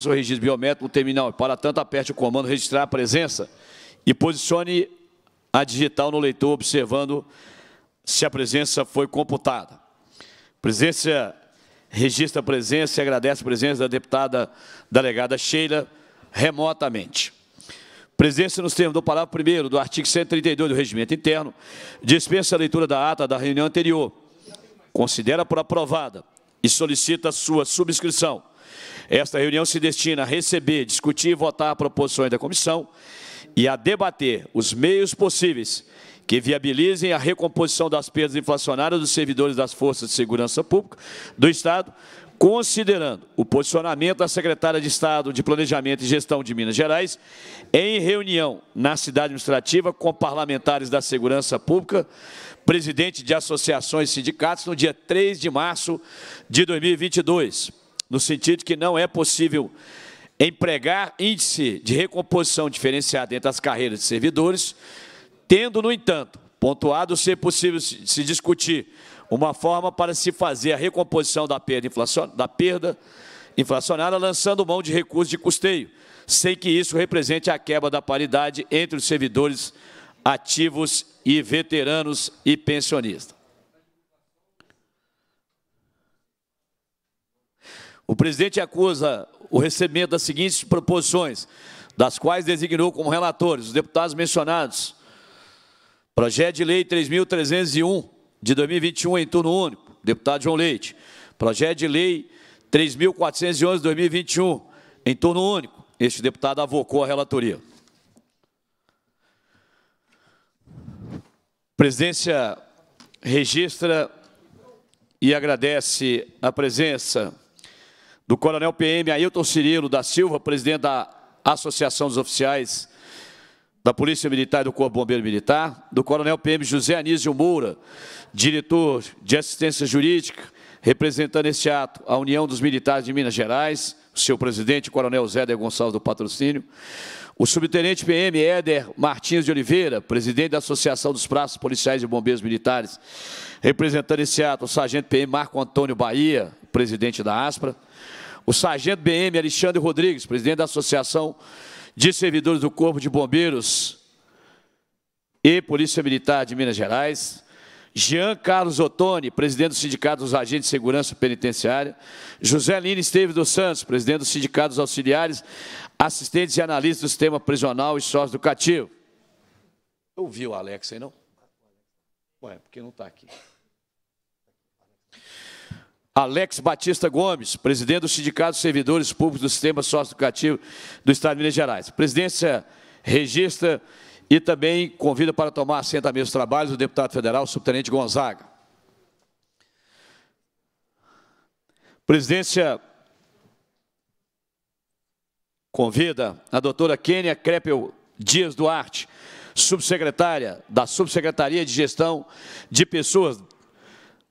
seu registro biométrico no terminal. Para tanto, aperte o comando registrar a presença e posicione a digital no leitor, observando se a presença foi computada. Presença, registra a presença e agradece a presença da deputada delegada Sheila remotamente. Presença nos termos do parágrafo 1 do artigo 132 do Regimento Interno, dispensa a leitura da ata da reunião anterior, considera por aprovada e solicita sua subscrição esta reunião se destina a receber, discutir e votar proposições da comissão e a debater os meios possíveis que viabilizem a recomposição das perdas inflacionárias dos servidores das Forças de Segurança Pública do Estado, considerando o posicionamento da secretária de Estado de Planejamento e Gestão de Minas Gerais, em reunião na cidade administrativa com parlamentares da Segurança Pública, presidente de associações e sindicatos, no dia 3 de março de 2022, no sentido que não é possível empregar índice de recomposição diferenciado entre as carreiras de servidores, tendo, no entanto, pontuado ser possível se discutir uma forma para se fazer a recomposição da perda, inflacion... da perda inflacionária, lançando mão de recursos de custeio, sem que isso represente a quebra da paridade entre os servidores ativos e veteranos e pensionistas. O presidente acusa o recebimento das seguintes proposições, das quais designou como relatores os deputados mencionados. Projeto de Lei 3.301, de 2021, em turno único, deputado João Leite. Projeto de Lei 3.411, de 2021, em turno único. Este deputado avocou a relatoria. A presidência registra e agradece a presença do Coronel PM Ailton Cirilo da Silva, presidente da Associação dos Oficiais da Polícia Militar e do Corpo Bombeiro Militar, do Coronel PM José Anísio Moura, diretor de assistência jurídica, representando este ato, a União dos Militares de Minas Gerais, seu presidente, Coronel Zéder Gonçalves do Patrocínio, o subtenente PM Éder Martins de Oliveira, presidente da Associação dos Praços Policiais e Bombeiros Militares, representando esse ato, o sargento PM Marco Antônio Bahia, presidente da ASPRA, o sargento BM Alexandre Rodrigues, presidente da Associação de Servidores do Corpo de Bombeiros e Polícia Militar de Minas Gerais, Jean Carlos Ottoni, presidente do Sindicato dos Agentes de Segurança Penitenciária, José Lino Esteves dos Santos, presidente do Sindicato dos Auxiliares, assistentes e analistas do sistema prisional e sócio-educativo. Eu vi o Alex aí, não? Ué, porque não está aqui. Alex Batista Gomes, presidente do Sindicato dos Servidores Públicos do Sistema Socioeducativo do Estado de Minas Gerais. Presidência registra e também convida para tomar assento mesa dos trabalhos o deputado federal, o subtenente Gonzaga. Presidência convida a doutora Kênia Crepel Dias Duarte, subsecretária da Subsecretaria de Gestão de Pessoas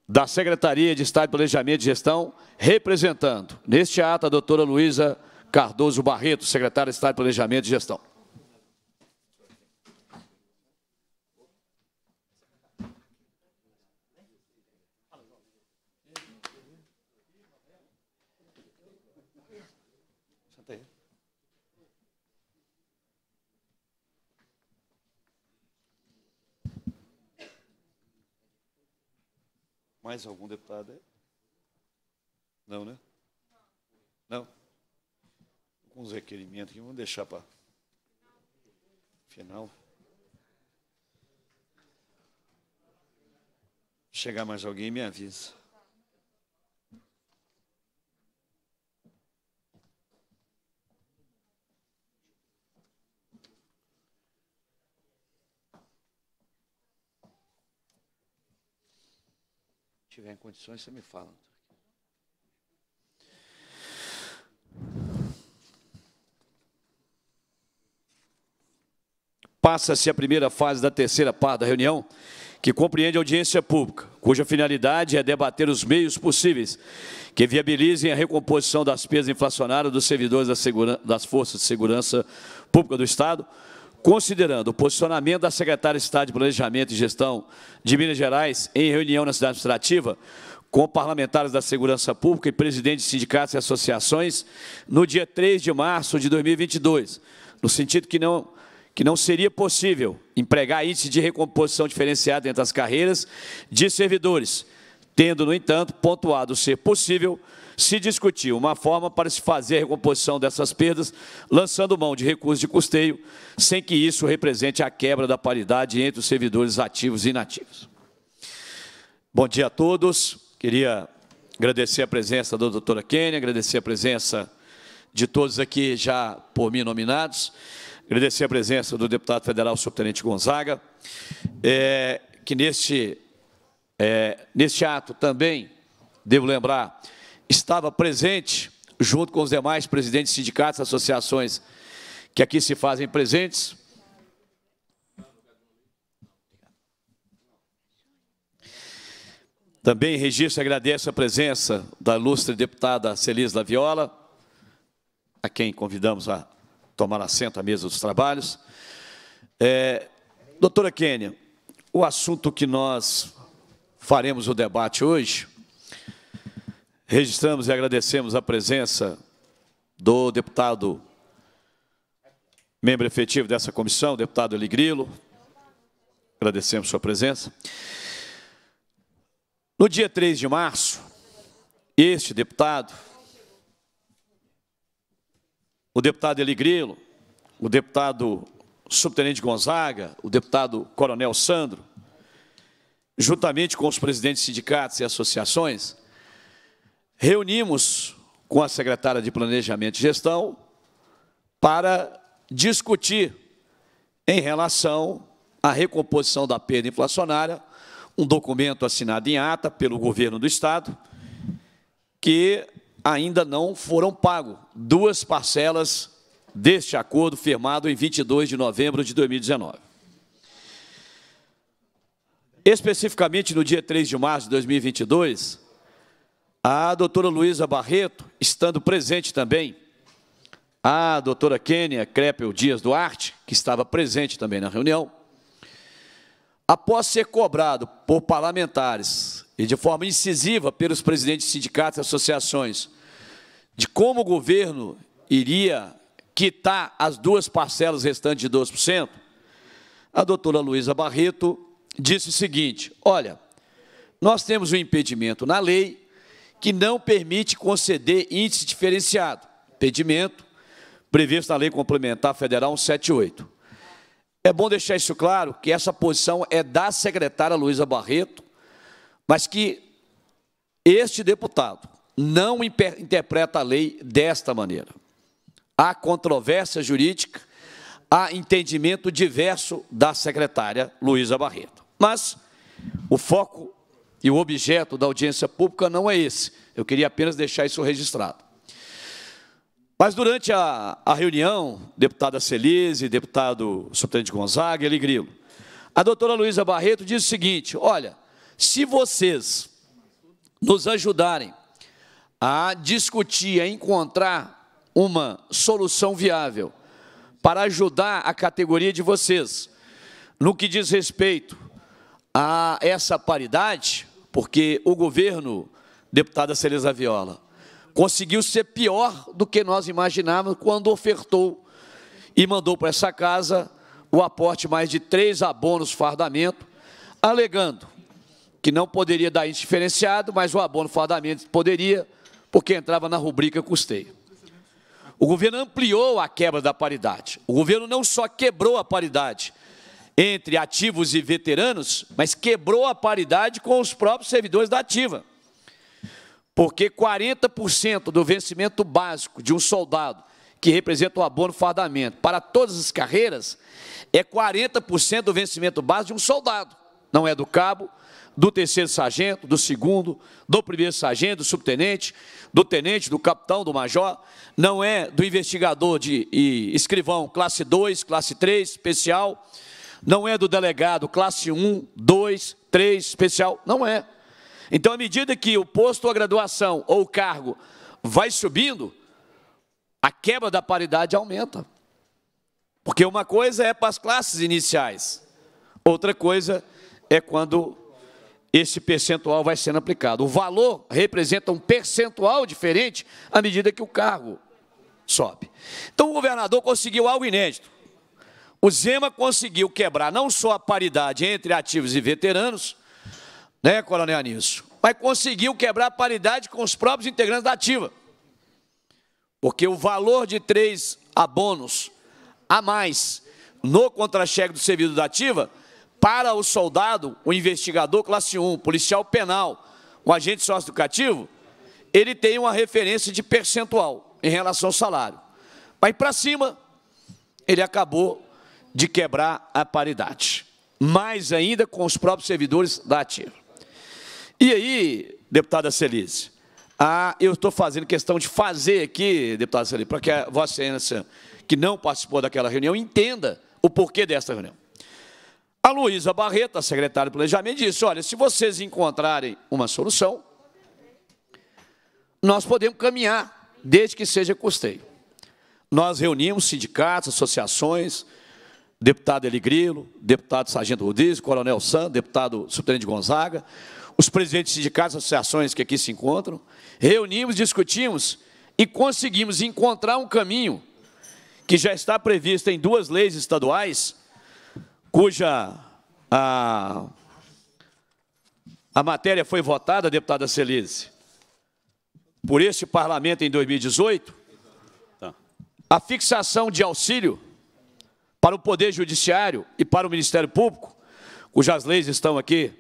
da Secretaria de Estado de Planejamento e Gestão, representando, neste ato, a doutora Luísa Cardoso Barreto, secretária de Estado de Planejamento e Gestão. Mais algum deputado Não, né? Não? Alguns requerimentos que vamos deixar para final. Chegar mais alguém, me avisa. tiver em condições, você me fala. Passa-se a primeira fase da terceira parte da reunião, que compreende a audiência pública, cuja finalidade é debater os meios possíveis que viabilizem a recomposição das perdas inflacionárias dos servidores das Forças de Segurança Pública do Estado, considerando o posicionamento da secretária de Estado de Planejamento e Gestão de Minas Gerais em reunião na cidade administrativa com parlamentares da Segurança Pública e presidentes de sindicatos e associações no dia 3 de março de 2022, no sentido que não que não seria possível empregar índice de recomposição diferenciado entre as carreiras de servidores, tendo, no entanto, pontuado ser possível se discutiu uma forma para se fazer a recomposição dessas perdas, lançando mão de recursos de custeio, sem que isso represente a quebra da paridade entre os servidores ativos e inativos. Bom dia a todos. Queria agradecer a presença da doutora Kênia, agradecer a presença de todos aqui já por mim nominados, agradecer a presença do deputado federal subtenente Gonzaga, é, que neste, é, neste ato também, devo lembrar, estava presente, junto com os demais presidentes de sindicatos, associações que aqui se fazem presentes. Também registro e agradeço a presença da ilustre deputada Celis Laviola, a quem convidamos a tomar assento à mesa dos trabalhos. É, doutora Kênia, o assunto que nós faremos o debate hoje Registramos e agradecemos a presença do deputado, membro efetivo dessa comissão, deputado Eligrilo. Agradecemos sua presença. No dia 3 de março, este deputado, o deputado Eligrilo, o deputado subtenente Gonzaga, o deputado coronel Sandro, juntamente com os presidentes de sindicatos e associações, reunimos com a secretária de Planejamento e Gestão para discutir em relação à recomposição da perda inflacionária, um documento assinado em ata pelo governo do Estado, que ainda não foram pagos duas parcelas deste acordo firmado em 22 de novembro de 2019. Especificamente no dia 3 de março de 2022, a doutora Luísa Barreto, estando presente também, a doutora Kênia Crepel Dias Duarte, que estava presente também na reunião, após ser cobrado por parlamentares e de forma incisiva pelos presidentes de sindicatos e associações de como o governo iria quitar as duas parcelas restantes de 12%, a doutora Luísa Barreto disse o seguinte, olha, nós temos um impedimento na lei que não permite conceder índice diferenciado, impedimento previsto na Lei Complementar Federal 178. É bom deixar isso claro, que essa posição é da secretária Luísa Barreto, mas que este deputado não interpreta a lei desta maneira. Há controvérsia jurídica, há entendimento diverso da secretária Luísa Barreto. Mas o foco e o objeto da audiência pública não é esse. Eu queria apenas deixar isso registrado. Mas durante a, a reunião, deputada Celise, deputado Subtenente Gonzaga e Grilo, a doutora Luísa Barreto disse o seguinte, olha, se vocês nos ajudarem a discutir, a encontrar uma solução viável para ajudar a categoria de vocês no que diz respeito a essa paridade, porque o governo, deputada Celisa Viola, conseguiu ser pior do que nós imaginávamos quando ofertou e mandou para essa casa o aporte mais de três abonos fardamento, alegando que não poderia dar indiferenciado, mas o abono fardamento poderia, porque entrava na rubrica custeio. O governo ampliou a quebra da paridade. O governo não só quebrou a paridade, entre ativos e veteranos, mas quebrou a paridade com os próprios servidores da ativa. Porque 40% do vencimento básico de um soldado, que representa o abono fardamento, para todas as carreiras, é 40% do vencimento básico de um soldado. Não é do cabo, do terceiro sargento, do segundo, do primeiro sargento, do subtenente, do tenente, do capitão, do major. Não é do investigador de, e escrivão classe 2, classe 3, especial não é do delegado classe 1, 2, 3, especial, não é. Então, à medida que o posto ou a graduação ou o cargo vai subindo, a quebra da paridade aumenta. Porque uma coisa é para as classes iniciais, outra coisa é quando esse percentual vai sendo aplicado. O valor representa um percentual diferente à medida que o cargo sobe. Então, o governador conseguiu algo inédito o Zema conseguiu quebrar não só a paridade entre ativos e veteranos, né, Coronel Anísio, mas conseguiu quebrar a paridade com os próprios integrantes da ativa. Porque o valor de três abonos a mais no contra-cheque do servidor da ativa, para o soldado, o investigador classe 1, policial penal, um agente socioeducativo, ele tem uma referência de percentual em relação ao salário. Mas para cima, ele acabou de quebrar a paridade. Mais ainda com os próprios servidores da ativa. E aí, deputada Celise, ah, eu estou fazendo questão de fazer aqui, deputada Celise, para que a Vossa Excelência, que não participou daquela reunião, entenda o porquê desta reunião. A Luísa Barreto, a secretária do Planejamento, disse, olha, se vocês encontrarem uma solução, nós podemos caminhar, desde que seja custeio. Nós reunimos sindicatos, associações, deputado Eli deputado Sargento Rodrigues, Coronel Santos, deputado Subtenente Gonzaga, os presidentes de sindicatos e associações que aqui se encontram, reunimos, discutimos e conseguimos encontrar um caminho que já está previsto em duas leis estaduais, cuja a, a matéria foi votada, deputada Celise, por este parlamento em 2018, tá. a fixação de auxílio para o Poder Judiciário e para o Ministério Público, cujas leis estão aqui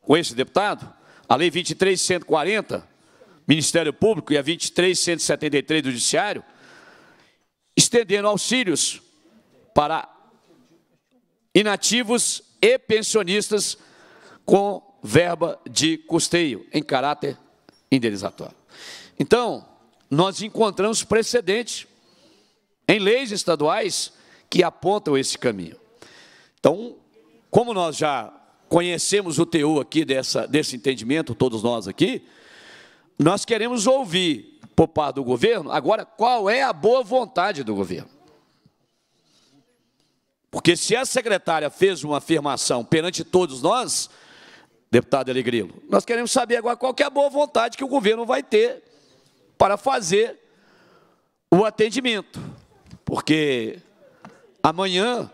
com esse deputado, a Lei 23.140, Ministério Público, e a 23.173 Judiciário, estendendo auxílios para inativos e pensionistas com verba de custeio em caráter indenizatório. Então, nós encontramos precedente em leis estaduais que apontam esse caminho. Então, como nós já conhecemos o teu aqui dessa, desse entendimento, todos nós aqui, nós queremos ouvir por parte do governo, agora, qual é a boa vontade do governo? Porque se a secretária fez uma afirmação perante todos nós, deputado Alegrilo, nós queremos saber agora qual que é a boa vontade que o governo vai ter para fazer o atendimento. Porque Amanhã,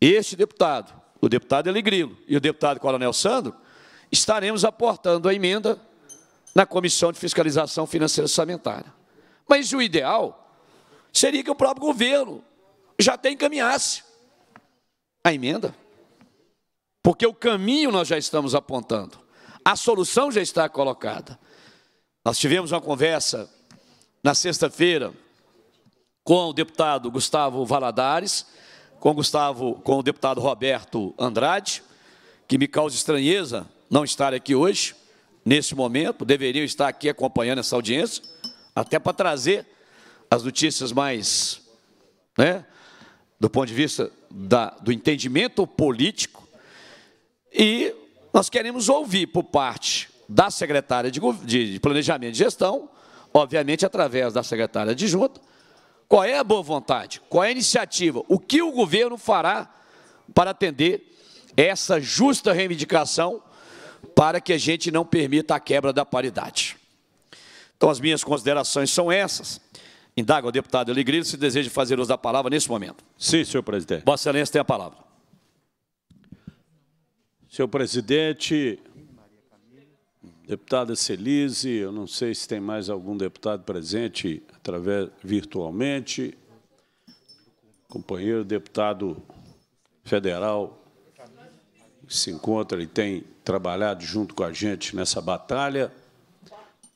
este deputado, o deputado Eligrilo e o deputado Coronel Sandro, estaremos aportando a emenda na Comissão de Fiscalização Financeira Orçamentária. Mas o ideal seria que o próprio governo já até encaminhasse a emenda. Porque o caminho nós já estamos apontando, a solução já está colocada. Nós tivemos uma conversa na sexta-feira com o deputado Gustavo Valadares, com, Gustavo, com o deputado Roberto Andrade, que me causa estranheza não estar aqui hoje, neste momento, deveriam estar aqui acompanhando essa audiência, até para trazer as notícias mais, né, do ponto de vista da, do entendimento político, e nós queremos ouvir por parte da secretária de, de Planejamento e Gestão, obviamente através da secretária adjunta, qual é a boa vontade? Qual é a iniciativa? O que o governo fará para atender essa justa reivindicação para que a gente não permita a quebra da paridade? Então, as minhas considerações são essas. Indaga ao deputado Alegria se deseja fazer uso da palavra nesse momento. Sim, senhor presidente. Vossa Excelência tem a palavra. Senhor presidente, Deputada Celise, eu não sei se tem mais algum deputado presente através virtualmente. Companheiro deputado federal que se encontra e tem trabalhado junto com a gente nessa batalha.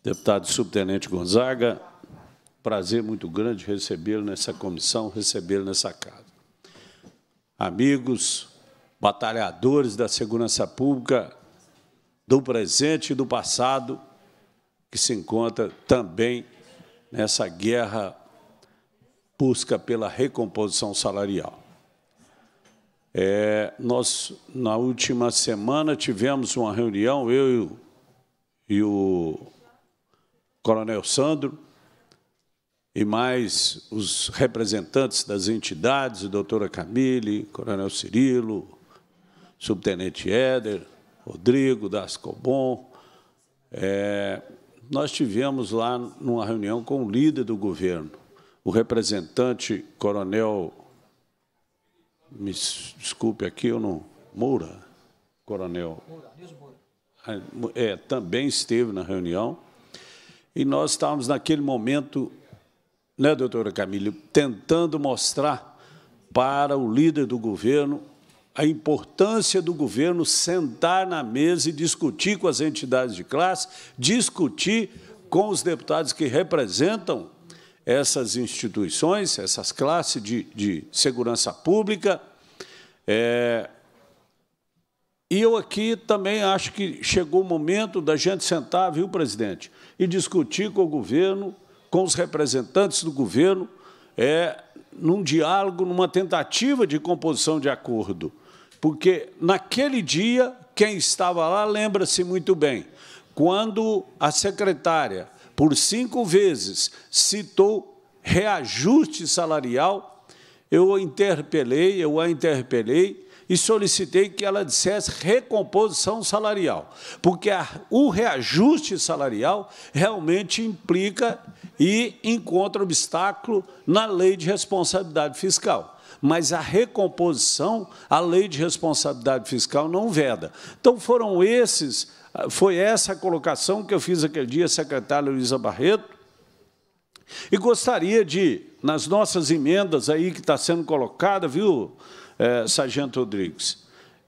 Deputado Subtenente Gonzaga, prazer muito grande recebê-lo nessa comissão, recebê-lo nessa casa. Amigos, batalhadores da segurança pública, do presente e do passado, que se encontra também nessa guerra busca pela recomposição salarial. É, nós, na última semana, tivemos uma reunião, eu e o Coronel Sandro, e mais os representantes das entidades, doutora Camille, Coronel Cirilo, Subtenente Éder, Rodrigo, Dascobon. É, nós tivemos lá numa reunião com o líder do governo, o representante coronel, me desculpe aqui, eu não, Moura, coronel. É, também esteve na reunião. E nós estávamos naquele momento, né, doutora Camila, tentando mostrar para o líder do governo a importância do governo sentar na mesa e discutir com as entidades de classe, discutir com os deputados que representam essas instituições, essas classes de, de segurança pública. É, e eu aqui também acho que chegou o momento da gente sentar, viu, presidente, e discutir com o governo, com os representantes do governo, é, num diálogo, numa tentativa de composição de acordo. Porque naquele dia, quem estava lá lembra-se muito bem, quando a secretária, por cinco vezes, citou reajuste salarial, eu a interpelei, eu a interpelei e solicitei que ela dissesse recomposição salarial, porque a, o reajuste salarial realmente implica e encontra obstáculo na lei de responsabilidade fiscal mas a recomposição, a lei de responsabilidade fiscal não veda. Então foram esses, foi essa a colocação que eu fiz aquele dia, secretária Luísa Barreto, e gostaria de, nas nossas emendas aí que está sendo colocada, viu, é, Sargento Rodrigues,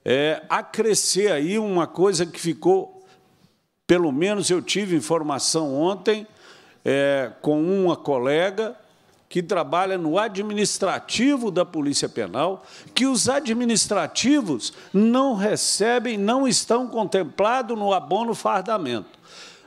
é, acrescer aí uma coisa que ficou, pelo menos eu tive informação ontem, é, com uma colega, que trabalha no administrativo da Polícia Penal, que os administrativos não recebem, não estão contemplados no abono fardamento.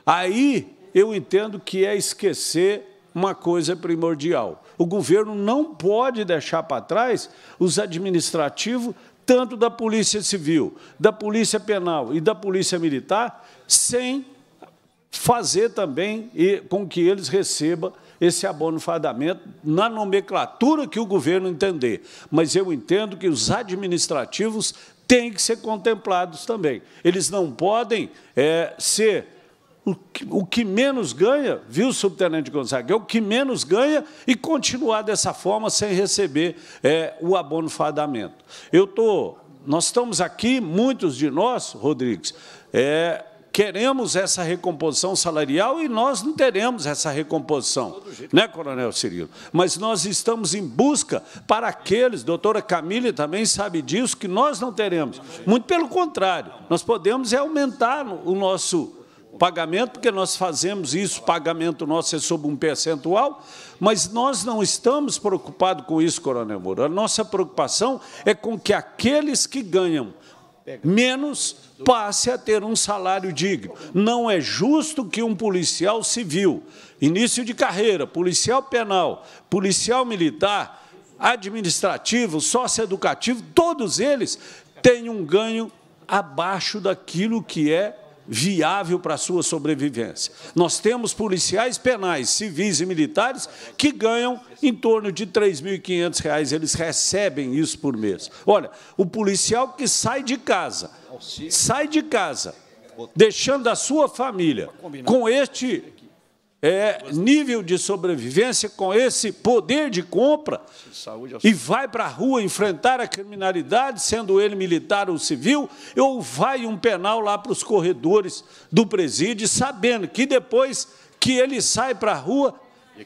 Aí eu entendo que é esquecer uma coisa primordial. O governo não pode deixar para trás os administrativos, tanto da Polícia Civil, da Polícia Penal e da Polícia Militar, sem fazer também com que eles recebam esse abono fardamento na nomenclatura que o governo entender. Mas eu entendo que os administrativos têm que ser contemplados também. Eles não podem é, ser o que, o que, menos ganha, viu, subtenente Gonzaga? É o que menos ganha e continuar dessa forma sem receber é, o abono fardamento. Eu tô, nós estamos aqui, muitos de nós, Rodrigues, é, queremos essa recomposição salarial e nós não teremos essa recomposição, né, Coronel Cirilo? Mas nós estamos em busca para aqueles, doutora Camila também sabe disso, que nós não teremos. Muito pelo contrário, nós podemos aumentar o nosso pagamento, porque nós fazemos isso, pagamento nosso é sob um percentual, mas nós não estamos preocupados com isso, Coronel Moura. A nossa preocupação é com que aqueles que ganham menos passe a ter um salário digno. Não é justo que um policial civil, início de carreira, policial penal, policial militar, administrativo, socioeducativo, todos eles tenham um ganho abaixo daquilo que é viável para a sua sobrevivência. Nós temos policiais penais, civis e militares que ganham em torno de R$ reais. eles recebem isso por mês. Olha, o policial que sai de casa, sai de casa, deixando a sua família com este é, nível de sobrevivência, com esse poder de compra, e vai para a rua enfrentar a criminalidade, sendo ele militar ou civil, ou vai um penal lá para os corredores do presídio, sabendo que depois que ele sai para a rua,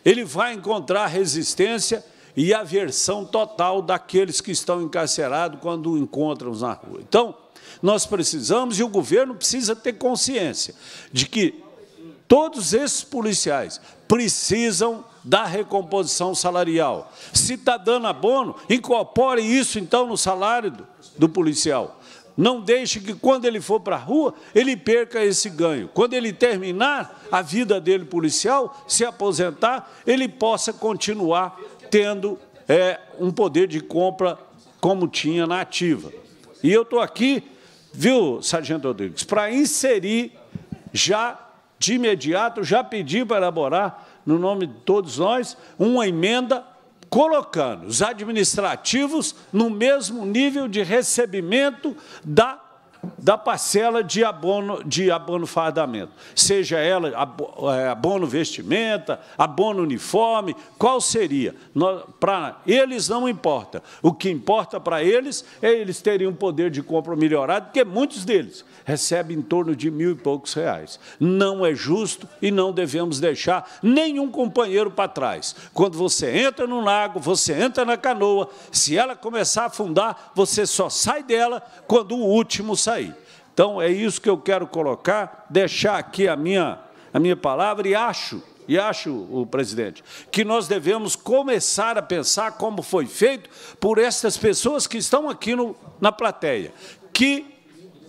ele vai encontrar resistência e aversão total daqueles que estão encarcerados quando encontram-os na rua. Então, nós precisamos, e o governo precisa ter consciência de que Todos esses policiais precisam da recomposição salarial. Se está dando abono, incorpore isso, então, no salário do, do policial. Não deixe que, quando ele for para a rua, ele perca esse ganho. Quando ele terminar a vida dele policial, se aposentar, ele possa continuar tendo é, um poder de compra como tinha na ativa. E eu estou aqui, viu, Sargento Rodrigues, para inserir já de imediato, já pedi para elaborar, no nome de todos nós, uma emenda colocando os administrativos no mesmo nível de recebimento da da parcela de abono, de abono fardamento, seja ela é, abono vestimenta, abono uniforme, qual seria? Para eles não importa. O que importa para eles é eles terem um poder de compra melhorado, porque muitos deles recebem em torno de mil e poucos reais. Não é justo e não devemos deixar nenhum companheiro para trás. Quando você entra no lago, você entra na canoa, se ela começar a afundar, você só sai dela quando o último sai aí. Então, é isso que eu quero colocar, deixar aqui a minha, a minha palavra e acho, e acho, o presidente, que nós devemos começar a pensar como foi feito por estas pessoas que estão aqui no, na plateia, que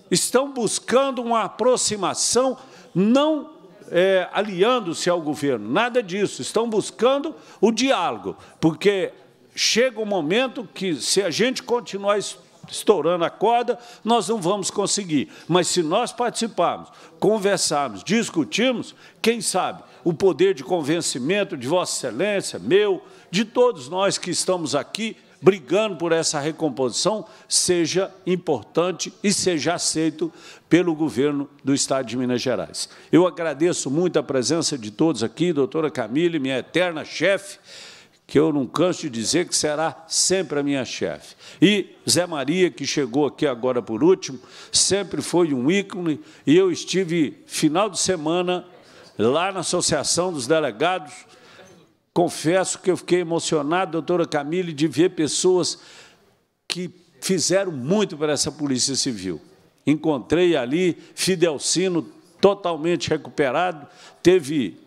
estão buscando uma aproximação não é, aliando-se ao governo, nada disso, estão buscando o diálogo, porque chega um momento que, se a gente continuar isso estourando a corda, nós não vamos conseguir. Mas se nós participarmos, conversarmos, discutirmos, quem sabe o poder de convencimento de Vossa Excelência, meu, de todos nós que estamos aqui brigando por essa recomposição seja importante e seja aceito pelo governo do Estado de Minas Gerais. Eu agradeço muito a presença de todos aqui, doutora Camille, minha eterna chefe, que eu não canso de dizer que será sempre a minha chefe. E Zé Maria, que chegou aqui agora por último, sempre foi um ícone, e eu estive final de semana lá na Associação dos Delegados. Confesso que eu fiquei emocionado, doutora Camille, de ver pessoas que fizeram muito para essa Polícia Civil. Encontrei ali Fidelcino totalmente recuperado, teve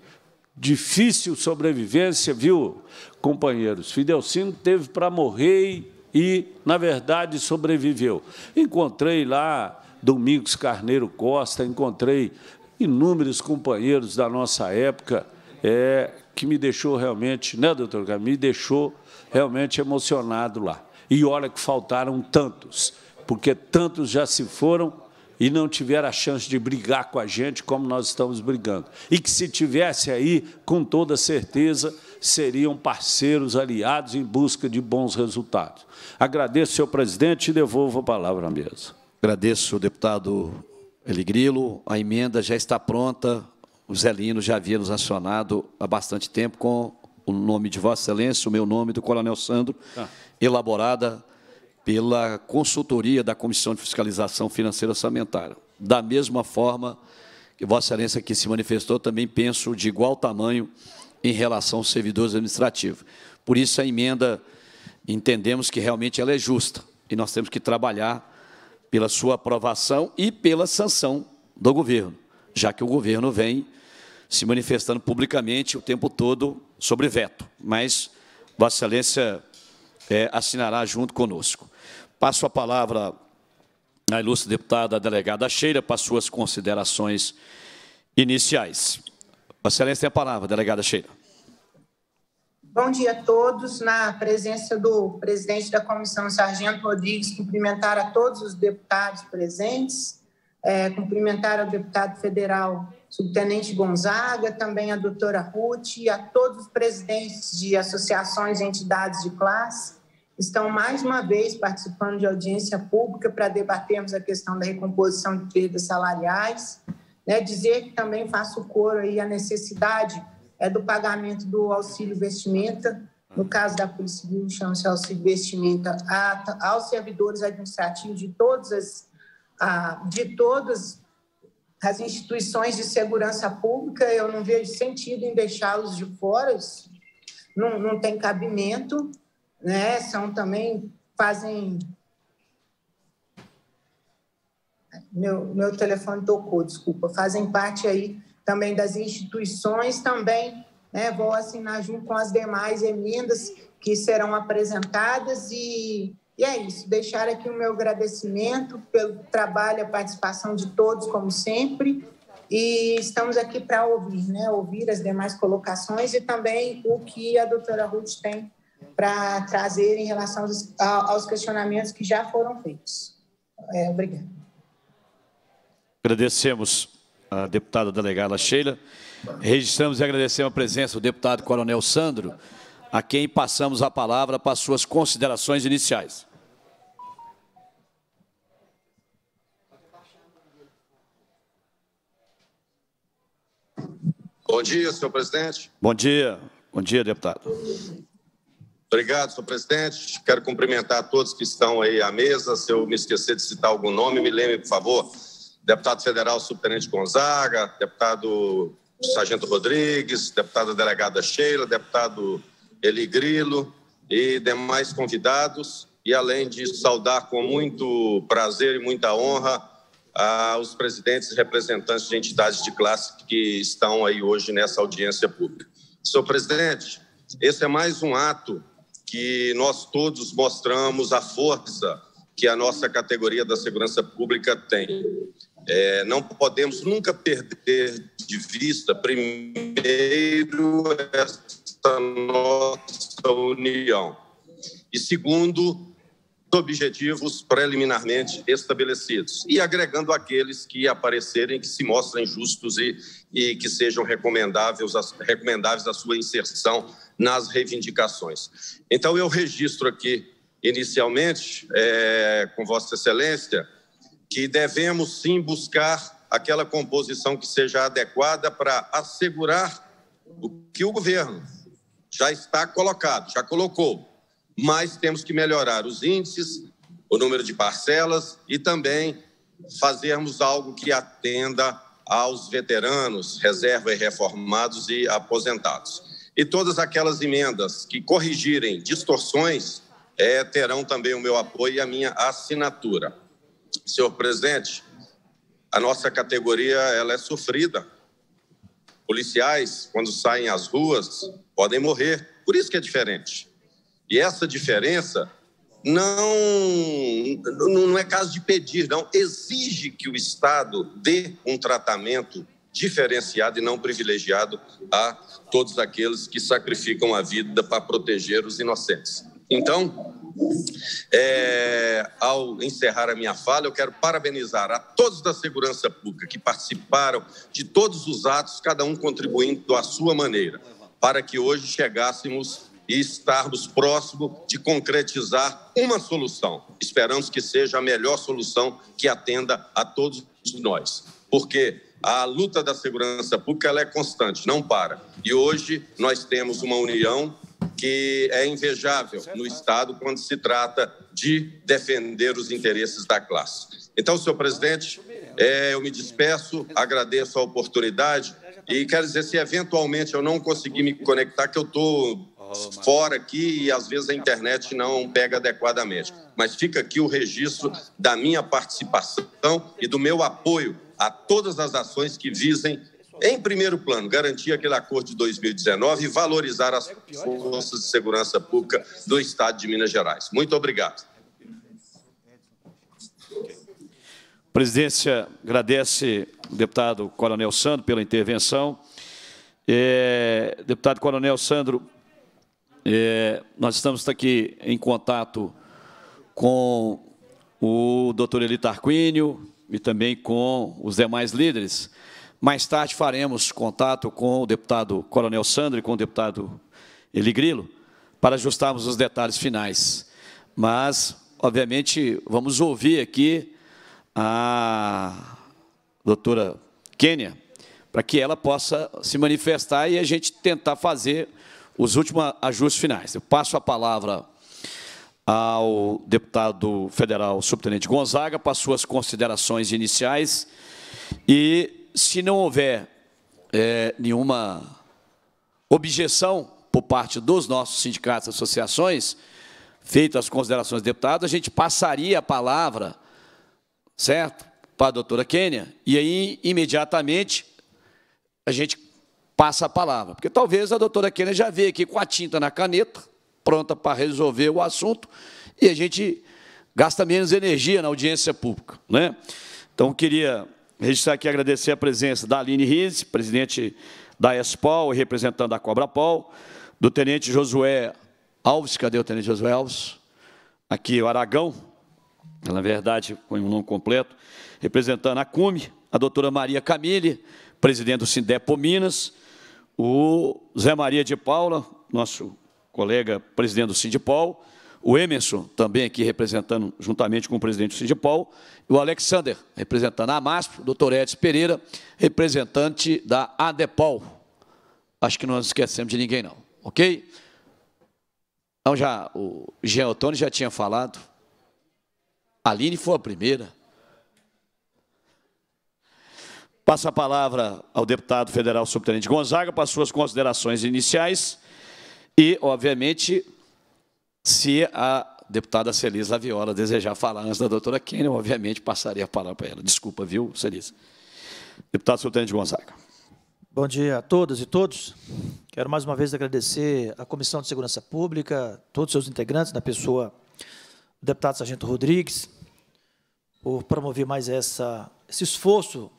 difícil sobrevivência, viu, companheiros? Fidelcino teve para morrer e, na verdade, sobreviveu. Encontrei lá Domingos Carneiro Costa, encontrei inúmeros companheiros da nossa época, é, que me deixou realmente, né, doutor Camilo? Me deixou realmente emocionado lá. E olha que faltaram tantos, porque tantos já se foram e não tiver a chance de brigar com a gente como nós estamos brigando. E que, se tivesse aí, com toda certeza, seriam parceiros aliados em busca de bons resultados. Agradeço, senhor presidente, e devolvo a palavra à mesa. Agradeço, deputado Eligrilo. A emenda já está pronta. O Zelino já havia nos acionado há bastante tempo com o nome de Vossa Excelência, o meu nome, do Coronel Sandro, tá. elaborada pela consultoria da Comissão de Fiscalização Financeira Orçamentária. Da mesma forma que Vossa Excelência aqui se manifestou, também penso de igual tamanho em relação aos servidores administrativos. Por isso, a emenda entendemos que realmente ela é justa e nós temos que trabalhar pela sua aprovação e pela sanção do governo, já que o governo vem se manifestando publicamente o tempo todo sobre veto. Mas Vossa Excelência é, assinará junto conosco. Passo a palavra à ilustre deputada delegada Sheila para suas considerações iniciais. A excelência tem a palavra, delegada Sheila. Bom dia a todos. Na presença do presidente da comissão, Sargento Rodrigues, cumprimentar a todos os deputados presentes, é, cumprimentar ao deputado federal, subtenente Gonzaga, também a doutora Ruth, a todos os presidentes de associações e entidades de classe, estão mais uma vez participando de audiência pública para debatermos a questão da recomposição de perdas salariais. Né? Dizer que também faço coro aí a necessidade é do pagamento do auxílio vestimenta, no caso da Polícia Civil, chama-se auxílio vestimenta a, aos servidores administrativos de todas as, a, de todas as instituições de segurança pública. Eu não vejo sentido em deixá-los de fora, não, não tem cabimento né? São também fazem meu, meu telefone tocou, desculpa, fazem parte aí também das instituições, também né, vou assinar junto com as demais emendas que serão apresentadas e, e é isso, deixar aqui o meu agradecimento pelo trabalho, a participação de todos, como sempre, e estamos aqui para ouvir, né, ouvir as demais colocações e também o que a doutora Ruth tem para trazer em relação aos, aos, questionamentos que já foram feitos. É, obrigada. Agradecemos a deputada delegada Sheila. Registramos e agradecemos a presença do deputado Coronel Sandro, a quem passamos a palavra para suas considerações iniciais. Bom dia, senhor presidente. Bom dia. Bom dia, deputado. Obrigado, senhor presidente. Quero cumprimentar todos que estão aí à mesa. Se eu me esquecer de citar algum nome, me lembre, por favor. Deputado federal subtenente Gonzaga, deputado sargento Rodrigues, deputada delegada Sheila, deputado Eli Grilo e demais convidados. E além de saudar com muito prazer e muita honra aos ah, presidentes e representantes de entidades de classe que estão aí hoje nessa audiência pública. Senhor presidente, esse é mais um ato que nós todos mostramos a força que a nossa categoria da segurança pública tem. É, não podemos nunca perder de vista, primeiro, essa nossa união. E segundo, objetivos preliminarmente estabelecidos e agregando aqueles que aparecerem que se mostrem justos e, e que sejam recomendáveis, recomendáveis a sua inserção nas reivindicações. Então, eu registro aqui, inicialmente, é, com Vossa Excelência, que devemos sim buscar aquela composição que seja adequada para assegurar o que o governo já está colocado, já colocou mas temos que melhorar os índices, o número de parcelas e também fazermos algo que atenda aos veteranos, reserva e reformados e aposentados. E todas aquelas emendas que corrigirem distorções é, terão também o meu apoio e a minha assinatura. Senhor presidente, a nossa categoria ela é sofrida. Policiais, quando saem às ruas, podem morrer. Por isso que é diferente. E essa diferença não, não é caso de pedir, não. Exige que o Estado dê um tratamento diferenciado e não privilegiado a todos aqueles que sacrificam a vida para proteger os inocentes. Então, é, ao encerrar a minha fala, eu quero parabenizar a todos da segurança pública que participaram de todos os atos, cada um contribuindo à sua maneira, para que hoje chegássemos e estarmos próximo de concretizar uma solução. Esperamos que seja a melhor solução que atenda a todos nós, porque a luta da segurança pública ela é constante, não para. E hoje nós temos uma união que é invejável no Estado quando se trata de defender os interesses da classe. Então, senhor presidente, é, eu me despeço, agradeço a oportunidade e quero dizer, se eventualmente eu não conseguir me conectar, que eu estou fora aqui e às vezes a internet não pega adequadamente. Mas fica aqui o registro da minha participação e do meu apoio a todas as ações que visem, em primeiro plano, garantir aquele acordo de 2019 e valorizar as forças de segurança pública do Estado de Minas Gerais. Muito obrigado. A presidência agradece ao deputado Coronel Sandro pela intervenção. É, deputado Coronel Sandro, é, nós estamos aqui em contato com o doutor Eli Tarquínio e também com os demais líderes. Mais tarde faremos contato com o deputado Coronel Sandro e com o deputado Eli Grilo para ajustarmos os detalhes finais. Mas, obviamente, vamos ouvir aqui a doutora Kênia para que ela possa se manifestar e a gente tentar fazer os últimos ajustes finais. Eu passo a palavra ao deputado federal subtenente Gonzaga para suas considerações iniciais e, se não houver é, nenhuma objeção por parte dos nossos sindicatos e associações, feitas as considerações do deputado, a gente passaria a palavra, certo, para a doutora Kênia, e aí, imediatamente, a gente passa a palavra. Porque talvez a doutora Kênia já veio aqui com a tinta na caneta, pronta para resolver o assunto, e a gente gasta menos energia na audiência pública. Né? Então, queria registrar aqui e agradecer a presença da Aline Riz, presidente da ESPOL e representante da Cobrapol, do tenente Josué Alves, cadê o tenente Josué Alves? Aqui, o Aragão, na verdade, com o nome completo, representando a CUME, a doutora Maria Camille, presidente do Sindepo Minas, o Zé Maria de Paula, nosso colega presidente do Sindipol, o Emerson, também aqui representando, juntamente com o presidente do Sindipol, e o Alexander, representando a AMASP, o doutor Edson Pereira, representante da ADEPOL. Acho que não esquecemos de ninguém, não, ok? Então, já, o Geotone já tinha falado, a Aline foi a primeira, Passa a palavra ao deputado federal subtenente Gonzaga para suas considerações iniciais e, obviamente, se a deputada Celis Laviola desejar falar antes da doutora Kênia, obviamente passaria a palavra para ela. Desculpa, viu, Celis? Deputado subtenente Gonzaga. Bom dia a todas e todos. Quero mais uma vez agradecer à Comissão de Segurança Pública, todos os seus integrantes, na pessoa do deputado Sargento Rodrigues, por promover mais essa, esse esforço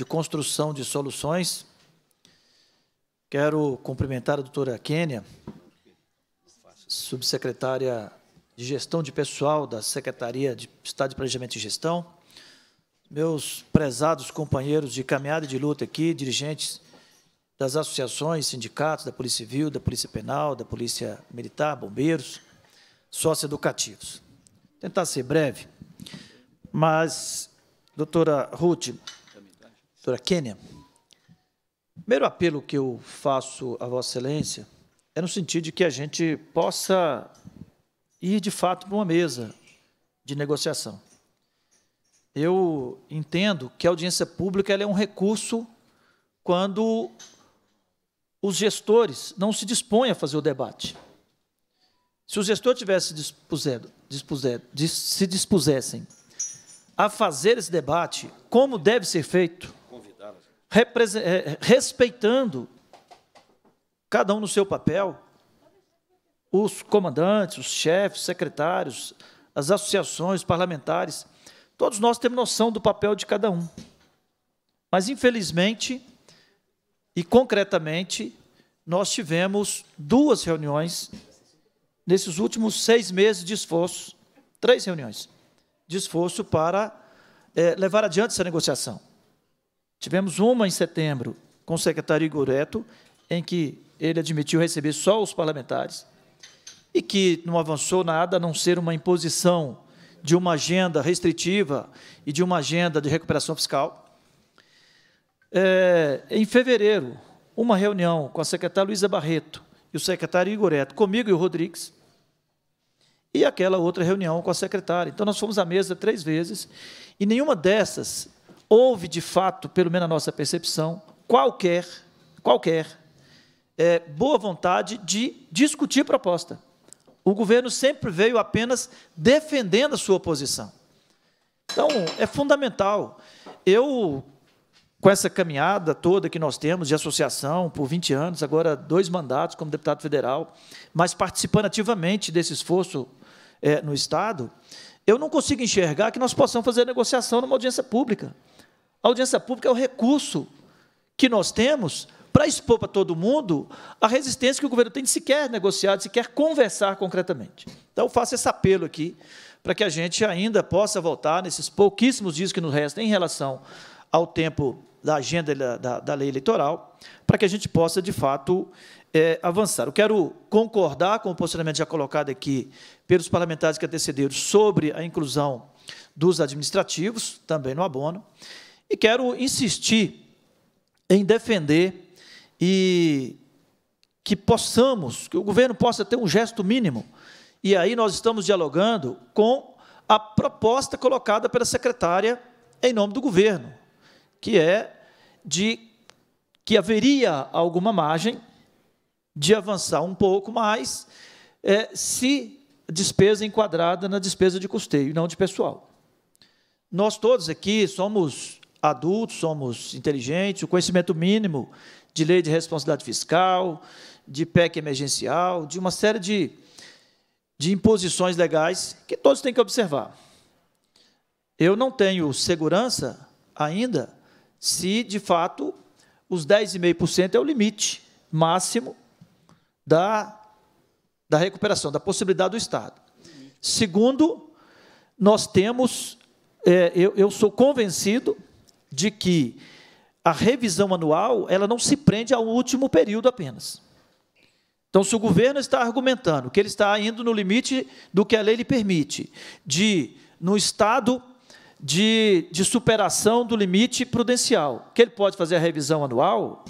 de construção de soluções. Quero cumprimentar a doutora Kênia, subsecretária de Gestão de Pessoal da Secretaria de Estado de Planejamento e Gestão, meus prezados companheiros de caminhada e de luta aqui, dirigentes das associações, sindicatos, da Polícia Civil, da Polícia Penal, da Polícia Militar, bombeiros, sócios Vou tentar ser breve, mas, doutora Ruth, doutora Kênia, o primeiro apelo que eu faço a Vossa Excelência é no sentido de que a gente possa ir, de fato, para uma mesa de negociação. Eu entendo que a audiência pública é um recurso quando os gestores não se dispõem a fazer o debate. Se os gestores tivessem se dispusessem a fazer esse debate, como deve ser feito, é, é, respeitando, cada um no seu papel, os comandantes, os chefes, secretários, as associações parlamentares, todos nós temos noção do papel de cada um. Mas, infelizmente e concretamente, nós tivemos duas reuniões nesses últimos seis meses de esforço, três reuniões de esforço para é, levar adiante essa negociação. Tivemos uma em setembro com o secretário Igoreto, em que ele admitiu receber só os parlamentares e que não avançou nada a não ser uma imposição de uma agenda restritiva e de uma agenda de recuperação fiscal. É, em fevereiro, uma reunião com a secretária Luísa Barreto e o secretário Igoreto, comigo e o Rodrigues, e aquela outra reunião com a secretária. Então, nós fomos à mesa três vezes, e nenhuma dessas houve de fato, pelo menos na nossa percepção, qualquer, qualquer é, boa vontade de discutir proposta. O governo sempre veio apenas defendendo a sua posição. Então, é fundamental. Eu, com essa caminhada toda que nós temos de associação por 20 anos, agora dois mandatos como deputado federal, mas participando ativamente desse esforço é, no Estado, eu não consigo enxergar que nós possamos fazer negociação numa audiência pública. A audiência pública é o recurso que nós temos para expor para todo mundo a resistência que o governo tem de sequer negociar, de sequer conversar concretamente. Então, eu faço esse apelo aqui para que a gente ainda possa voltar nesses pouquíssimos dias que nos restam em relação ao tempo da agenda da, da, da lei eleitoral, para que a gente possa, de fato, é, avançar. Eu quero concordar com o posicionamento já colocado aqui pelos parlamentares que antecederam sobre a inclusão dos administrativos, também no abono. E quero insistir em defender e que possamos, que o governo possa ter um gesto mínimo. E aí nós estamos dialogando com a proposta colocada pela secretária em nome do governo, que é de que haveria alguma margem de avançar um pouco mais é, se despesa enquadrada na despesa de custeio, não de pessoal. Nós todos aqui somos adultos, somos inteligentes, o conhecimento mínimo de lei de responsabilidade fiscal, de PEC emergencial, de uma série de, de imposições legais que todos têm que observar. Eu não tenho segurança ainda se, de fato, os 10,5% é o limite máximo da, da recuperação, da possibilidade do Estado. Segundo, nós temos, é, eu, eu sou convencido de que a revisão anual ela não se prende ao último período apenas. Então, se o governo está argumentando que ele está indo no limite do que a lei lhe permite, de no estado de, de superação do limite prudencial, que ele pode fazer a revisão anual,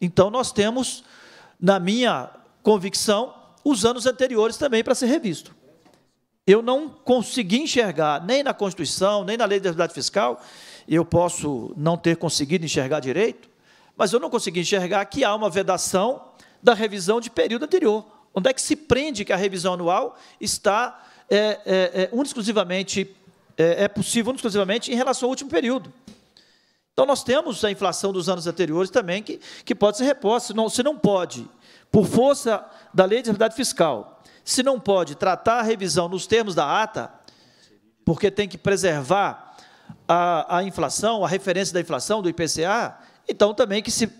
então nós temos, na minha convicção, os anos anteriores também para ser revisto. Eu não consegui enxergar, nem na Constituição, nem na Lei de Responsabilidade Fiscal, eu posso não ter conseguido enxergar direito, mas eu não consegui enxergar que há uma vedação da revisão de período anterior. Onde é que se prende que a revisão anual está é, é, é, exclusivamente é, é possível exclusivamente em relação ao último período? Então, nós temos a inflação dos anos anteriores também que, que pode ser reposta. Se não, se não pode, por força da lei de responsabilidade fiscal, se não pode tratar a revisão nos termos da ata, porque tem que preservar a, a inflação, a referência da inflação, do IPCA, então também que se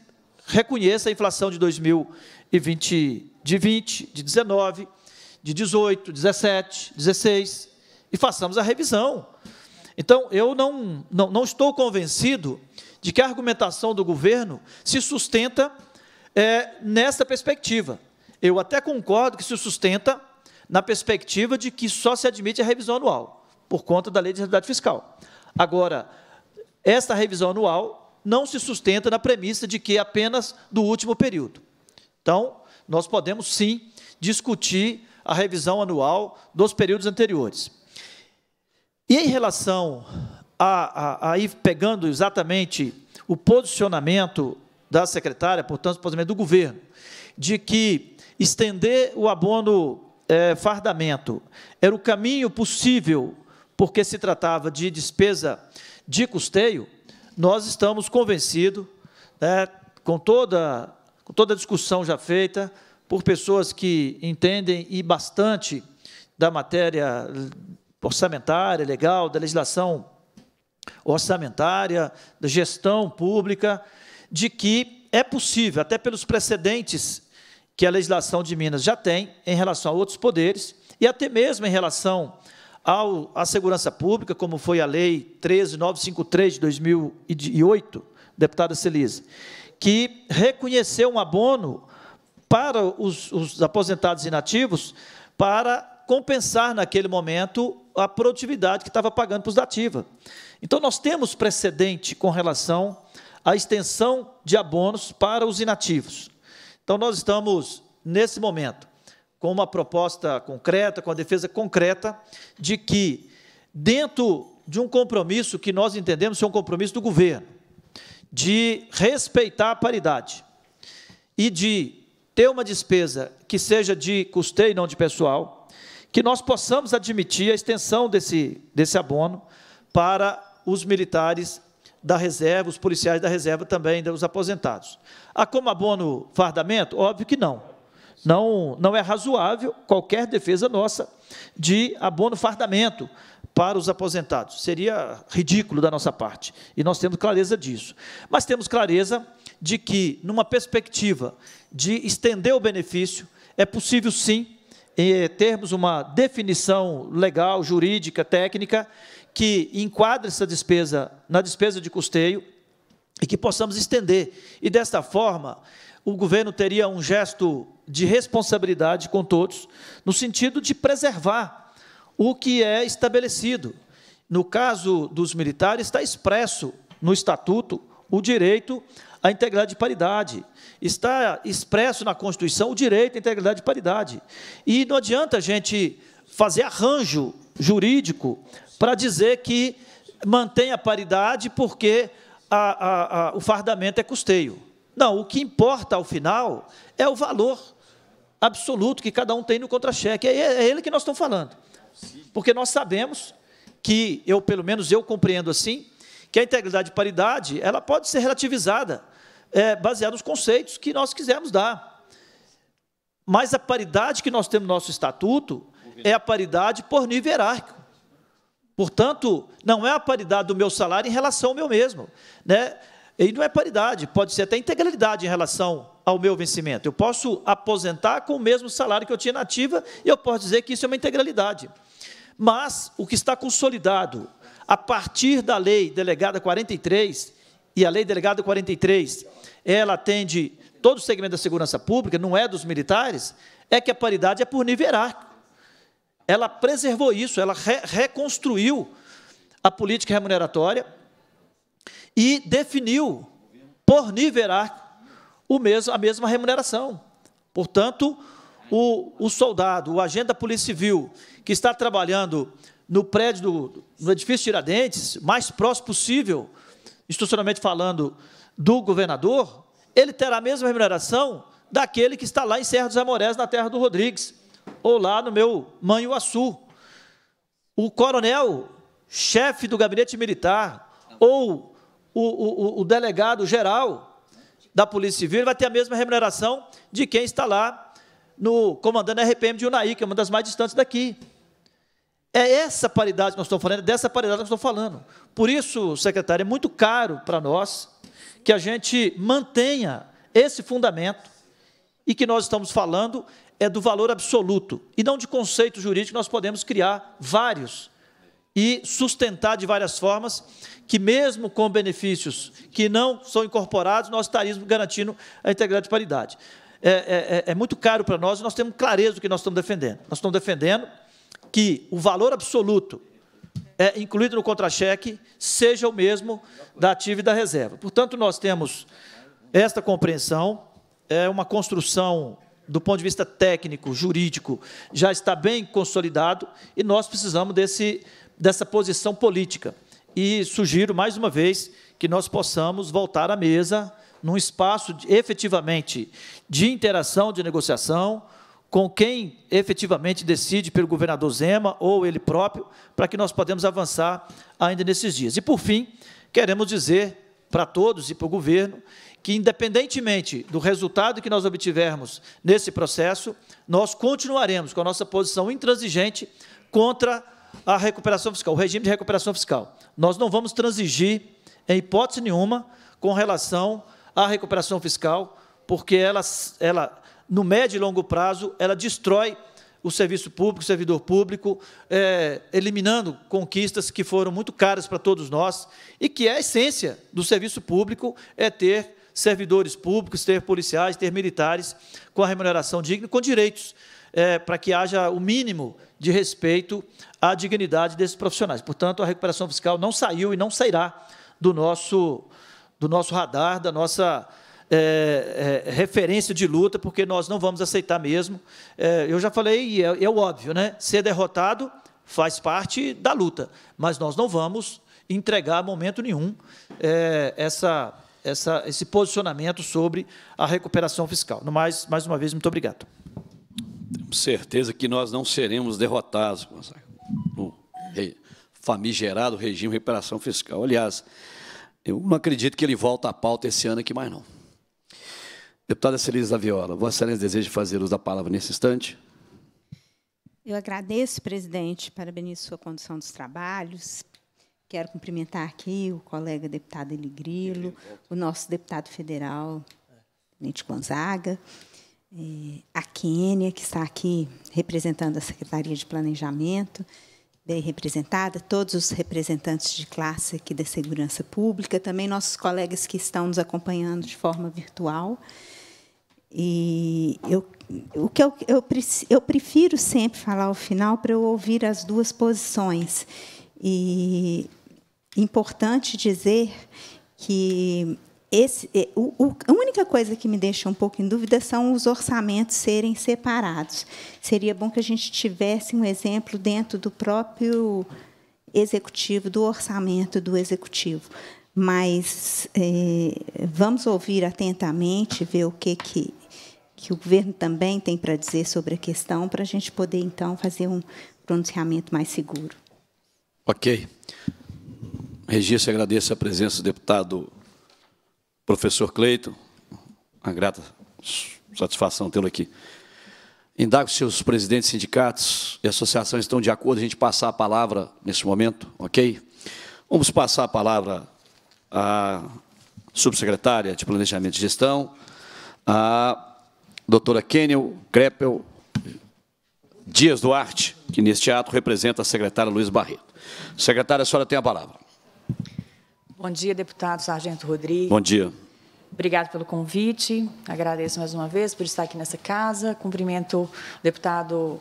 reconheça a inflação de 2020, de 20, de 19, de 18, 17, 16, e façamos a revisão. Então, eu não, não, não estou convencido de que a argumentação do governo se sustenta é, nessa perspectiva. Eu até concordo que se sustenta na perspectiva de que só se admite a revisão anual, por conta da lei de responsabilidade fiscal. Agora, esta revisão anual não se sustenta na premissa de que é apenas do último período. Então, nós podemos sim discutir a revisão anual dos períodos anteriores. E em relação a, a, a pegando exatamente o posicionamento da secretária, portanto, o posicionamento do governo, de que estender o abono é, fardamento era o caminho possível porque se tratava de despesa de custeio, nós estamos convencidos, né, com, toda, com toda a discussão já feita, por pessoas que entendem e bastante da matéria orçamentária, legal, da legislação orçamentária, da gestão pública, de que é possível, até pelos precedentes que a legislação de Minas já tem em relação a outros poderes e até mesmo em relação ao, à segurança pública, como foi a Lei 13953 de 2008, deputada Celise, que reconheceu um abono para os, os aposentados inativos para compensar naquele momento a produtividade que estava pagando para os da ativa. Então, nós temos precedente com relação à extensão de abonos para os inativos. Então, nós estamos, nesse momento, com uma proposta concreta, com a defesa concreta de que, dentro de um compromisso que nós entendemos ser um compromisso do governo, de respeitar a paridade e de ter uma despesa que seja de custeio e não de pessoal, que nós possamos admitir a extensão desse, desse abono para os militares da reserva, os policiais da reserva também, os aposentados. Há como abono fardamento? Óbvio que não não, não é razoável qualquer defesa nossa de abono fardamento para os aposentados. Seria ridículo da nossa parte. E nós temos clareza disso. Mas temos clareza de que, numa perspectiva de estender o benefício, é possível sim eh, termos uma definição legal, jurídica, técnica, que enquadre essa despesa na despesa de custeio e que possamos estender. E desta forma, o governo teria um gesto de responsabilidade com todos, no sentido de preservar o que é estabelecido. No caso dos militares, está expresso no estatuto o direito à integridade e paridade. Está expresso na Constituição o direito à integridade e paridade. E não adianta a gente fazer arranjo jurídico para dizer que mantém a paridade porque a, a, a, o fardamento é custeio. Não, o que importa ao final é o valor absoluto que cada um tem no contra-cheque. É, é ele que nós estamos falando. Porque nós sabemos que, eu pelo menos eu compreendo assim, que a integridade e paridade ela pode ser relativizada, é, baseada nos conceitos que nós quisermos dar. Mas a paridade que nós temos no nosso estatuto é a paridade por nível hierárquico. Portanto, não é a paridade do meu salário em relação ao meu mesmo. Né? E não é paridade, pode ser até integralidade em relação ao meu vencimento. Eu posso aposentar com o mesmo salário que eu tinha na ativa e eu posso dizer que isso é uma integralidade. Mas o que está consolidado a partir da lei delegada 43 e a lei delegada 43, ela atende todo o segmento da segurança pública, não é dos militares, é que a paridade é por nível hierárquico. Ela preservou isso, ela re reconstruiu a política remuneratória e definiu por nivelar o mesmo, a mesma remuneração. Portanto, o, o soldado, o agente da Polícia Civil, que está trabalhando no prédio do no edifício Tiradentes, mais próximo possível, institucionalmente falando, do governador, ele terá a mesma remuneração daquele que está lá em Serra dos Amorés, na terra do Rodrigues, ou lá no meu Manhuaçu. O coronel, chefe do gabinete militar, ou o, o, o delegado geral da Polícia Civil vai ter a mesma remuneração de quem está lá no comandando a RPM de Unai, que é uma das mais distantes daqui. É essa paridade que nós estamos falando, é dessa paridade que nós estamos falando. Por isso, secretário, é muito caro para nós que a gente mantenha esse fundamento e que nós estamos falando é do valor absoluto e não de conceito jurídico nós podemos criar vários e sustentar de várias formas que mesmo com benefícios que não são incorporados, nós estaríamos garantindo a integridade de paridade. É, é, é, é muito caro para nós e nós temos clareza do que nós estamos defendendo. Nós estamos defendendo que o valor absoluto é, incluído no contra-cheque seja o mesmo da ativa e da reserva. Portanto, nós temos esta compreensão, é uma construção do ponto de vista técnico, jurídico, já está bem consolidado e nós precisamos desse dessa posição política. E sugiro mais uma vez que nós possamos voltar à mesa num espaço de, efetivamente de interação, de negociação com quem efetivamente decide pelo governador Zema ou ele próprio, para que nós podemos avançar ainda nesses dias. E por fim, queremos dizer para todos e para o governo que, independentemente do resultado que nós obtivermos nesse processo, nós continuaremos com a nossa posição intransigente contra a recuperação fiscal, o regime de recuperação fiscal. Nós não vamos transigir, em hipótese nenhuma, com relação à recuperação fiscal, porque ela, ela no médio e longo prazo, ela destrói o serviço público, o servidor público, é, eliminando conquistas que foram muito caras para todos nós e que é a essência do serviço público é ter servidores públicos, ter policiais, ter militares com a remuneração digna, com direitos é, para que haja o mínimo de respeito à dignidade desses profissionais. Portanto, a recuperação fiscal não saiu e não sairá do nosso, do nosso radar, da nossa é, é, referência de luta, porque nós não vamos aceitar mesmo. É, eu já falei, e é, é, o óbvio, né? ser derrotado faz parte da luta, mas nós não vamos entregar a momento nenhum é, essa essa, esse posicionamento sobre a recuperação fiscal. No mais, mais uma vez, muito obrigado certeza que nós não seremos derrotados né, no famigerado regime de reparação fiscal. Aliás, eu não acredito que ele volta à pauta esse ano aqui mais não. Deputada Celise Viola, Vossa Excelência deseja fazer uso da palavra nesse instante? Eu agradeço, presidente, parabenizo sua condução dos trabalhos. Quero cumprimentar aqui o colega deputado Grilo, o nosso deputado federal, Nite Gonzaga. É, a Quênia, que está aqui representando a Secretaria de Planejamento, bem representada, todos os representantes de classe aqui da Segurança Pública, também nossos colegas que estão nos acompanhando de forma virtual. E eu, o que eu, eu, eu prefiro sempre falar ao final para eu ouvir as duas posições. E importante dizer que esse, é, o, o, a única coisa que me deixa um pouco em dúvida são os orçamentos serem separados. Seria bom que a gente tivesse um exemplo dentro do próprio executivo, do orçamento do executivo. Mas é, vamos ouvir atentamente, ver o que, que, que o governo também tem para dizer sobre a questão, para a gente poder, então, fazer um pronunciamento mais seguro. Ok. Regis, agradeço a presença do deputado professor Cleito, uma grata satisfação tê-lo aqui. Indago se os presidentes de sindicatos e associações estão de acordo a gente passar a palavra nesse momento, ok? Vamos passar a palavra à subsecretária de Planejamento e Gestão, a doutora Kenel Kreppel Dias Duarte, que neste ato representa a secretária Luiz Barreto. Secretária, a senhora tem a palavra. Bom dia, deputado Sargento Rodrigues. Bom dia. Obrigado pelo convite. Agradeço mais uma vez por estar aqui nessa casa. Cumprimento o deputado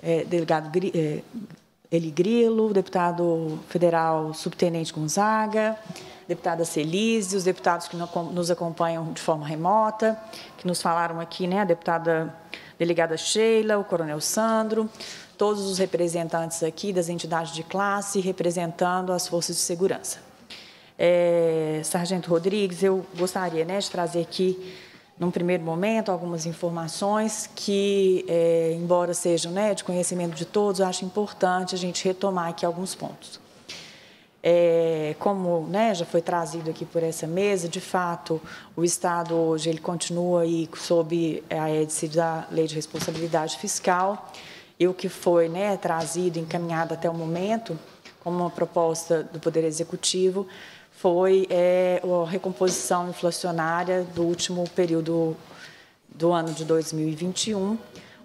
é, delegado é, Eli Grilo, o deputado federal subtenente Gonzaga, deputada Celise, os deputados que nos acompanham de forma remota, que nos falaram aqui, né, a deputada delegada Sheila, o coronel Sandro, todos os representantes aqui das entidades de classe representando as forças de segurança. É, Sargento Rodrigues, eu gostaria né, de trazer aqui, num primeiro momento, algumas informações que, é, embora sejam né, de conhecimento de todos, eu acho importante a gente retomar aqui alguns pontos. É, como né, já foi trazido aqui por essa mesa, de fato, o Estado hoje ele continua aí sob a édice da Lei de Responsabilidade Fiscal e o que foi né, trazido, encaminhado até o momento, como uma proposta do Poder Executivo, foi é, a recomposição inflacionária do último período do ano de 2021,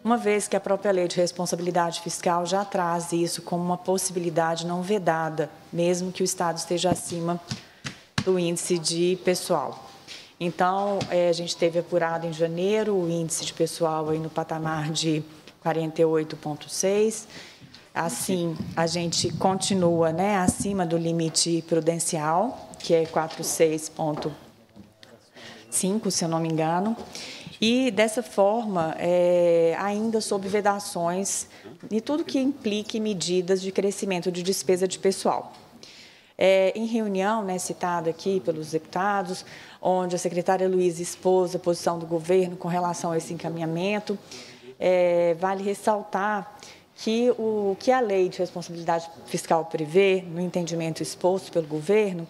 uma vez que a própria lei de responsabilidade fiscal já traz isso como uma possibilidade não vedada, mesmo que o Estado esteja acima do índice de pessoal. Então, é, a gente teve apurado em janeiro o índice de pessoal aí no patamar de 48,6%, assim a gente continua né, acima do limite prudencial que é 46.5, se eu não me engano. E, dessa forma, é, ainda sob vedações e tudo que implique medidas de crescimento de despesa de pessoal. É, em reunião, né, citada aqui pelos deputados, onde a secretária Luiz expôs a posição do governo com relação a esse encaminhamento, é, vale ressaltar que o que a lei de responsabilidade fiscal prevê, no entendimento exposto pelo governo,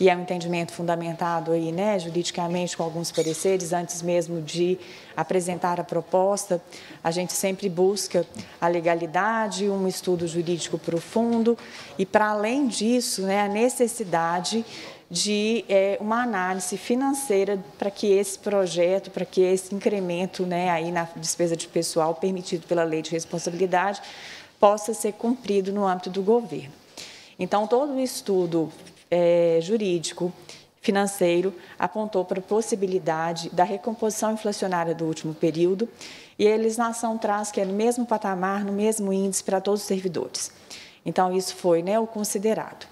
e é um entendimento fundamentado aí, né, juridicamente com alguns pareceres, antes mesmo de apresentar a proposta, a gente sempre busca a legalidade, um estudo jurídico profundo e para além disso, né, a necessidade de é, uma análise financeira para que esse projeto, para que esse incremento né, aí na despesa de pessoal permitido pela lei de responsabilidade possa ser cumprido no âmbito do governo. Então, todo o estudo é, jurídico, financeiro, apontou para a possibilidade da recomposição inflacionária do último período e a legislação traz que é no mesmo patamar, no mesmo índice para todos os servidores. Então, isso foi né, o considerado.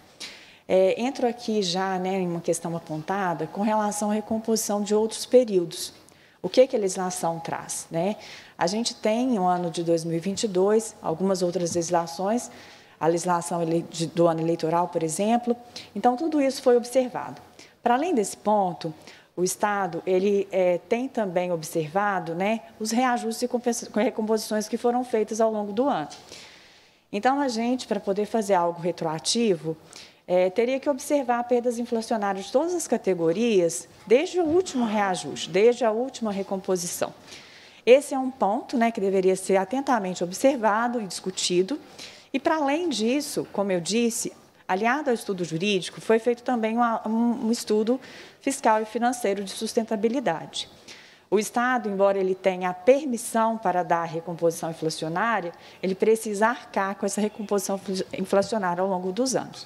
É, entro aqui já né, em uma questão apontada com relação à recomposição de outros períodos. O que, é que a legislação traz? Né? A gente tem, no ano de 2022, algumas outras legislações, a legislação do ano eleitoral, por exemplo. Então, tudo isso foi observado. Para além desse ponto, o Estado ele é, tem também observado né, os reajustes e recomposições que foram feitas ao longo do ano. Então, a gente, para poder fazer algo retroativo, é, teria que observar perdas inflacionárias de todas as categorias, desde o último reajuste, desde a última recomposição. Esse é um ponto né, que deveria ser atentamente observado e discutido. E, para além disso, como eu disse, aliado ao estudo jurídico, foi feito também uma, um, estudo fiscal e financeiro de sustentabilidade. O Estado, embora ele tenha a permissão para dar a recomposição inflacionária, ele precisa arcar com essa recomposição inflacionária ao longo dos anos.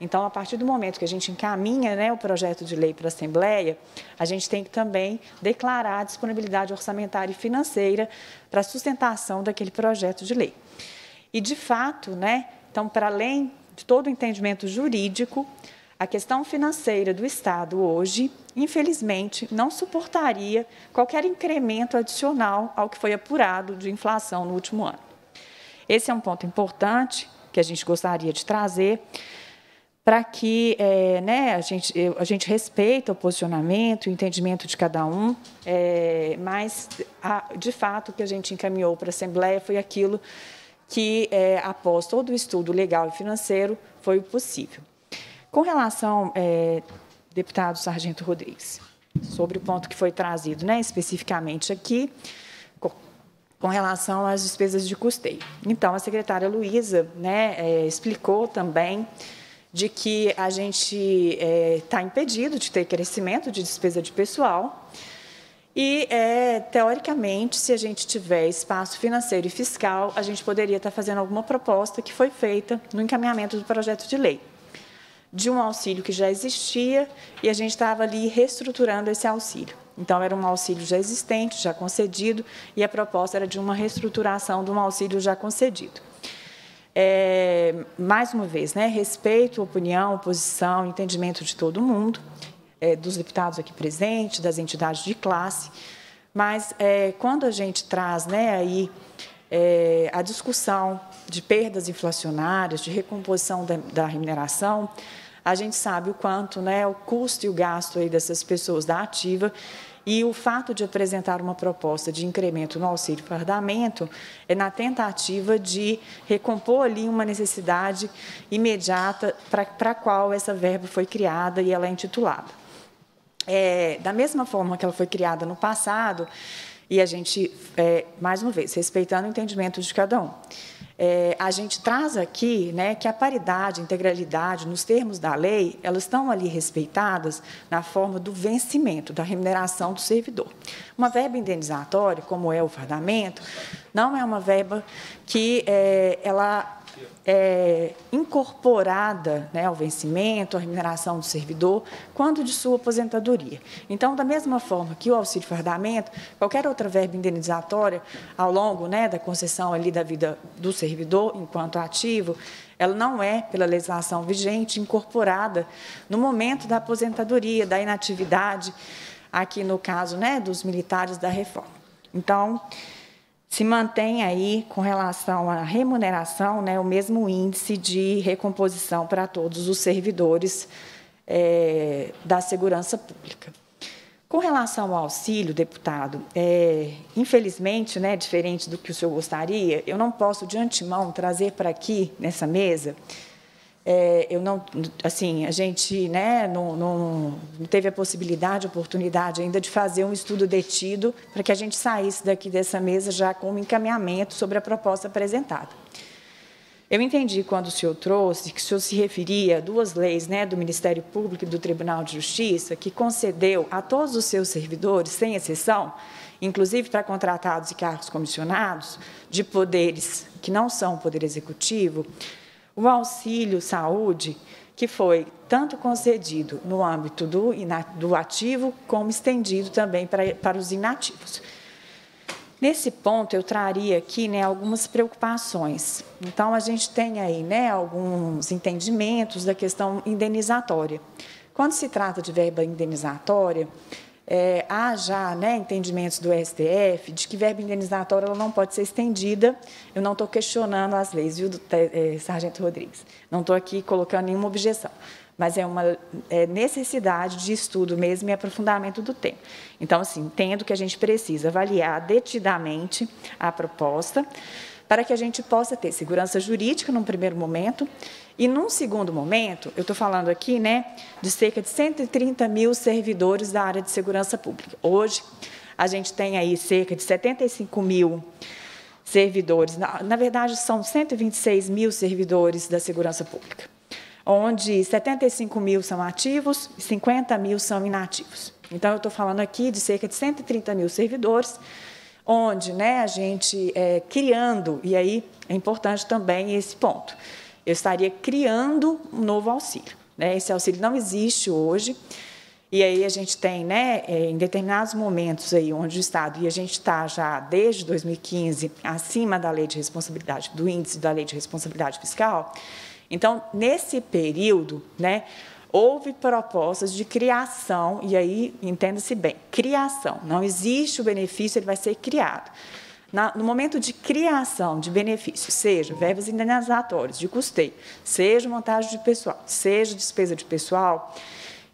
Então, a partir do momento que a gente encaminha né, o projeto de lei para a Assembleia, a gente tem que também declarar a disponibilidade orçamentária e financeira para a sustentação daquele projeto de lei. E, de fato, né, então, para além de todo o entendimento jurídico, a questão financeira do Estado hoje, infelizmente, não suportaria qualquer incremento adicional ao que foi apurado de inflação no último ano. Esse é um ponto importante que a gente gostaria de trazer para que é, né, a, gente, a gente respeita o posicionamento, o entendimento de cada um, é, mas, a, de fato, o que a gente encaminhou para a Assembleia foi aquilo que, é, após todo o estudo legal e financeiro, foi possível. Com relação, é, deputado Sargento Rodrigues, sobre o ponto que foi trazido né, especificamente aqui, com relação às despesas de custeio. Então, a secretária Luísa né, é, explicou também de que a gente está é, tá impedido de ter crescimento de despesa de pessoal. E, é, teoricamente, se a gente tiver espaço financeiro e fiscal, a gente poderia estar tá fazendo alguma proposta que foi feita no encaminhamento do projeto de lei, de um auxílio que já existia e a gente estava ali reestruturando esse auxílio. Então, era um auxílio já existente, já concedido, e a proposta era de uma reestruturação de um auxílio já concedido é, mais uma vez, né, respeito a opinião, oposição, entendimento de todo mundo, é, dos deputados aqui presentes, das entidades de classe, mas é, quando a gente traz né, aí, é, a discussão de perdas inflacionárias, de recomposição da, da, remuneração, a gente sabe o quanto né, o custo e o gasto aí dessas pessoas da ativa e o fato de apresentar uma proposta de incremento no auxílio fardamento é na tentativa de recompor ali uma necessidade imediata para a qual essa verba foi criada e ela é intitulada. É, da mesma forma que ela foi criada no passado, e a gente, é, mais uma vez, respeitando o entendimento de cada um. É, a gente traz aqui né, que a paridade, a integralidade, nos termos da lei, elas estão ali respeitadas na forma do vencimento, da remuneração do servidor. Uma verba indenizatória, como é o fardamento, não é uma verba que é, ela é, incorporada né, ao vencimento, à remuneração do servidor, quanto de sua aposentadoria. Então, da mesma forma que o auxílio fardamento, qualquer outra verba indenizatória ao longo né, da concessão ali da vida do servidor enquanto ativo, ela não é, pela legislação vigente, incorporada no momento da aposentadoria, da inatividade, aqui no caso né, dos militares da reforma. Então, se mantém aí com relação à remuneração, né, o mesmo índice de recomposição para todos os servidores é, da segurança pública. Com relação ao auxílio, deputado, é, infelizmente, né, diferente do que o senhor gostaria, eu não posso de antemão trazer para aqui nessa mesa é, eu não, assim, a gente né, não, não, não, teve a possibilidade, a oportunidade ainda de fazer um estudo detido para que a gente saísse daqui dessa mesa já com um encaminhamento sobre a proposta apresentada. Eu entendi quando o senhor trouxe que o senhor se referia a duas leis né, do Ministério Público e do Tribunal de Justiça que concedeu a todos os seus servidores, sem exceção, inclusive para contratados e cargos comissionados, de poderes que não são o poder executivo, o auxílio saúde, que foi tanto concedido no âmbito do, do ativo, como estendido também para, para os inativos. Nesse ponto, eu traria aqui né, algumas preocupações. Então, a gente tem aí né, alguns entendimentos da questão indenizatória. Quando se trata de verba indenizatória, é, há já né, entendimentos do STF de que verba indenizatória não pode ser estendida. Eu não estou questionando as leis, viu, é, Sargento Rodrigues? Não estou aqui colocando nenhuma objeção, mas é uma é, necessidade de estudo mesmo e aprofundamento do tema. Então, assim, entendo que a gente precisa avaliar detidamente a proposta para que a gente possa ter segurança jurídica num primeiro momento e num segundo momento, eu estou falando aqui né, de cerca de 130 mil servidores da área de segurança pública. Hoje, a gente tem aí cerca de 75 mil servidores, na, na verdade, são 126 mil servidores da segurança pública, onde 75 mil são ativos e 50 mil são inativos. Então, eu estou falando aqui de cerca de 130 mil servidores onde né, a gente é, criando, e aí é importante também esse ponto, eu estaria criando um novo auxílio. Né? Esse auxílio não existe hoje, e aí a gente tem, né, é, em determinados momentos aí onde o Estado, e a gente está já desde 2015 acima da lei de responsabilidade, do índice da lei de responsabilidade fiscal, então, nesse período, né, houve propostas de criação, e aí entenda-se bem, criação. Não existe o benefício, ele vai ser criado. Na, no momento de criação de benefício, seja verbas indenizatórias, de custeio, seja montagem de pessoal, seja despesa de pessoal,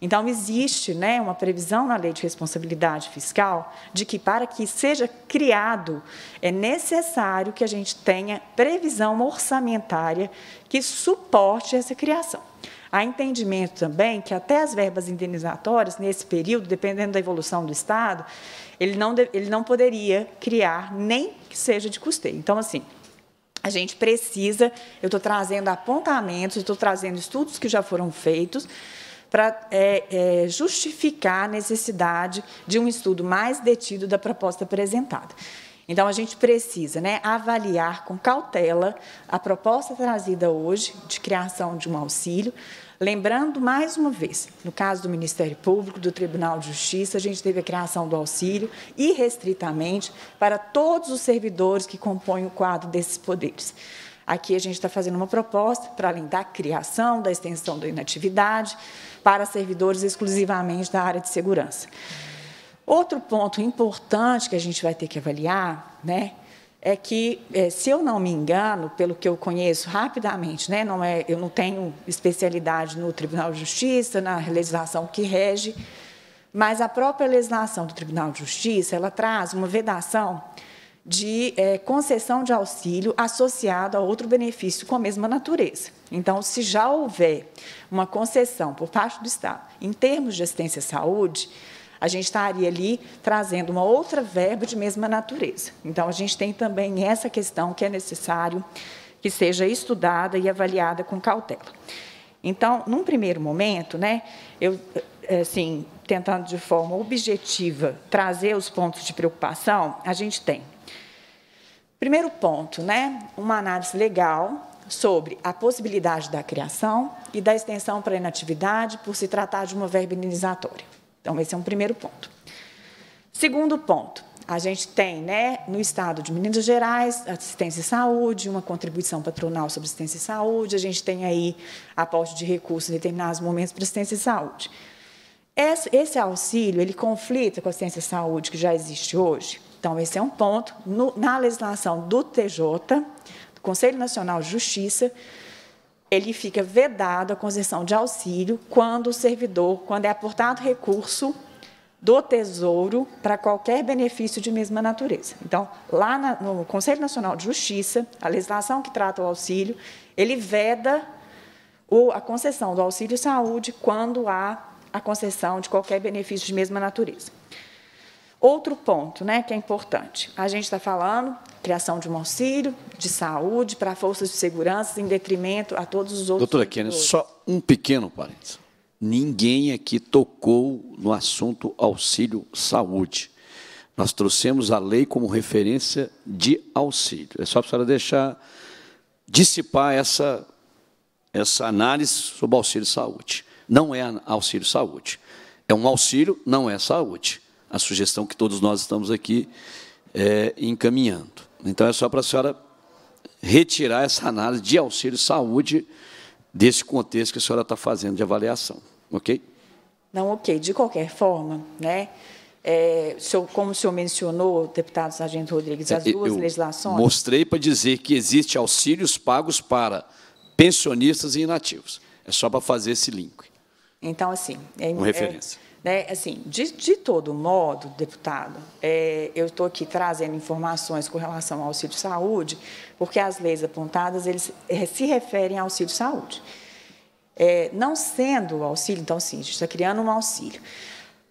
então existe né, uma previsão na lei de responsabilidade fiscal de que para que seja criado é necessário que a gente tenha previsão orçamentária que suporte essa criação. Há entendimento também que até as verbas indenizatórias, nesse período, dependendo da evolução do Estado, ele não, ele não poderia criar nem que seja de custeio. Então, assim, a gente precisa, eu estou trazendo apontamentos, estou trazendo estudos que já foram feitos para é, é, justificar a necessidade de um estudo mais detido da proposta apresentada. Então, a gente precisa né, avaliar com cautela a proposta trazida hoje de criação de um auxílio, Lembrando mais uma vez, no caso do Ministério Público, do Tribunal de Justiça, a gente teve a criação do auxílio irrestritamente para todos os servidores que compõem o quadro desses poderes. Aqui a gente está fazendo uma proposta para além da criação, da extensão da inatividade, para servidores exclusivamente da área de segurança. Outro ponto importante que a gente vai ter que avaliar, né, é que, é, se eu não me engano, pelo que eu conheço rapidamente, né, não é, eu não tenho especialidade no Tribunal de Justiça, na legislação que rege, mas a própria legislação do Tribunal de Justiça ela traz uma vedação de é, concessão de auxílio associado a outro benefício com a mesma natureza. Então, se já houver uma concessão por parte do Estado em termos de assistência à saúde, a gente estaria tá ali trazendo uma outra verba de mesma natureza. Então, a gente tem também essa questão que é necessário que seja estudada e avaliada com cautela. Então, num primeiro momento, né, eu, eh, assim, tentando de forma objetiva trazer os pontos de preocupação, a gente tem. Primeiro ponto, né, uma análise legal sobre a possibilidade da criação e da extensão para a inatividade por se tratar de uma verba indenizatória. Então, esse é um primeiro ponto. Segundo ponto, a gente tem, né, no estado de Minas Gerais, assistência e saúde, uma contribuição patronal sobre assistência e saúde, a gente tem aí aporte de recursos em determinados momentos para assistência e saúde. Esse, esse auxílio, ele conflita com a assistência e saúde que já existe hoje? Então, esse é um ponto no, na legislação do TJ, do Conselho Nacional de Justiça, ele fica vedado a concessão de auxílio quando o servidor, quando é aportado recurso do Tesouro para qualquer benefício de mesma natureza. Então, lá na, no Conselho Nacional de Justiça, a legislação que trata o auxílio, ele veda o, a concessão do auxílio saúde quando há a concessão de qualquer benefício de mesma natureza. Outro ponto né, que é importante, a gente está falando criação de um auxílio de saúde para forças de segurança, em detrimento a todos os outros. Doutora Kennedy, só um pequeno parênteses. Ninguém aqui tocou no assunto auxílio saúde. Nós trouxemos a lei como referência de auxílio. É só para a senhora deixar dissipar essa, essa análise sobre auxílio saúde. Não é auxílio saúde. É um auxílio, não é saúde. A sugestão que todos nós estamos aqui é, encaminhando. Então é só para a senhora retirar essa análise de auxílio saúde desse contexto que a senhora está fazendo de avaliação, ok? Não, ok. De qualquer forma, né? É, senhor, como o senhor mencionou, deputado Sargento Rodrigues, é, as duas Eu legislações. Mostrei para dizer que existe auxílios pagos para pensionistas e inativos. É só para fazer esse link. Então, assim. É, Com é referência. É, né? Assim, de, de todo modo, deputado, é, eu estou aqui trazendo informações com relação ao auxílio-saúde, porque as leis apontadas eles, é, se referem ao auxílio-saúde. É, não sendo o auxílio, então sim, a gente está criando um auxílio.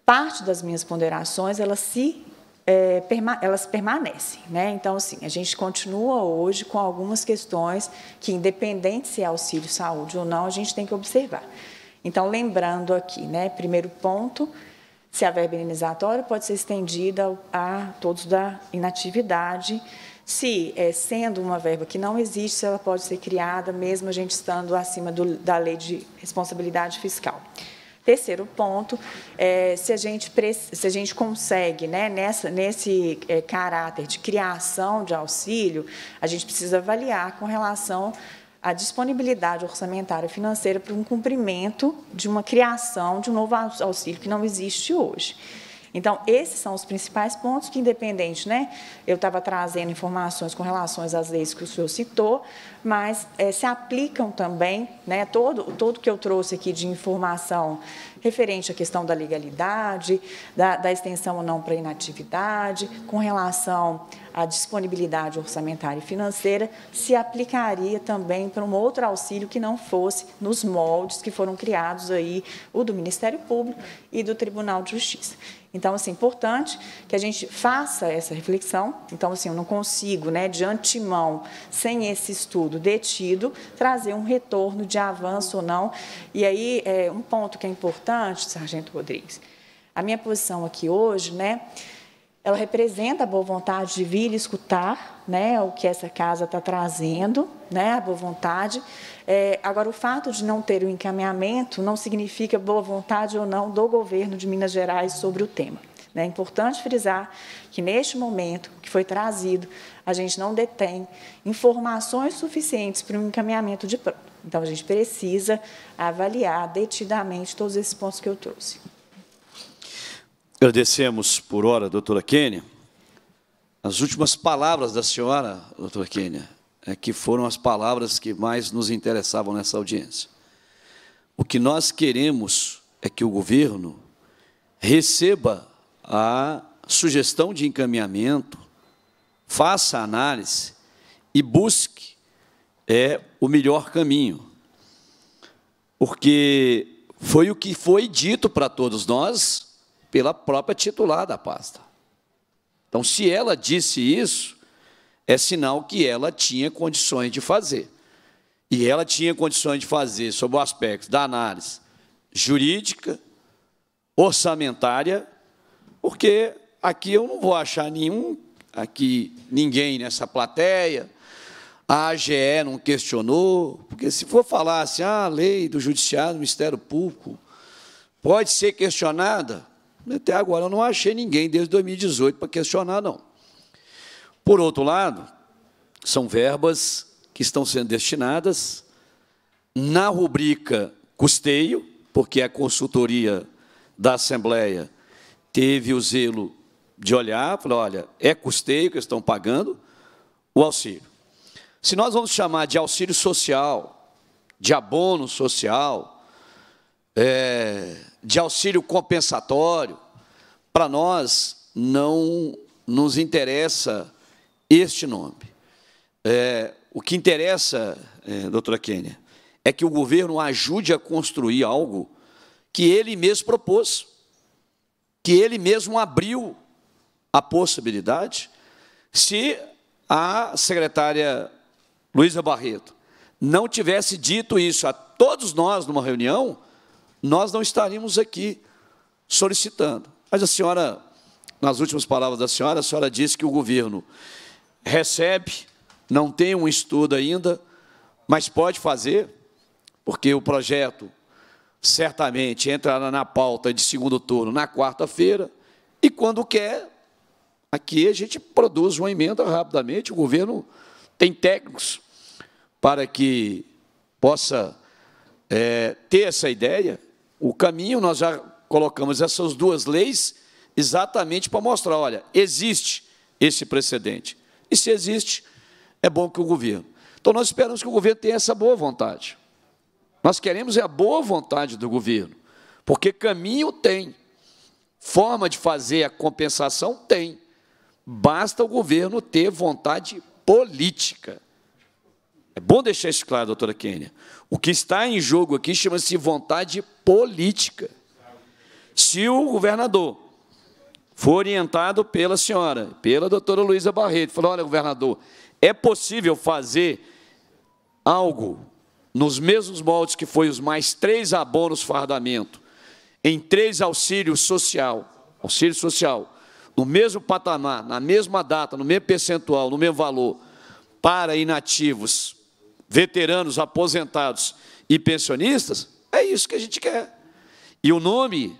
Parte das minhas ponderações, elas se é, perma elas permanecem. Né? Então, assim, a gente continua hoje com algumas questões que, independente se é auxílio saúde ou não, a gente tem que observar. Então, lembrando aqui, né, primeiro ponto, se a verba é indenizatória pode ser estendida a todos da inatividade, se é, sendo uma verba que não existe, ela pode ser criada, mesmo a gente estando acima do, da lei de responsabilidade fiscal. Terceiro ponto, é, se, a gente, se a gente consegue, né, nessa, nesse é, caráter de criação de auxílio, a gente precisa avaliar com relação a disponibilidade orçamentária financeira para um cumprimento de uma criação de um novo auxílio que não existe hoje. Então, esses são os principais pontos que, independente, né? Eu estava trazendo informações com relação às leis que o senhor citou, mas é, se aplicam também, né? Todo, todo que eu trouxe aqui de informação referente à questão da legalidade, da, da extensão ou não para inatividade, com relação à disponibilidade orçamentária e financeira, se aplicaria também para um outro auxílio que não fosse nos moldes que foram criados aí, o do Ministério Público e do Tribunal de Justiça. Então, assim, importante que a gente faça essa reflexão. Então, assim, eu não consigo, né, de antemão, sem esse estudo detido, trazer um retorno de avanço ou não. E aí, é, um ponto que é importante, Sargento Rodrigues, a minha posição aqui hoje, né, ela representa a boa vontade de vir escutar né, o que essa casa está trazendo, né, a boa vontade. É, agora, o fato de não ter o encaminhamento não significa boa vontade ou não do governo de Minas Gerais sobre o tema. Né. É importante frisar que, neste momento que foi trazido, a gente não detém informações suficientes para um encaminhamento de pronto. Então, a gente precisa avaliar detidamente todos esses pontos que eu trouxe. Agradecemos por hora, doutora Kênia. As últimas palavras da senhora, doutora Kênia, é que foram as palavras que mais nos interessavam nessa audiência. O que nós queremos é que o governo receba a sugestão de encaminhamento, faça a análise e busque é o melhor caminho. Porque foi o que foi dito para todos nós pela própria titular da pasta. Então, se ela disse isso, é sinal que ela tinha condições de fazer. E ela tinha condições de fazer sob o aspecto da análise jurídica, orçamentária, porque aqui eu não vou achar nenhum, aqui ninguém nessa plateia, a AGE não questionou, porque se for falar assim, ah, a lei do judiciário, do Ministério Público, pode ser questionada, até agora eu não achei ninguém desde 2018 para questionar, não. Por outro lado, são verbas que estão sendo destinadas na rubrica custeio, porque a consultoria da Assembleia teve o zelo de olhar, falou, olha, é custeio que estão pagando o auxílio. Se nós vamos chamar de auxílio social, de abono social, é, de auxílio compensatório, para nós não nos interessa este nome. É, o que interessa, é, doutora Kênia, é que o governo ajude a construir algo que ele mesmo propôs, que ele mesmo abriu a possibilidade. Se a secretária Luísa Barreto não tivesse dito isso a todos nós numa reunião, nós não estaríamos aqui solicitando. Mas a senhora, nas últimas palavras da senhora, a senhora disse que o governo recebe, não tem um estudo ainda, mas pode fazer, porque o projeto certamente entrará na pauta de segundo turno na quarta-feira, e quando quer, aqui a gente produz uma emenda rapidamente, o governo tem técnicos para que possa é, ter essa ideia o caminho, nós já colocamos essas duas leis exatamente para mostrar, olha, existe esse precedente. E se existe, é bom que o governo. Então nós esperamos que o governo tenha essa boa vontade. Nós queremos é a boa vontade do governo, porque caminho tem, forma de fazer a compensação tem. Basta o governo ter vontade política. É bom deixar isso claro, doutora Kênia. O que está em jogo aqui chama-se vontade política política. Se o governador for orientado pela senhora, pela doutora Luísa Barreto, falou: olha, governador, é possível fazer algo nos mesmos moldes que foi os mais três abonos fardamento, em três auxílios social, auxílio social, no mesmo patamar, na mesma data, no mesmo percentual, no mesmo valor, para inativos, veteranos, aposentados e pensionistas, é isso que a gente quer. E o nome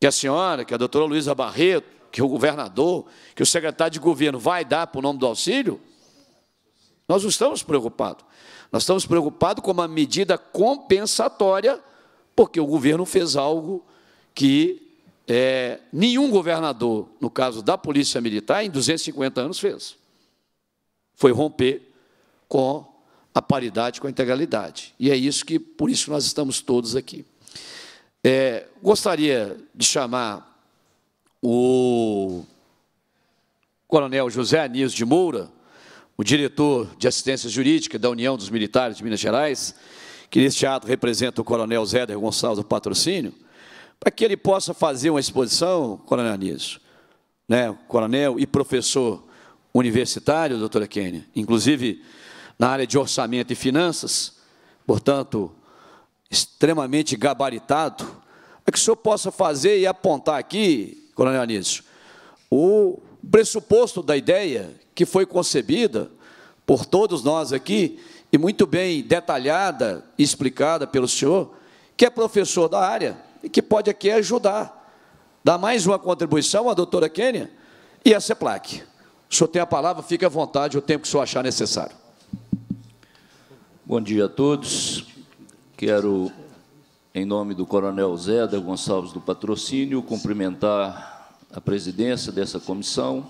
que a senhora, que a doutora Luísa Barreto, que o governador, que o secretário de governo vai dar para o nome do auxílio, nós não estamos preocupados. Nós estamos preocupados com uma medida compensatória, porque o governo fez algo que é, nenhum governador, no caso da Polícia Militar, em 250 anos fez. Foi romper com a paridade com a integralidade. E é isso que, por isso, nós estamos todos aqui. É, gostaria de chamar o coronel José Anísio de Moura, o diretor de assistência jurídica da União dos Militares de Minas Gerais, que neste ato representa o coronel Zéder Gonçalves do Patrocínio, para que ele possa fazer uma exposição, coronel Anísio, né, coronel e professor universitário, doutora Kênia, inclusive na área de orçamento e finanças, portanto, extremamente gabaritado, é que o senhor possa fazer e apontar aqui, Coronel Anísio, o pressuposto da ideia que foi concebida por todos nós aqui e muito bem detalhada e explicada pelo senhor, que é professor da área e que pode aqui ajudar, dar mais uma contribuição à doutora Kênia e à CEPLAC. O senhor tem a palavra, fique à vontade o tempo que o senhor achar necessário. Bom dia a todos. Quero, em nome do Coronel Zéda Gonçalves do Patrocínio, cumprimentar a presidência dessa comissão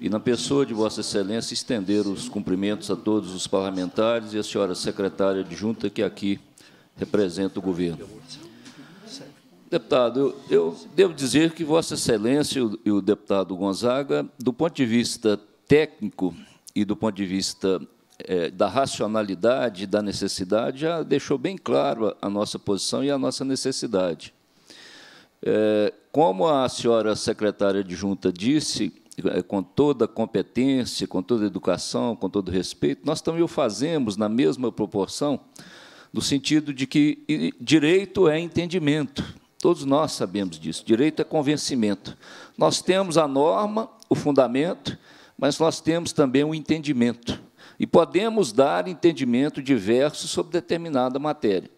e, na pessoa de Vossa Excelência, estender os cumprimentos a todos os parlamentares e a senhora secretária de junta que aqui representa o governo. Deputado, eu, eu devo dizer que Vossa Excelência e o deputado Gonzaga, do ponto de vista técnico e do ponto de vista é, da racionalidade, da necessidade, já deixou bem claro a, a nossa posição e a nossa necessidade. É, como a senhora secretária adjunta disse, é, com toda competência, com toda educação, com todo respeito, nós também o fazemos na mesma proporção, no sentido de que direito é entendimento. Todos nós sabemos disso. Direito é convencimento. Nós temos a norma, o fundamento, mas nós temos também o entendimento e podemos dar entendimento diverso sobre determinada matéria.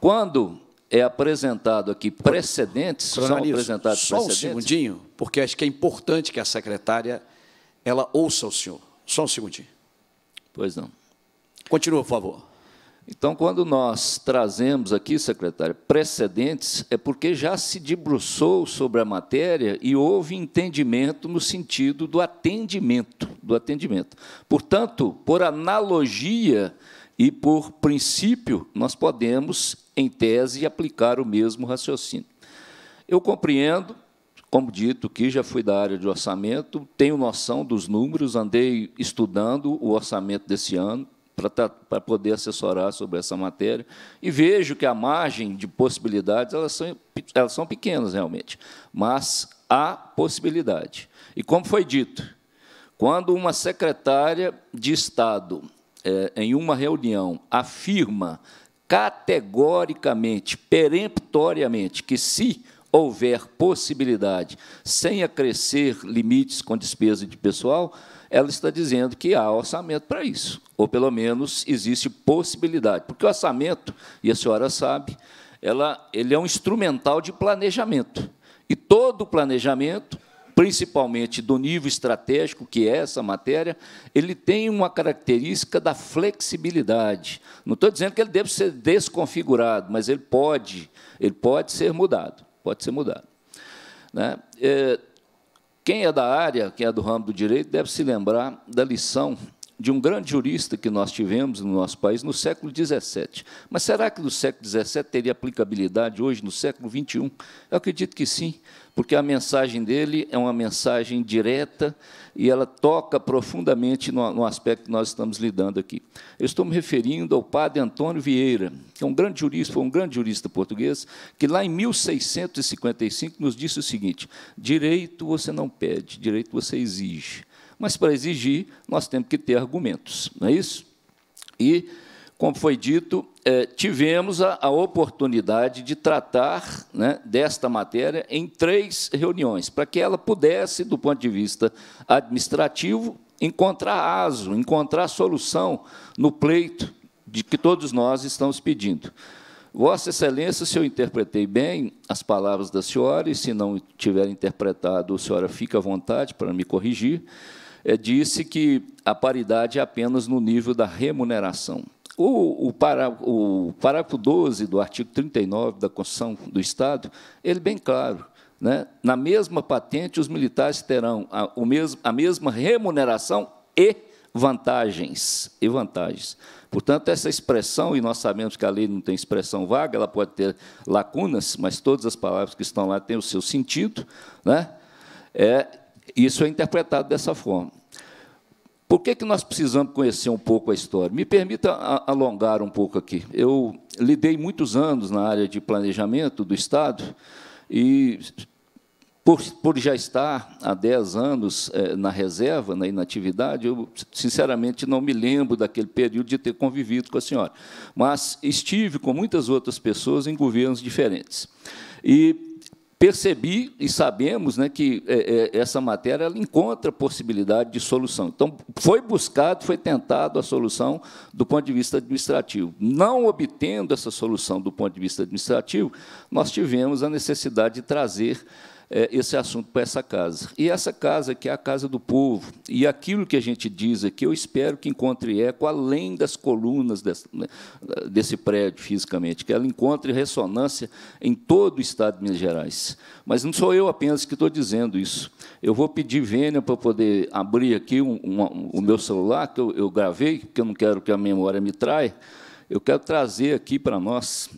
Quando é apresentado aqui precedentes, são apresentados só precedentes. Só um segundinho, porque acho que é importante que a secretária ela ouça o senhor. Só um segundinho. Pois não. Continua, por favor. Então, quando nós trazemos aqui, secretário, precedentes, é porque já se debruçou sobre a matéria e houve entendimento no sentido do atendimento, do atendimento. Portanto, por analogia e por princípio, nós podemos, em tese, aplicar o mesmo raciocínio. Eu compreendo, como dito, que já fui da área de orçamento, tenho noção dos números, andei estudando o orçamento desse ano, para tá, poder assessorar sobre essa matéria, e vejo que a margem de possibilidades elas são, elas são pequenas realmente, mas há possibilidade. E como foi dito, quando uma secretária de Estado, é, em uma reunião, afirma categoricamente, peremptoriamente, que se houver possibilidade, sem acrescer limites com despesa de pessoal, ela está dizendo que há orçamento para isso, ou pelo menos existe possibilidade, porque o orçamento, e a senhora sabe, ela, ele é um instrumental de planejamento. E todo planejamento, principalmente do nível estratégico, que é essa matéria, ele tem uma característica da flexibilidade. Não estou dizendo que ele deve ser desconfigurado, mas ele pode, ele pode ser mudado, pode ser mudado. Né? É, quem é da área, quem é do ramo do direito, deve se lembrar da lição de um grande jurista que nós tivemos no nosso país no século XVII. Mas será que no século XVII teria aplicabilidade hoje, no século XXI? Eu acredito que sim, porque a mensagem dele é uma mensagem direta, e ela toca profundamente no, no aspecto que nós estamos lidando aqui. Eu estou me referindo ao padre Antônio Vieira, que é um grande jurista, foi um grande jurista português, que lá em 1655 nos disse o seguinte: direito você não pede, direito você exige. Mas para exigir, nós temos que ter argumentos, não é isso? E como foi dito, eh, tivemos a, oportunidade de tratar né, desta matéria em três reuniões, para que ela pudesse, do ponto de vista administrativo, encontrar aso, encontrar solução no pleito de que todos nós estamos pedindo. Vossa Excelência, se eu interpretei bem as palavras da senhora, e se não tiver interpretado, a senhora fica à vontade para me corrigir, eh, disse que a paridade é apenas no nível da remuneração. O, o, para, o parágrafo 12 do artigo 39 da Constituição do Estado, ele bem claro, né? na mesma patente, os militares terão a, o mesmo, a mesma remuneração e vantagens. E vantagens. Portanto, essa expressão, e nós sabemos que a lei não tem expressão vaga, ela pode ter lacunas, mas todas as palavras que estão lá têm o seu sentido, né? é, isso é interpretado dessa forma. Por que, que nós precisamos conhecer um pouco a história? Me permita alongar um pouco aqui. Eu lidei muitos anos na área de planejamento do Estado e, por, por já estar há 10 anos eh, na reserva, na inatividade, eu, sinceramente, não me lembro daquele período de ter convivido com a senhora. Mas estive com muitas outras pessoas em governos diferentes. E percebi e sabemos né, que é, é, essa matéria ela encontra possibilidade de solução. Então, foi buscado, foi tentado a solução do ponto de vista administrativo. Não obtendo essa solução do ponto de vista administrativo, nós tivemos a necessidade de trazer é, esse assunto para essa casa. E essa casa que é a casa do povo, e aquilo que a gente diz aqui, eu espero que encontre eco além das colunas desse, né, desse prédio fisicamente, que ela encontre ressonância em todo o estado de Minas Gerais. Mas não sou eu apenas que estou dizendo isso. Eu vou pedir vênia para poder abrir aqui um, um, o meu celular, que eu, eu gravei, porque eu não quero que a memória me traia. Eu quero trazer aqui para nós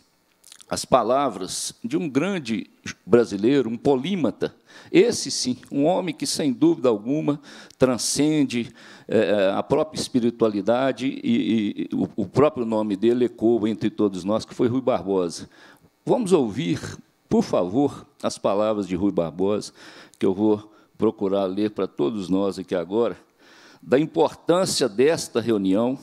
as palavras de um grande brasileiro, um polímata, esse sim, um homem que, sem dúvida alguma, transcende eh, eh, a própria espiritualidade e, o, o próprio nome dele ecoa entre todos nós, que foi Rui Barbosa. Vamos ouvir, por favor, as palavras de Rui Barbosa, que eu vou procurar ler para todos nós aqui agora, da importância desta reunião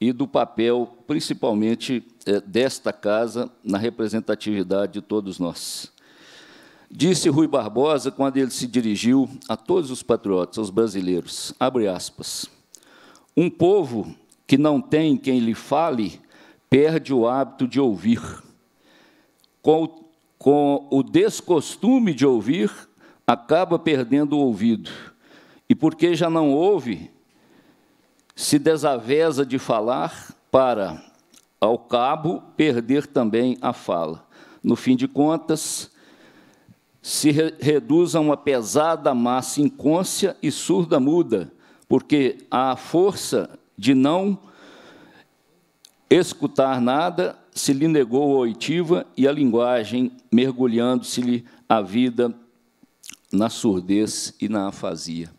e do papel, principalmente, eh, desta casa na representatividade de todos nós. Disse Rui Barbosa quando ele se dirigiu a todos os patriotas, aos brasileiros, abre aspas, um povo que não tem quem lhe fale perde o hábito de ouvir. Com, com o descostume de ouvir, acaba perdendo o ouvido. E porque já não ouve, se desavesa de falar para, ao cabo, perder também a fala. No fim de contas, se re reduz a uma pesada massa incôncia e surda muda, porque a força de não escutar nada se lhe negou a oitiva e a linguagem, mergulhando-se-lhe a vida na surdez e na afasia.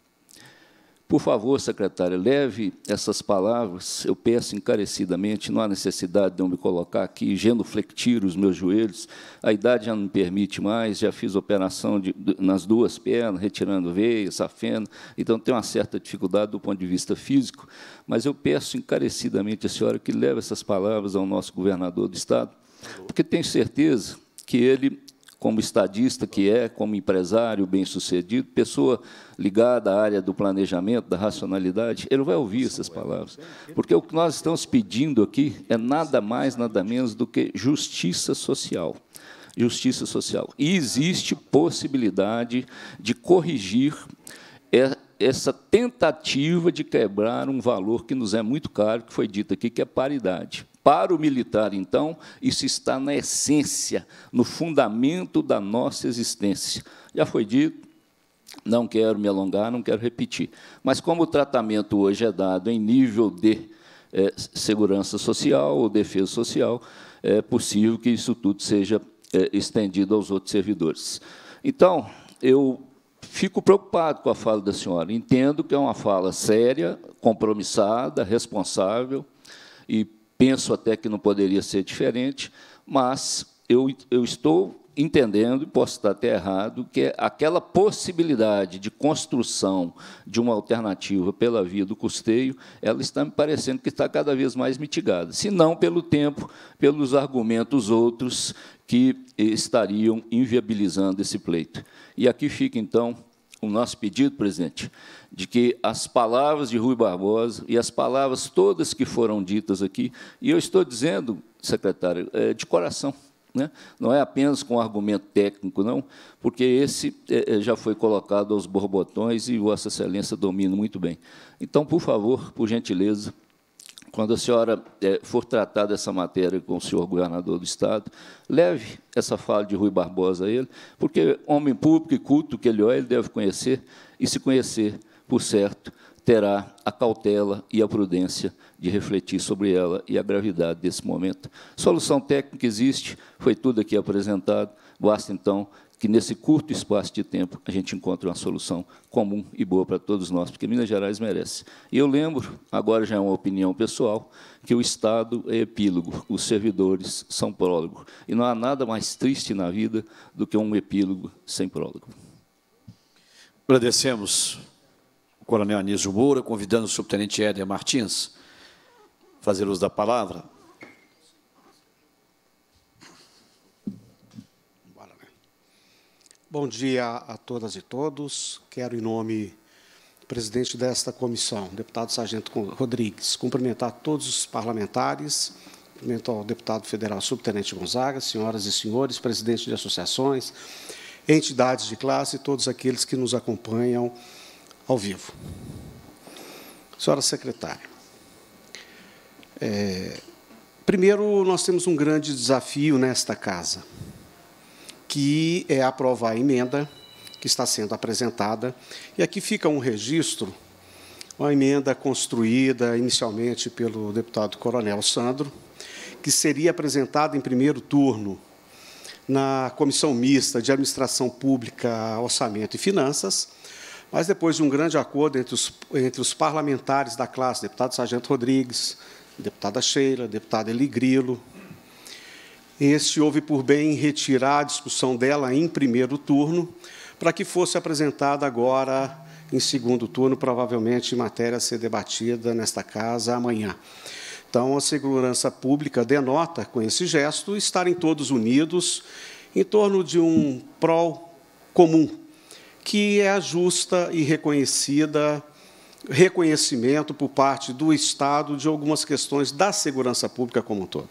Por favor, secretária, leve essas palavras. Eu peço encarecidamente, não há necessidade de eu me colocar aqui, genuflectir os meus joelhos. A idade já não me permite mais, já fiz operação de, nas duas pernas, retirando veia, safena, então tenho uma certa dificuldade do ponto de vista físico. Mas eu peço encarecidamente à senhora que leve essas palavras ao nosso governador do Estado, porque tenho certeza que ele como estadista que é, como empresário bem-sucedido, pessoa ligada à área do planejamento, da racionalidade, ele vai ouvir essas palavras. Porque o que nós estamos pedindo aqui é nada mais, nada menos do que justiça social. Justiça social. E existe possibilidade de corrigir é, essa tentativa de quebrar um valor que nos é muito caro, que foi dito aqui, que é paridade para o militar, então, isso está na essência, no fundamento da nossa existência. Já foi dito, não quero me alongar, não quero repetir. Mas como o tratamento hoje é dado em nível de é, segurança social ou defesa social, é possível que isso tudo seja é, estendido aos outros servidores. Então, eu fico preocupado com a fala da senhora. Entendo que é uma fala séria, compromissada, responsável e penso até que não poderia ser diferente, mas eu, eu estou entendendo, e posso estar até errado, que é aquela possibilidade de construção de uma alternativa pela via do custeio, ela está me parecendo que está cada vez mais mitigada, se não pelo tempo, pelos argumentos outros que estariam inviabilizando esse pleito. E aqui fica, então, o nosso pedido, presidente, de que as palavras de Rui Barbosa e as palavras todas que foram ditas aqui, e eu estou dizendo, secretário, é, de coração, né? não é apenas com argumento técnico, não, porque esse é, é já foi colocado aos borbotões e Vossa Excelência domina muito bem. Então, por favor, por gentileza, quando a senhora é, for tratar dessa matéria com o senhor governador do Estado, leve essa fala de Rui Barbosa a ele, porque homem público e culto que ele é, ele deve conhecer, e se conhecer, por certo, terá a cautela e a prudência de refletir sobre ela e a gravidade desse momento. Solução técnica existe, foi tudo aqui apresentado, basta então que nesse curto espaço de tempo a gente encontre uma solução comum e boa para todos nós, porque Minas Gerais merece. E eu lembro, agora já é uma opinião pessoal, que o Estado é epílogo, os servidores são prólogo. E não há nada mais triste na vida do que um epílogo sem prólogo. Agradecemos o coronel Anísio Moura, convidando o subtenente Éder Martins a fazer uso da palavra. Bom dia a todas e todos. Quero, em nome do presidente desta comissão, deputado Sargento Rodrigues, cumprimentar todos os parlamentares, cumprimento ao deputado federal subtenente Gonzaga, senhoras e senhores, presidentes de associações, entidades de classe e todos aqueles que nos acompanham ao vivo. Senhora secretária, é, primeiro, nós temos um grande desafio nesta casa que é aprovar a emenda que está sendo apresentada. E aqui fica um registro, uma emenda construída inicialmente pelo deputado Coronel Sandro, que seria apresentada em primeiro turno na Comissão Mista de Administração Pública, Orçamento e Finanças, mas depois de um grande acordo entre os, entre os parlamentares da classe, deputado Sargento Rodrigues, deputada Sheila, deputado Eli Grilo, este houve por bem retirar a discussão dela em primeiro turno, para que fosse apresentada agora em segundo turno, provavelmente em matéria a ser debatida nesta casa amanhã. Então, a segurança pública denota, com esse gesto, estarem todos unidos em torno de um prol comum, que é a justa e reconhecida reconhecimento por parte do Estado de algumas questões da segurança pública como um todo.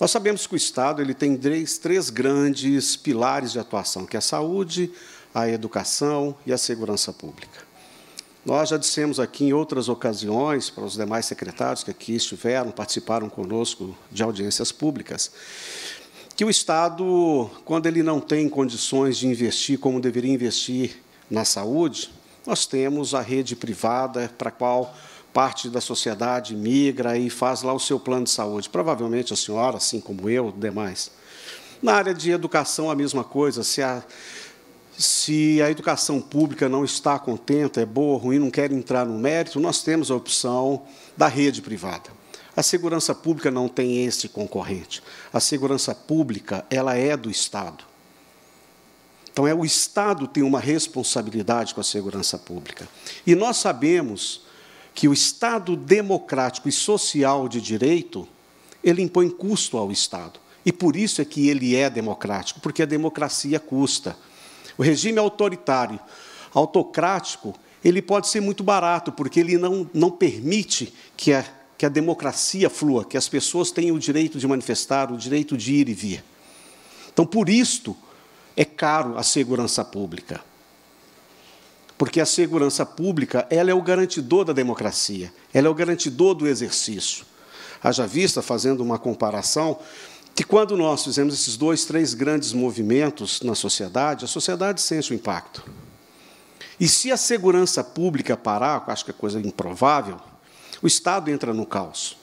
Nós sabemos que o Estado ele tem três, três grandes pilares de atuação, que é a saúde, a educação e a segurança pública. Nós já dissemos aqui em outras ocasiões para os demais secretários que aqui estiveram, participaram conosco de audiências públicas, que o Estado, quando ele não tem condições de investir como deveria investir na saúde, nós temos a rede privada para a qual parte da sociedade migra e faz lá o seu plano de saúde. Provavelmente a senhora, assim como eu, demais. Na área de educação, a mesma coisa. Se a, se a educação pública não está contenta, é boa ruim, não quer entrar no mérito, nós temos a opção da rede privada. A segurança pública não tem esse concorrente. A segurança pública, ela é do Estado. Então, é o Estado tem uma responsabilidade com a segurança pública. E nós sabemos que o Estado democrático e social de direito, ele impõe custo ao Estado. E por isso é que ele é democrático, porque a democracia custa. O regime autoritário, autocrático, ele pode ser muito barato, porque ele não, não permite que a, que a democracia flua, que as pessoas tenham o direito de manifestar, o direito de ir e vir. Então, por isto, é caro a segurança pública porque a segurança pública ela é o garantidor da democracia, ela é o garantidor do exercício. Haja vista, fazendo uma comparação, que quando nós fizemos esses dois, três grandes movimentos na sociedade, a sociedade sente o impacto. E se a segurança pública parar, acho que é coisa improvável, o Estado entra no caos.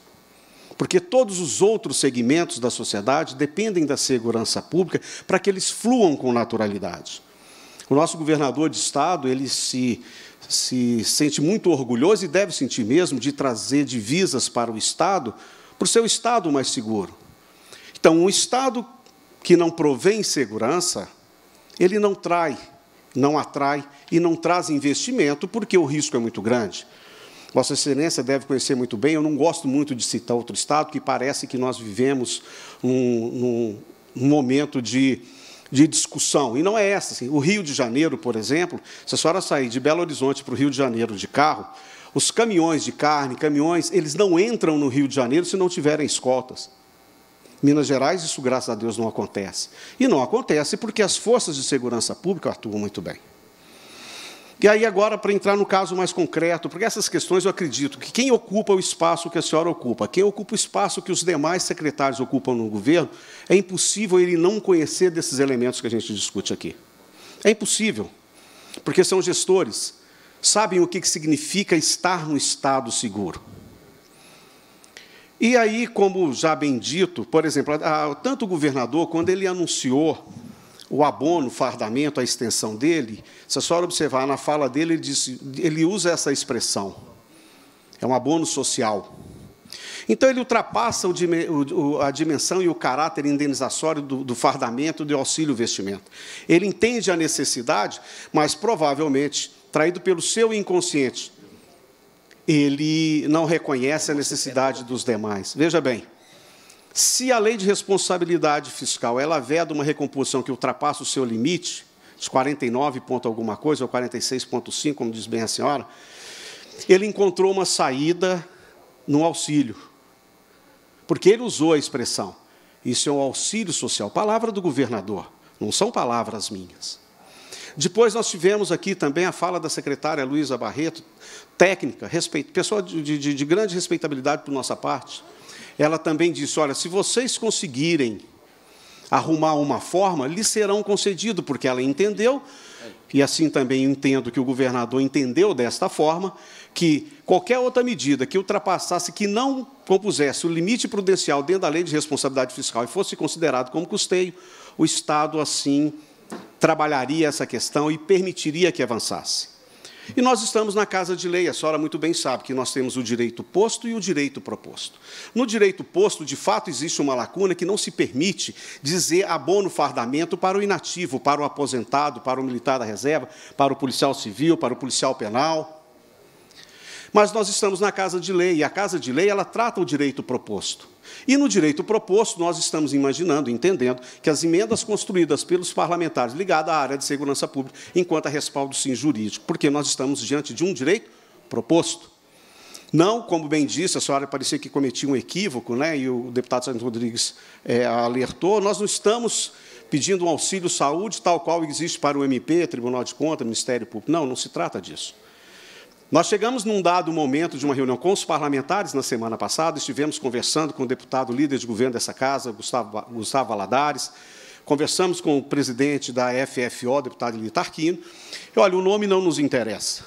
Porque todos os outros segmentos da sociedade dependem da segurança pública para que eles fluam com naturalidade. O nosso governador de estado, ele se, se sente muito orgulhoso e deve sentir mesmo de trazer divisas para o estado, para o seu estado mais seguro. Então, um estado que não provém segurança, ele não trai, não atrai e não traz investimento, porque o risco é muito grande. Vossa Excelência deve conhecer muito bem, eu não gosto muito de citar outro Estado, que parece que nós vivemos um, um, um momento de de discussão. E não é essa. Assim. O Rio de Janeiro, por exemplo, se a senhora sair de Belo Horizonte para o Rio de Janeiro de carro, os caminhões de carne, caminhões, eles não entram no Rio de Janeiro se não tiverem escoltas. Minas Gerais, isso graças a Deus não acontece. E não acontece porque as forças de segurança pública atuam muito bem. E aí, agora, para entrar no caso mais concreto, porque essas questões eu acredito que quem ocupa o espaço que a senhora ocupa, quem ocupa o espaço que os demais secretários ocupam no governo, é impossível ele não conhecer desses elementos que a gente discute aqui. É impossível, porque são gestores, sabem o que significa estar no Estado seguro. E aí, como já bem dito, por exemplo, tanto o governador, quando ele anunciou o abono, o fardamento, a extensão dele, se a senhora observar na fala dele, ele, ele usa essa expressão. É um abono social. Então, ele ultrapassa o, o, a dimensão e o caráter indenizatório do, do fardamento do auxílio vestimento. Ele entende a necessidade, mas provavelmente, traído pelo seu inconsciente, ele não reconhece a necessidade dos demais. Veja bem. Se a lei de responsabilidade fiscal ela veda uma recomposição que ultrapassa o seu limite, de 49 ponto alguma coisa, ou 46,5, como diz bem a senhora, ele encontrou uma saída no auxílio. Porque ele usou a expressão, isso é um auxílio social, palavra do governador, não são palavras minhas. Depois nós tivemos aqui também a fala da secretária Luísa Barreto, técnica, respeito, pessoa de, de, de grande respeitabilidade por nossa parte, ela também disse: Olha, se vocês conseguirem arrumar uma forma, lhes serão concedido, porque ela entendeu, e assim também entendo que o governador entendeu desta forma, que qualquer outra medida que ultrapassasse, que não compusesse o limite prudencial dentro da lei de responsabilidade fiscal e fosse considerado como custeio, o Estado assim trabalharia essa questão e permitiria que avançasse. E nós estamos na casa de lei, a senhora muito bem sabe que nós temos o direito posto e o direito proposto. No direito posto, de fato, existe uma lacuna que não se permite dizer abono fardamento para o inativo, para o aposentado, para o militar da reserva, para o policial civil, para o policial penal. Mas nós estamos na casa de lei, e a casa de lei ela trata o direito proposto. E no direito proposto, nós estamos imaginando, entendendo, que as emendas construídas pelos parlamentares ligadas à área de segurança pública, enquanto a respaldo sim jurídico, porque nós estamos diante de um direito proposto. Não, como bem disse, a senhora parecia que cometia um equívoco, né, e o deputado Sérgio Rodrigues é, alertou, nós não estamos pedindo um auxílio saúde tal qual existe para o MP, Tribunal de Contas, Ministério Público. Não, não se trata disso. Nós chegamos num dado momento de uma reunião com os parlamentares na semana passada, estivemos conversando com o deputado líder de governo dessa casa, Gustavo, Gustavo Valadares, conversamos com o presidente da FFO, deputado Eli Tarquino, e, olha, o nome não nos interessa.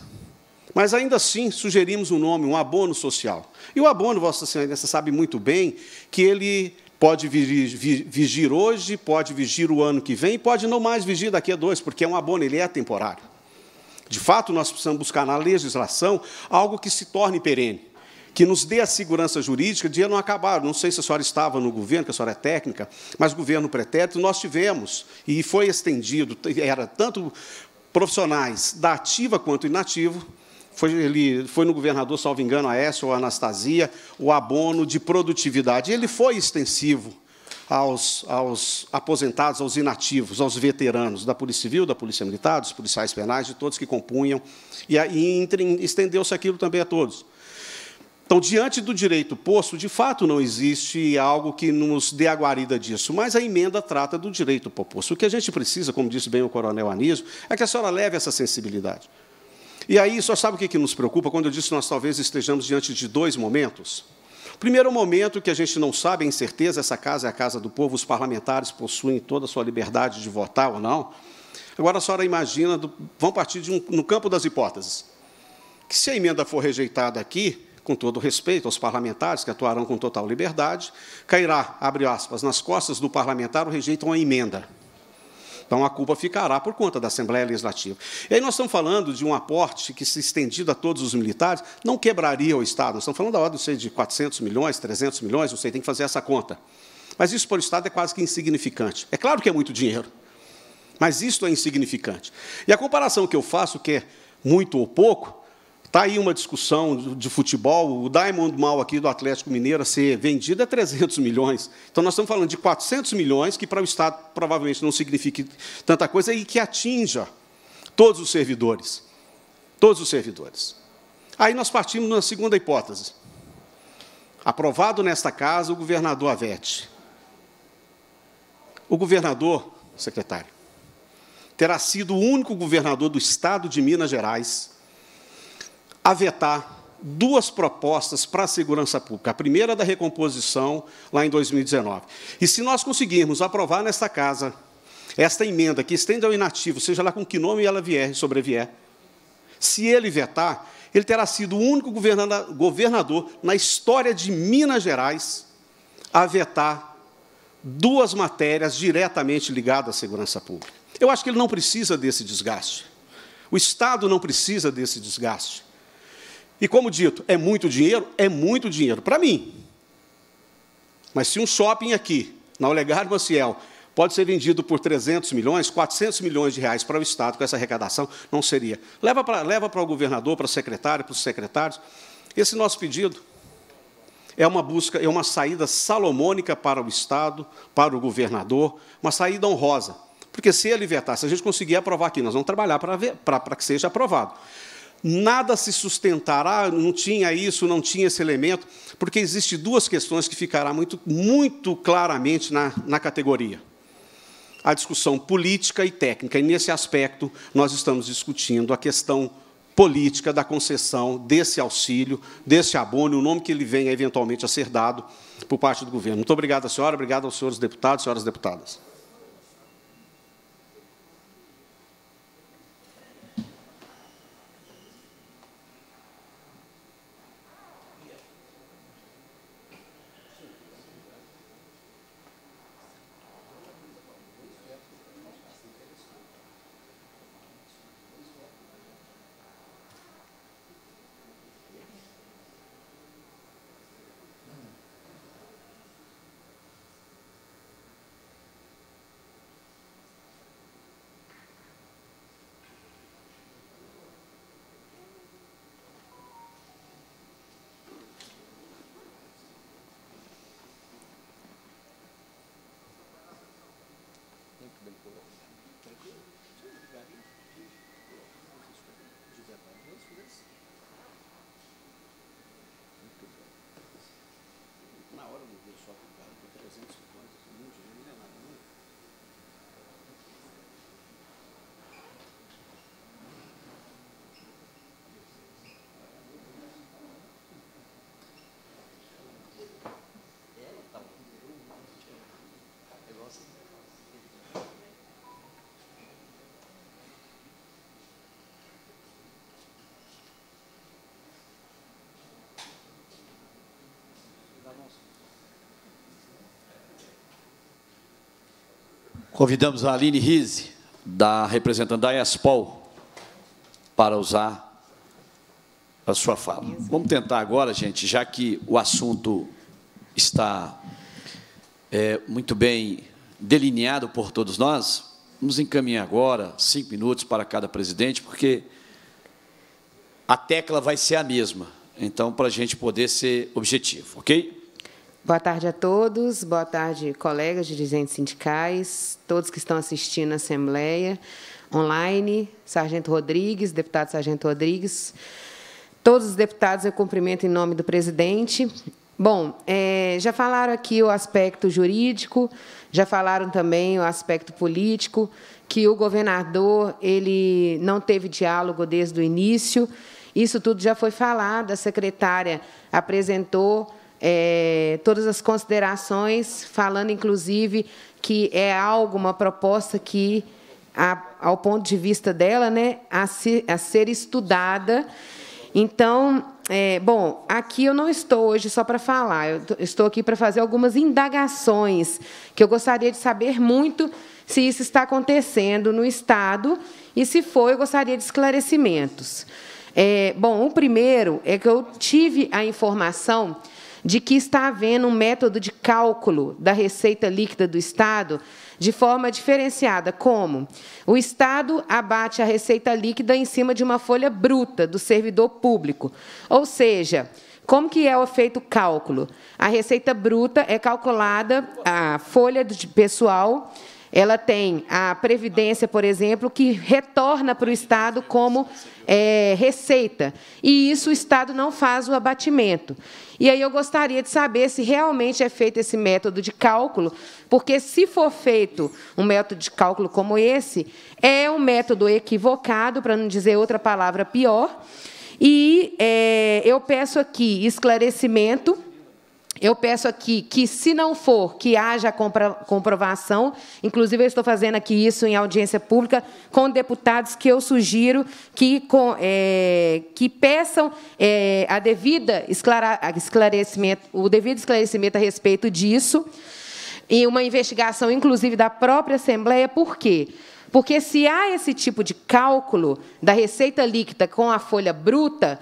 Mas, ainda assim, sugerimos um nome, um abono social. E o abono, Vossa Senhora, sabe muito bem que ele pode vigir hoje, pode vigir o ano que vem, pode não mais vigir daqui a dois, porque é um abono, ele é temporário. De fato, nós precisamos buscar na legislação algo que se torne perene, que nos dê a segurança jurídica de não acabar. Não sei se a senhora estava no governo, que a senhora é técnica, mas governo pretérito nós tivemos, e foi estendido, era tanto profissionais da ativa quanto inativo, foi, ele, foi no governador, salvo engano, essa, ou Anastasia, o abono de produtividade. Ele foi extensivo aos, aos aposentados, aos inativos, aos veteranos da Polícia Civil, da Polícia Militar, dos policiais penais, de todos que compunham, e, e estendeu-se aquilo também a todos. Então, diante do direito posto, de fato não existe algo que nos dê a guarida disso, mas a emenda trata do direito proposto. O que a gente precisa, como disse bem o coronel Anísio, é que a senhora leve essa sensibilidade. E aí, só sabe o que nos preocupa? Quando eu disse que nós talvez estejamos diante de dois momentos. Primeiro momento que a gente não sabe, em é certeza, essa casa é a casa do povo, os parlamentares possuem toda a sua liberdade de votar ou não. Agora a senhora imagina, do, vão partir um, no campo das hipóteses, que se a emenda for rejeitada aqui, com todo respeito aos parlamentares, que atuarão com total liberdade, cairá, abre aspas, nas costas do parlamentar o rejeitam a emenda. Então a culpa ficará por conta da Assembleia Legislativa. E aí nós estamos falando de um aporte que, se estendido a todos os militares, não quebraria o Estado. Nós estamos falando da ordem de 400 milhões, 300 milhões, não sei, tem que fazer essa conta. Mas isso para o Estado é quase que insignificante. É claro que é muito dinheiro, mas isso é insignificante. E a comparação que eu faço, que é muito ou pouco, Está aí uma discussão de futebol, o Diamond Mal aqui do Atlético Mineiro a ser vendido é 300 milhões. Então, nós estamos falando de 400 milhões, que para o Estado provavelmente não signifique tanta coisa, e que atinja todos os servidores. Todos os servidores. Aí nós partimos na segunda hipótese. Aprovado nesta casa, o governador avete. O governador, secretário, terá sido o único governador do Estado de Minas Gerais a vetar duas propostas para a segurança pública. A primeira da recomposição, lá em 2019. E se nós conseguirmos aprovar nesta casa esta emenda que estende ao inativo, seja lá com que nome ela vier e sobrevier, se ele vetar, ele terá sido o único governador na história de Minas Gerais a vetar duas matérias diretamente ligadas à segurança pública. Eu acho que ele não precisa desse desgaste. O Estado não precisa desse desgaste. E como dito, é muito dinheiro? É muito dinheiro para mim. Mas se um shopping aqui, na Olegário Maciel, pode ser vendido por 300 milhões, 400 milhões de reais para o Estado com essa arrecadação, não seria. Leva para, leva para o governador, para o secretário, para os secretários. Esse nosso pedido é uma busca, é uma saída salomônica para o Estado, para o governador, uma saída honrosa. Porque se ele vetar, se a gente conseguir aprovar aqui, nós vamos trabalhar para, ver, para, para que seja aprovado nada se sustentará, não tinha isso, não tinha esse elemento, porque existe duas questões que ficará muito, muito claramente na, na categoria. A discussão política e técnica, e nesse aspecto nós estamos discutindo a questão política da concessão desse auxílio, desse abono, o nome que ele venha eventualmente a ser dado por parte do governo. Muito obrigado à senhora, obrigado aos senhores deputados, senhoras deputadas. Convidamos a Aline Rize, da representante da ESPOL, para usar a sua fala. Vamos tentar agora, gente, já que o assunto está é, muito bem delineado por todos nós, vamos encaminhar agora cinco minutos para cada presidente, porque a tecla vai ser a mesma. Então, para a gente poder ser objetivo, ok? Boa tarde a todos, boa tarde, colegas dirigentes sindicais, todos que estão assistindo a Assembleia online, Sargento Rodrigues, deputado Sargento Rodrigues, todos os deputados eu cumprimento em nome do presidente. Bom, é, já falaram aqui o aspecto jurídico, já falaram também o aspecto político, que o governador ele não teve diálogo desde o início. Isso tudo já foi falado, a secretária apresentou é, todas as considerações, falando, inclusive, que é algo, uma proposta que, a, ao ponto de vista dela, né, a, se, a ser estudada. Então, é, bom, aqui eu não estou hoje só para falar, eu estou aqui para fazer algumas indagações, que eu gostaria de saber muito se isso está acontecendo no Estado e, se for, eu gostaria de esclarecimentos. É, bom, o primeiro é que eu tive a informação de que está havendo um método de cálculo da receita líquida do Estado de forma diferenciada, como o Estado abate a receita líquida em cima de uma folha bruta do servidor público, ou seja, como que é feito o cálculo? A receita bruta é calculada a folha de pessoal ela tem a Previdência, por exemplo, que retorna para o Estado como é, receita. E isso o Estado não faz o abatimento. E aí eu gostaria de saber se realmente é feito esse método de cálculo, porque se for feito um método de cálculo como esse, é um método equivocado, para não dizer outra palavra pior. E é, eu peço aqui esclarecimento eu peço aqui que, se não for, que haja comprovação. Inclusive, eu estou fazendo aqui isso em audiência pública com deputados que eu sugiro que, com, é, que peçam é, a devida esclarecimento, o devido esclarecimento a respeito disso e uma investigação, inclusive, da própria Assembleia. Por quê? Porque se há esse tipo de cálculo da receita líquida com a folha bruta,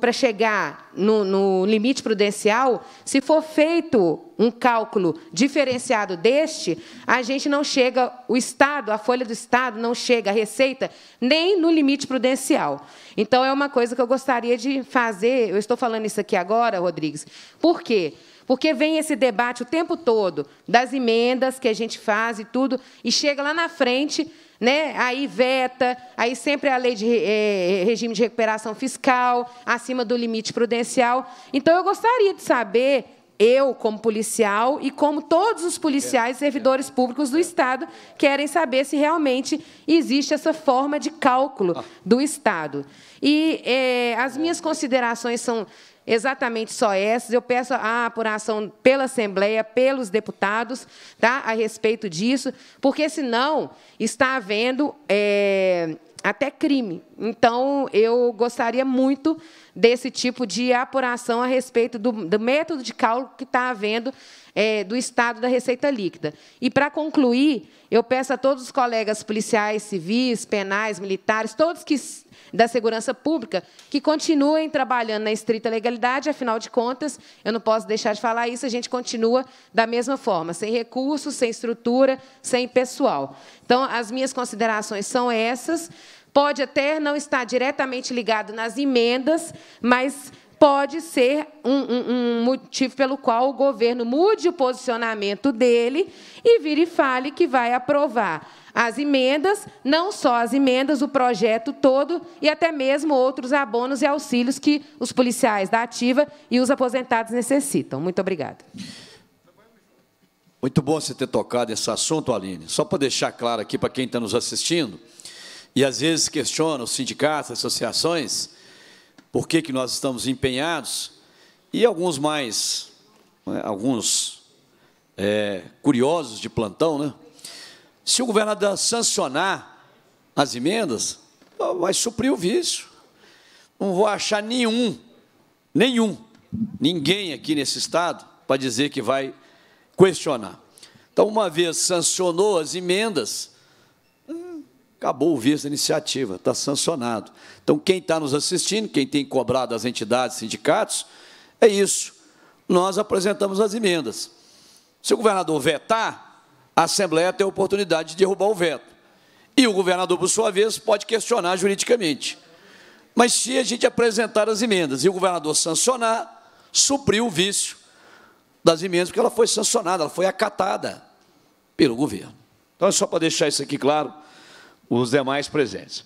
para chegar no, no limite prudencial, se for feito um cálculo diferenciado deste, a gente não chega, o Estado, a folha do Estado não chega, a receita, nem no limite prudencial. Então, é uma coisa que eu gostaria de fazer, eu estou falando isso aqui agora, Rodrigues, por quê? Porque vem esse debate o tempo todo das emendas que a gente faz e tudo, e chega lá na frente, né? Aí veta, aí sempre a lei de é, regime de recuperação fiscal, acima do limite prudencial. Então, eu gostaria de saber, eu como policial e como todos os policiais e servidores públicos do Estado querem saber se realmente existe essa forma de cálculo do Estado. E é, as minhas considerações são exatamente só essas. Eu peço a apuração pela Assembleia, pelos deputados, tá, a respeito disso, porque senão está havendo é, até crime. Então, eu gostaria muito desse tipo de apuração a respeito do, do método de cálculo que está havendo é, do estado da receita líquida. E, para concluir, eu peço a todos os colegas policiais, civis, penais, militares, todos que da segurança pública, que continuem trabalhando na estrita legalidade, afinal de contas, eu não posso deixar de falar isso, a gente continua da mesma forma, sem recursos, sem estrutura, sem pessoal. Então, as minhas considerações são essas. Pode até não estar diretamente ligado nas emendas, mas pode ser um, um, um, motivo pelo qual o governo mude o posicionamento dele e vire e fale que vai aprovar as emendas, não só as emendas, o projeto todo e até mesmo outros abonos e auxílios que os policiais da ativa e os aposentados necessitam. Muito obrigada. Muito bom você ter tocado esse assunto, Aline. Só para deixar claro aqui para quem está nos assistindo, e às vezes questiona os sindicatos, associações, por que, que nós estamos empenhados, e alguns mais, é? alguns é, curiosos de plantão, né? Se o governador sancionar as emendas, vai suprir o vício. Não vou achar nenhum, nenhum, ninguém aqui nesse Estado para dizer que vai questionar. Então, uma vez sancionou as emendas, acabou o vício da iniciativa, está sancionado. Então, quem está nos assistindo, quem tem cobrado as entidades, sindicatos, é isso. Nós apresentamos as emendas. Se o governador vetar, a Assembleia tem a oportunidade de derrubar o veto. E o governador, por sua vez, pode questionar juridicamente. Mas se a gente apresentar as emendas e o governador sancionar, supriu o vício das emendas, porque ela foi sancionada, ela foi acatada pelo governo. Então, é só para deixar isso aqui claro os demais presentes.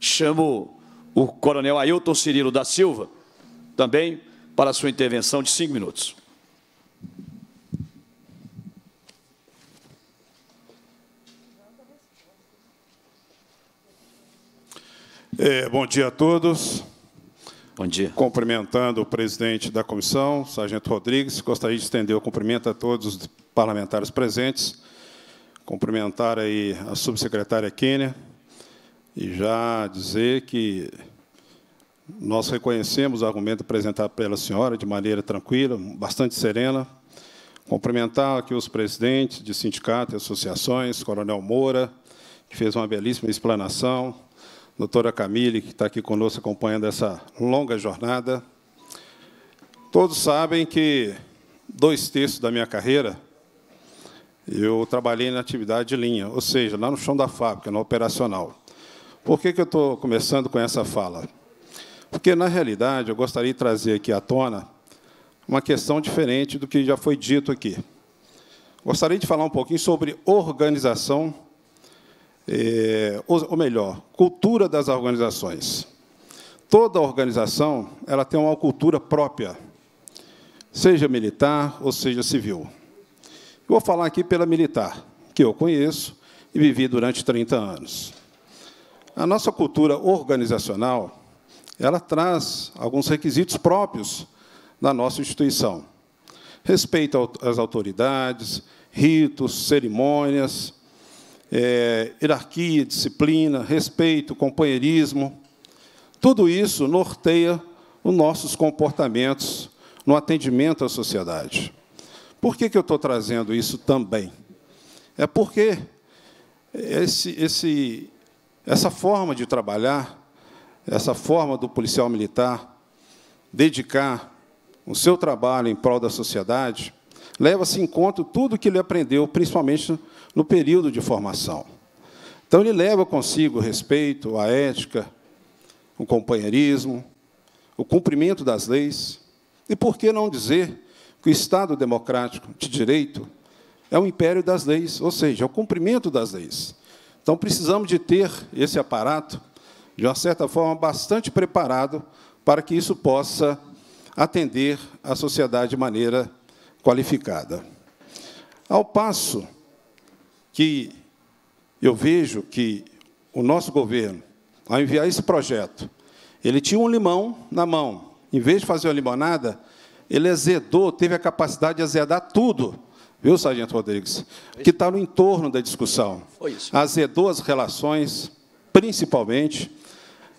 Chamo o coronel Ailton Cirilo da Silva, também para sua intervenção de cinco minutos. É, bom dia a todos. Bom dia. Cumprimentando o presidente da comissão, Sargento Rodrigues, gostaria de estender o cumprimento a todos os parlamentares presentes cumprimentar aí a subsecretária Kênia e já dizer que nós reconhecemos o argumento apresentado pela senhora de maneira tranquila, bastante serena. Cumprimentar aqui os presidentes de sindicatos e associações, Coronel Moura, que fez uma belíssima explanação, doutora Camille, que está aqui conosco acompanhando essa longa jornada. Todos sabem que dois terços da minha carreira eu trabalhei na atividade de linha, ou seja, lá no chão da fábrica, no operacional. Por que, que eu estou começando com essa fala? Porque, na realidade, eu gostaria de trazer aqui à tona uma questão diferente do que já foi dito aqui. Gostaria de falar um pouquinho sobre organização, eh, ou melhor, cultura das organizações. Toda organização ela tem uma cultura própria, seja militar ou seja civil. Vou falar aqui pela militar, que eu conheço e vivi durante 30 anos. A nossa cultura organizacional, ela traz alguns requisitos próprios da nossa instituição. Respeito às autoridades, ritos, cerimônias, é, hierarquia, disciplina, respeito, companheirismo. Tudo isso norteia os nossos comportamentos no atendimento à sociedade. Por que, que eu estou trazendo isso também? É porque esse, esse, essa forma de trabalhar, essa forma do policial militar dedicar o seu trabalho em prol da sociedade, leva-se em conta tudo que ele aprendeu, principalmente no período de formação. Então, ele leva consigo o respeito, a ética, o companheirismo, o cumprimento das leis, e por que não dizer que o Estado democrático de direito é o império das leis, ou seja, é o cumprimento das leis. Então, precisamos de ter esse aparato, de uma certa forma, bastante preparado para que isso possa atender a sociedade de maneira qualificada. Ao passo que eu vejo que o nosso governo, ao enviar esse projeto, ele tinha um limão na mão. Em vez de fazer uma limonada, ele azedou, teve a capacidade de azedar tudo. Viu, Sargento Rodrigues? Que está no entorno da discussão. Azedou as relações, principalmente.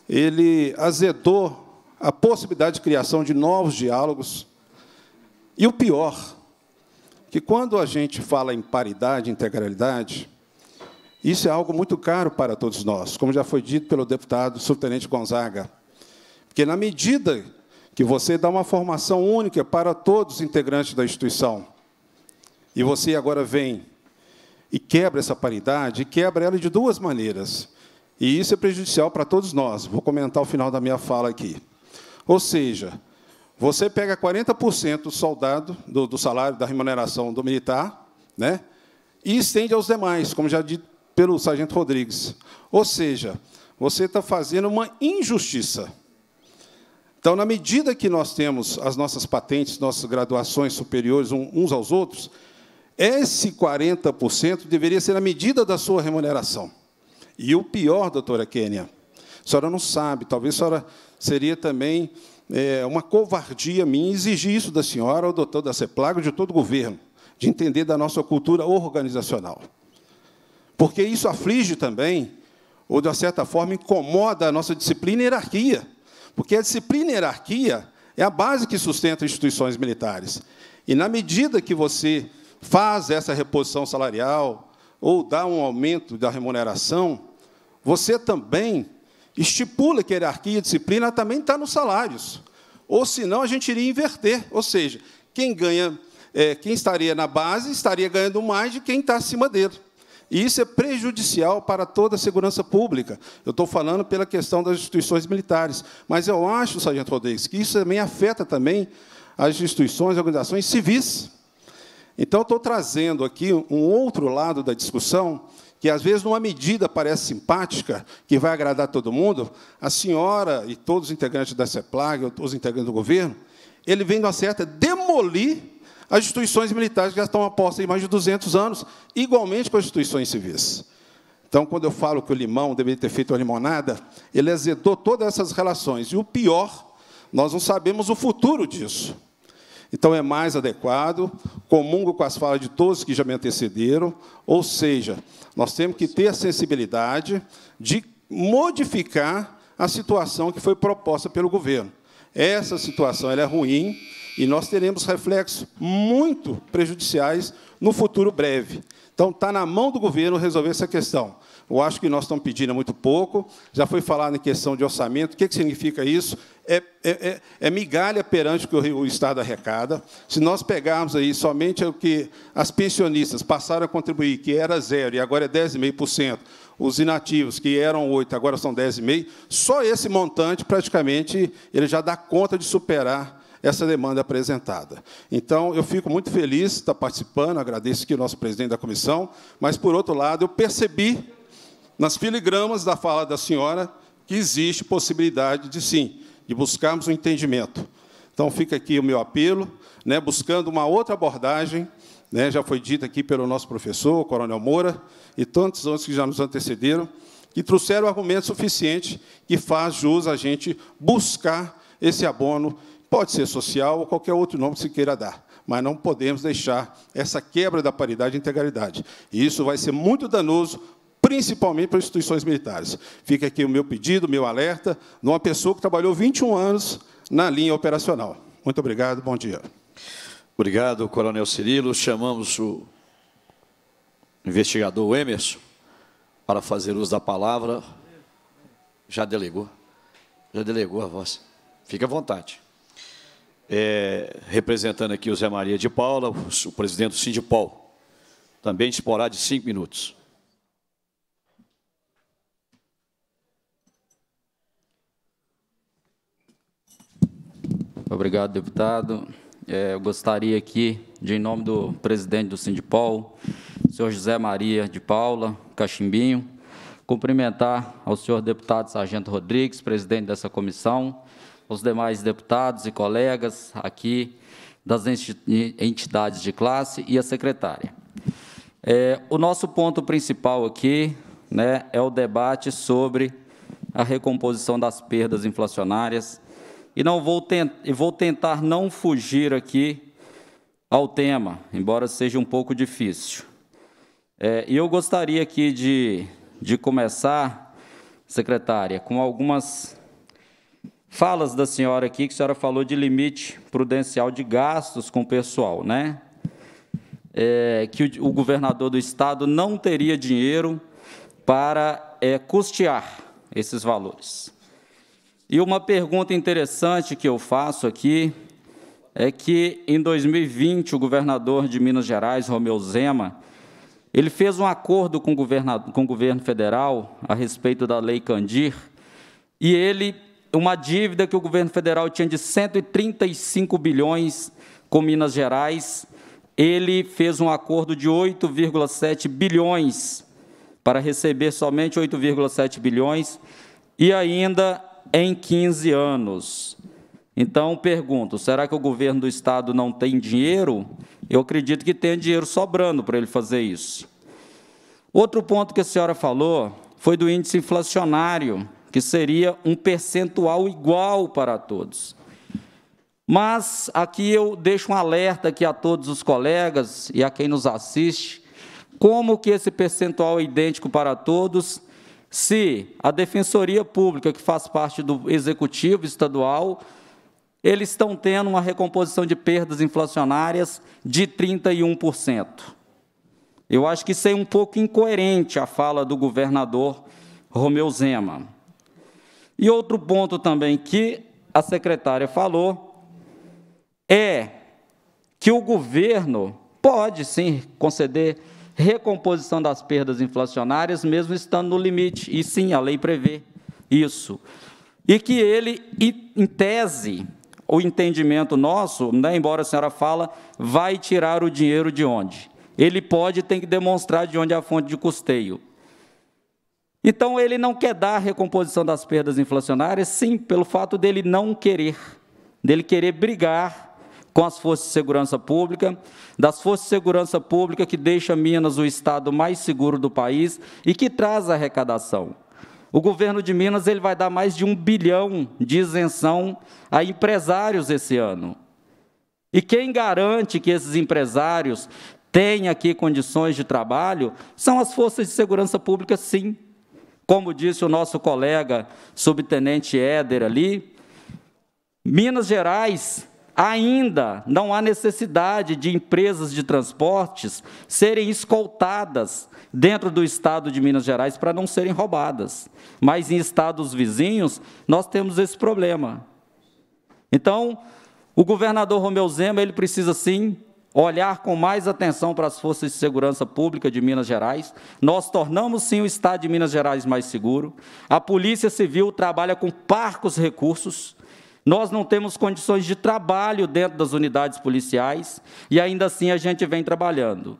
Ele azedou a possibilidade de criação de novos diálogos. E o pior, que quando a gente fala em paridade, integralidade, isso é algo muito caro para todos nós, como já foi dito pelo deputado subtenente Gonzaga. Porque, na medida que você dá uma formação única para todos os integrantes da instituição. E você agora vem e quebra essa paridade, e quebra ela de duas maneiras. E isso é prejudicial para todos nós. Vou comentar o final da minha fala aqui. Ou seja, você pega 40% do soldado, do, do, salário, da remuneração do militar, né? e estende aos demais, como já dito pelo sargento Rodrigues. Ou seja, você está fazendo uma injustiça. Então, na medida que nós temos as nossas patentes, nossas graduações superiores uns aos outros, esse 40% deveria ser a medida da sua remuneração. E o pior, doutora Kênia, a senhora não sabe, talvez a senhora seria também é, uma covardia minha exigir isso da senhora, ou doutor da CEPLAGO, de todo o governo, de entender da nossa cultura organizacional. Porque isso aflige também, ou, de uma certa forma, incomoda a nossa disciplina e hierarquia. Porque a disciplina e a hierarquia é a base que sustenta instituições militares. E na medida que você faz essa reposição salarial ou dá um aumento da remuneração, você também estipula que a hierarquia e a disciplina também está nos salários. Ou senão a gente iria inverter, ou seja, quem ganha, é, quem estaria na base estaria ganhando mais de quem está acima dele. E isso é prejudicial para toda a segurança pública. Eu estou falando pela questão das instituições militares. Mas eu acho, Sargento Rodrigues, que isso também afeta também as instituições e organizações civis. Então, estou trazendo aqui um outro lado da discussão, que às vezes, numa medida parece simpática, que vai agradar todo mundo, a senhora e todos os integrantes da CEPLAG, os integrantes do governo, ele vem de uma certa demolir as instituições militares já estão apostas em mais de 200 anos, igualmente com as instituições civis. Então, quando eu falo que o limão deveria ter feito uma limonada, ele azedou todas essas relações. E o pior, nós não sabemos o futuro disso. Então, é mais adequado, comungo com as falas de todos que já me antecederam, ou seja, nós temos que ter a sensibilidade de modificar a situação que foi proposta pelo governo. Essa situação ela é ruim, e nós teremos reflexos muito prejudiciais no futuro breve. Então, está na mão do governo resolver essa questão. Eu acho que nós estamos pedindo muito pouco. Já foi falado em questão de orçamento. O que, que significa isso? É, é, é, é migalha perante o que o Estado arrecada. Se nós pegarmos aí somente o que as pensionistas passaram a contribuir, que era zero e agora é 10,5%, os inativos, que eram 8%, agora são 10,5%, só esse montante, praticamente, ele já dá conta de superar essa demanda é apresentada. Então, eu fico muito feliz de estar participando, agradeço aqui o nosso presidente da comissão, mas, por outro lado, eu percebi, nas filigramas da fala da senhora, que existe possibilidade de, sim, de buscarmos um entendimento. Então, fica aqui o meu apelo, né, buscando uma outra abordagem, né, já foi dito aqui pelo nosso professor, o Coronel Moura, e tantos outros que já nos antecederam, que trouxeram argumento suficiente que faz jus a gente buscar esse abono Pode ser social ou qualquer outro nome que se queira dar, mas não podemos deixar essa quebra da paridade e integralidade. E isso vai ser muito danoso, principalmente para instituições militares. Fica aqui o meu pedido, o meu alerta, de uma pessoa que trabalhou 21 anos na linha operacional. Muito obrigado, bom dia. Obrigado, Coronel Cirilo. Chamamos o investigador Emerson para fazer uso da palavra. Já delegou? Já delegou a voz. Fica à vontade é, representando aqui o Zé Maria de Paula, o presidente do Sindipol. Também disporá de cinco minutos. Obrigado, deputado. É, eu gostaria aqui, de, em nome do presidente do Sindipol, senhor José Maria de Paula Cachimbinho, cumprimentar ao senhor deputado Sargento Rodrigues, presidente dessa comissão, os demais deputados e colegas aqui das entidades de classe e a secretária. É, o nosso ponto principal aqui né, é o debate sobre a recomposição das perdas inflacionárias e não vou, vou tentar não fugir aqui ao tema, embora seja um pouco difícil. É, e eu gostaria aqui de, de começar, secretária, com algumas falas da senhora aqui, que a senhora falou de limite prudencial de gastos com o pessoal, né? É, que o, o, governador do estado não teria dinheiro para é, custear esses valores. E uma pergunta interessante que eu faço aqui é que, em 2020, o governador de Minas Gerais, Romeu Zema, ele fez um acordo com o, com o governo federal a respeito da Lei Candir, e ele uma dívida que o governo federal tinha de 135 bilhões com Minas Gerais, ele fez um acordo de 8,7 bilhões para receber somente 8,7 bilhões e ainda em 15 anos. Então, pergunto, será que o governo do Estado não tem dinheiro? Eu acredito que tem dinheiro sobrando para ele fazer isso. Outro ponto que a senhora falou foi do índice inflacionário, que seria um percentual igual para todos. Mas aqui eu deixo um alerta aqui a todos os colegas e a quem nos assiste, como que esse percentual é idêntico para todos, se a Defensoria Pública, que faz parte do Executivo Estadual, eles estão tendo uma recomposição de perdas inflacionárias de 31%. Eu acho que isso é um pouco incoerente a fala do governador Romeu Zema. E outro ponto também que a secretária falou é que o governo pode sim conceder recomposição das perdas inflacionárias, mesmo estando no limite, e sim, a lei prevê isso. E que ele, em tese, o entendimento nosso, né, embora a senhora fala, vai tirar o dinheiro de onde? Ele pode, tem que demonstrar de onde é a fonte de custeio. Então ele não quer dar recomposição das perdas inflacionárias, sim, pelo fato dele não querer, dele querer brigar com as forças de segurança pública, das forças de segurança pública que deixa Minas o estado mais seguro do país e que traz arrecadação. O governo de Minas ele vai dar mais de um bilhão de isenção a empresários esse ano. E quem garante que esses empresários tenham aqui condições de trabalho são as forças de segurança pública, sim. Como disse o nosso colega subtenente Éder ali, Minas Gerais ainda não há necessidade de empresas de transportes serem escoltadas dentro do estado de Minas Gerais para não serem roubadas. Mas em estados vizinhos, nós temos esse problema. Então, o governador Romeu Zema, ele precisa sim olhar com mais atenção para as forças de segurança pública de Minas Gerais. Nós tornamos sim o estado de Minas Gerais mais seguro. A Polícia Civil trabalha com parcos recursos. Nós não temos condições de trabalho dentro das unidades policiais e ainda assim a gente vem trabalhando.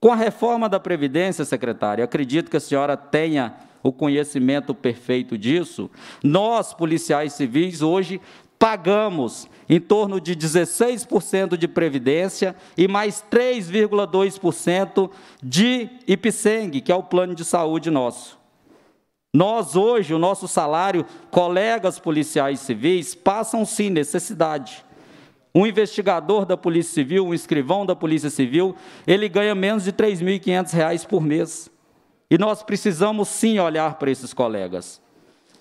Com a reforma da Previdência, secretária, acredito que a senhora tenha o conhecimento perfeito disso, nós, policiais civis, hoje pagamos em torno de 16% de previdência e mais 3,2% de IPSENG, que é o plano de saúde nosso. Nós, hoje, o nosso salário, colegas policiais civis, passam sim necessidade. Um investigador da Polícia Civil, um escrivão da Polícia Civil, ele ganha menos de R$ 3.500 por mês. E nós precisamos sim olhar para esses colegas.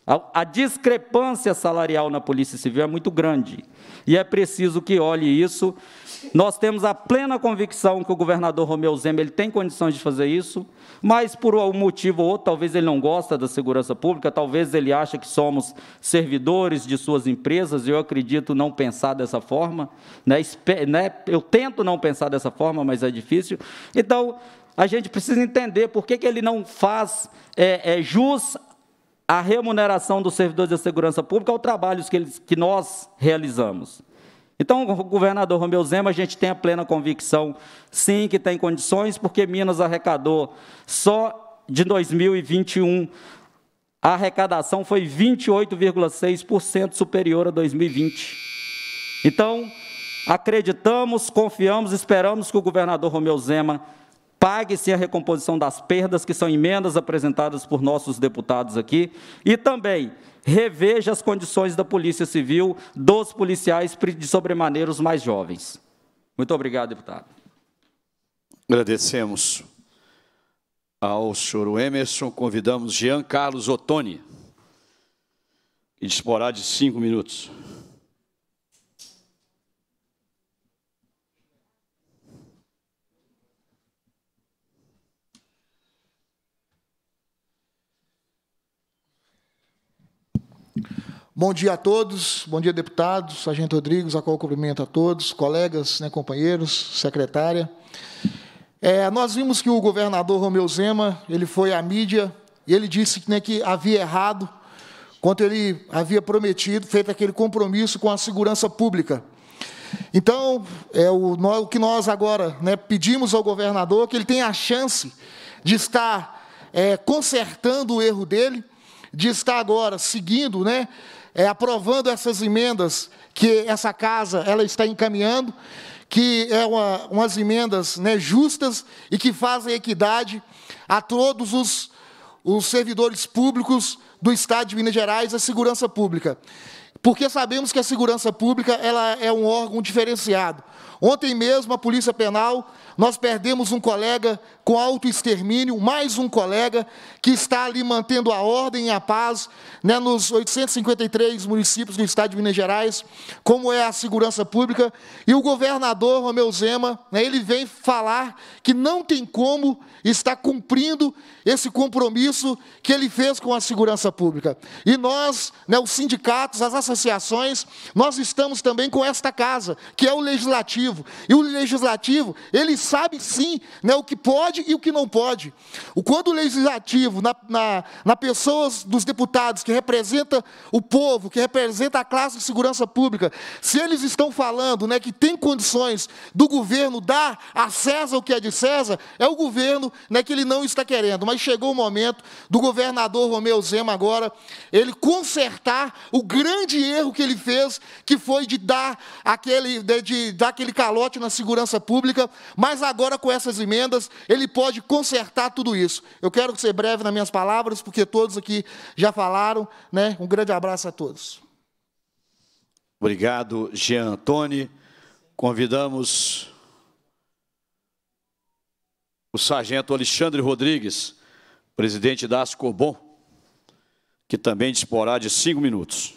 A, a discrepância salarial na Polícia Civil é muito grande e é preciso que olhe isso. Nós temos a plena convicção que o governador Romeu Zema ele tem condições de fazer isso, mas por um motivo ou outro, talvez ele não gosta da segurança pública, talvez ele acha que somos servidores de suas empresas, eu acredito não pensar dessa forma, né? né? eu tento não pensar dessa forma, mas é difícil. Então, a gente precisa entender por que, que ele não faz é, é, jus a remuneração dos servidores da segurança pública ao trabalho que, eles, que nós realizamos. Então, governador Romeu Zema, a gente tem a plena convicção, sim, que tem condições, porque Minas arrecadou só de 2021 a arrecadação foi 28,6% superior a 2020. Então, acreditamos, confiamos, esperamos que o governador Romeu Zema Pague-se a recomposição das perdas, que são emendas apresentadas por nossos deputados aqui, e também reveja as condições da Polícia Civil, dos policiais, de sobremaneira os mais jovens. Muito obrigado, deputado. Agradecemos ao senhor Emerson. Convidamos Jean Carlos Ottoni, que disporá de cinco minutos. Bom dia a todos, bom dia, deputados, Sargento Rodrigues, a qual cumprimento a todos, colegas, né, companheiros, secretária. É, nós vimos que o governador Romeu Zema, ele foi à mídia e ele disse né, que havia errado quanto ele havia prometido, feito aquele compromisso com a segurança pública. Então, é o, o que nós agora né, pedimos ao governador é que ele tenha a chance de estar é, consertando o erro dele, de estar agora seguindo né, é, aprovando essas emendas que essa casa ela está encaminhando, que é uma, umas emendas né, justas e que fazem equidade a todos os, os servidores públicos do Estado de Minas Gerais, a segurança pública. Porque sabemos que a segurança pública ela é um órgão diferenciado. Ontem mesmo, a Polícia Penal, nós perdemos um colega com autoextermínio, mais um colega que está ali mantendo a ordem e a paz né, nos 853 municípios do estado de Minas Gerais, como é a segurança pública. E o governador Romeu Zema, né, ele vem falar que não tem como estar cumprindo esse compromisso que ele fez com a segurança pública. E nós, né, os sindicatos, as associações, nós estamos também com esta casa, que é o legislativo e o legislativo, ele sabe sim né, o que pode e o que não pode. Quando o legislativo, na, na, na pessoas dos deputados que representa o povo, que representa a classe de segurança pública, se eles estão falando né, que tem condições do governo dar a César o que é de César, é o governo né, que ele não está querendo. Mas chegou o momento do governador Romeu Zema agora, ele consertar o grande erro que ele fez, que foi de dar aquele, de, né, de dar aquele calote na segurança pública, mas agora com essas emendas ele pode consertar tudo isso. Eu quero ser breve nas minhas palavras, porque todos aqui já falaram. Né? Um grande abraço a todos. Obrigado, Jean Antônio. Convidamos o sargento Alexandre Rodrigues, presidente da Ascobom, que também disporá de cinco minutos.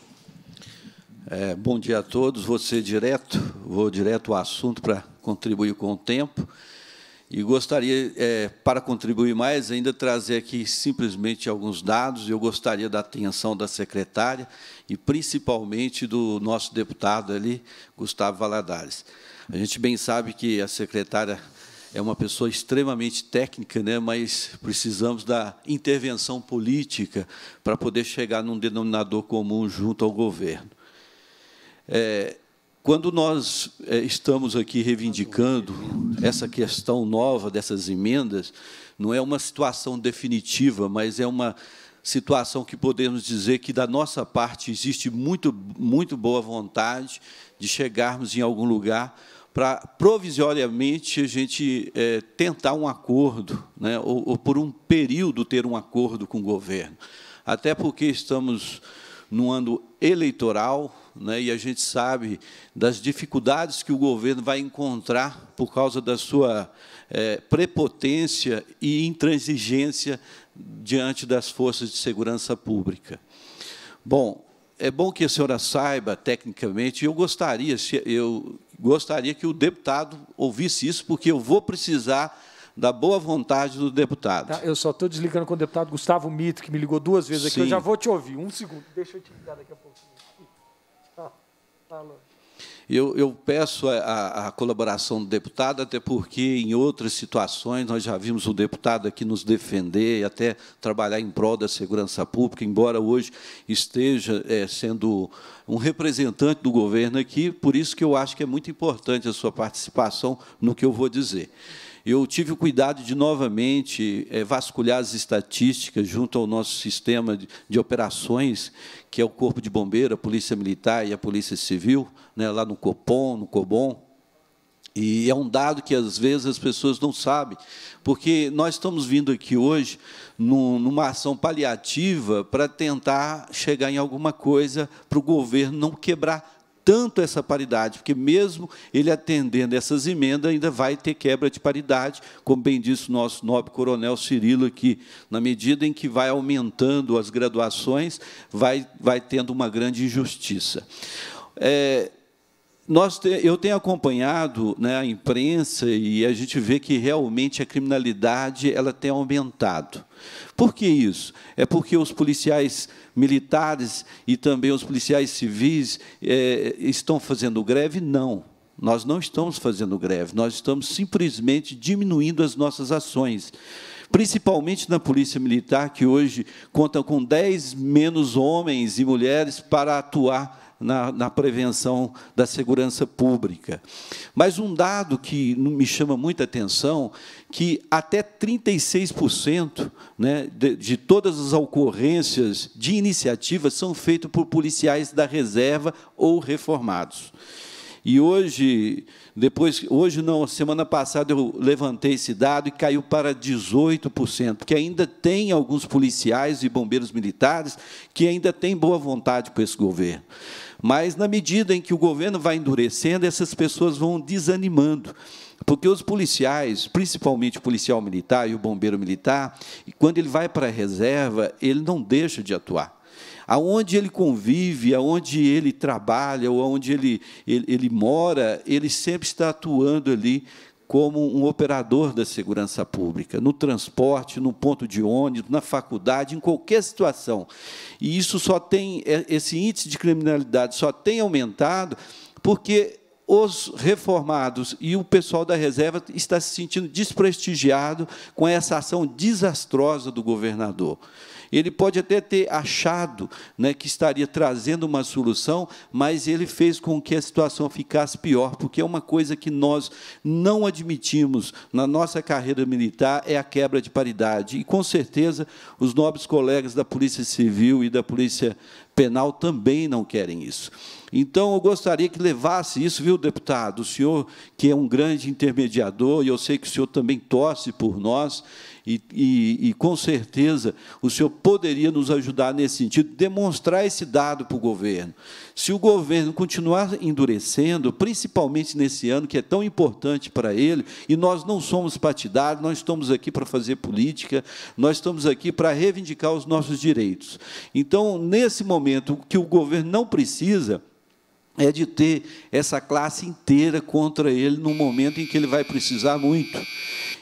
É, bom dia a todos. Vou ser direto, vou direto ao assunto para contribuir com o tempo. E gostaria, é, para contribuir mais, ainda trazer aqui simplesmente alguns dados. Eu gostaria da atenção da secretária e principalmente do nosso deputado ali, Gustavo Valadares. A gente bem sabe que a secretária é uma pessoa extremamente técnica, né? mas precisamos da intervenção política para poder chegar num denominador comum junto ao governo. É, quando nós é, estamos aqui reivindicando essa questão nova dessas emendas, não é uma situação definitiva, mas é uma situação que podemos dizer que, da nossa parte, existe muito, muito boa vontade de chegarmos em algum lugar para, provisoriamente, a gente é, tentar um acordo, né, ou, ou, por um período, ter um acordo com o governo. Até porque estamos num ano eleitoral, né, e a gente sabe das dificuldades que o governo vai encontrar por causa da sua é, prepotência e intransigência diante das forças de segurança pública. Bom, é bom que a senhora saiba, tecnicamente, eu gostaria, eu gostaria que o deputado ouvisse isso, porque eu vou precisar da boa vontade do deputado. Tá, eu só estou desligando com o deputado Gustavo Mito, que me ligou duas vezes aqui. Sim. Eu já vou te ouvir. Um segundo. Deixa eu te ligar daqui a pouco. Eu, eu peço a, a, colaboração do deputado, até porque em outras situações nós já vimos o deputado aqui nos defender e até trabalhar em prol da segurança pública, embora hoje esteja é, sendo um representante do governo aqui, por isso que eu acho que é muito importante a sua participação no que eu vou dizer. Eu tive o cuidado de novamente é, vasculhar as estatísticas junto ao nosso sistema de, de, operações, que é o Corpo de Bombeiro, a Polícia Militar e a Polícia Civil, né, lá no Copom, no Cobom. E é um dado que às vezes as pessoas não sabem, porque nós estamos vindo aqui hoje numa ação paliativa para tentar chegar em alguma coisa para o governo não quebrar tanto essa paridade, porque mesmo ele atendendo essas emendas, ainda vai ter quebra de paridade, como bem disse o nosso nobre coronel Cirilo aqui, na medida em que vai aumentando as graduações, vai, vai tendo uma grande injustiça. É, nós te, eu tenho acompanhado né, a imprensa e a gente vê que realmente a criminalidade ela tem aumentado. Por que isso? É porque os policiais militares e também os policiais civis é, estão fazendo greve? Não. Nós não estamos fazendo greve, nós estamos simplesmente diminuindo as nossas ações principalmente na Polícia Militar, que hoje conta com 10 menos homens e mulheres para atuar na, na prevenção da segurança pública. Mas um dado que me chama muita atenção, que até 36% né, de, de todas as ocorrências de iniciativa são feitas por policiais da reserva ou reformados. E hoje, depois, hoje não, semana passada eu levantei esse dado e caiu para 18%, porque ainda tem alguns policiais e bombeiros militares que ainda têm boa vontade com esse governo. Mas na medida em que o governo vai endurecendo, essas pessoas vão desanimando. Porque os policiais, principalmente o policial militar e o bombeiro militar, quando ele vai para a reserva, ele não deixa de atuar aonde ele convive, aonde ele trabalha, ou aonde ele, ele, ele, mora, ele sempre está atuando ali como um operador da segurança pública, no transporte, no ponto de ônibus, na faculdade, em qualquer situação. E isso só tem é, esse índice de criminalidade só tem aumentado porque os reformados e o pessoal da reserva está se sentindo desprestigiado com essa ação desastrosa do governador. Ele pode até ter achado né, que estaria trazendo uma solução, mas ele fez com que a situação ficasse pior, porque é uma coisa que nós não admitimos na nossa carreira militar é a quebra de paridade. E com certeza os nobres colegas da Polícia Civil e da Polícia penal também não querem isso. Então, eu gostaria que levasse isso, viu, deputado? O senhor, que é um grande intermediador, e eu sei que o senhor também torce por nós, e, e, e com certeza o senhor poderia nos ajudar nesse sentido, demonstrar esse dado para o governo. Se o governo continuar endurecendo, principalmente nesse ano que é tão importante para ele, e nós não somos partidários, nós estamos aqui para fazer política, nós estamos aqui para reivindicar os nossos direitos. Então, nesse momento, o que o governo não precisa é de ter essa classe inteira contra ele num momento em que ele vai precisar muito.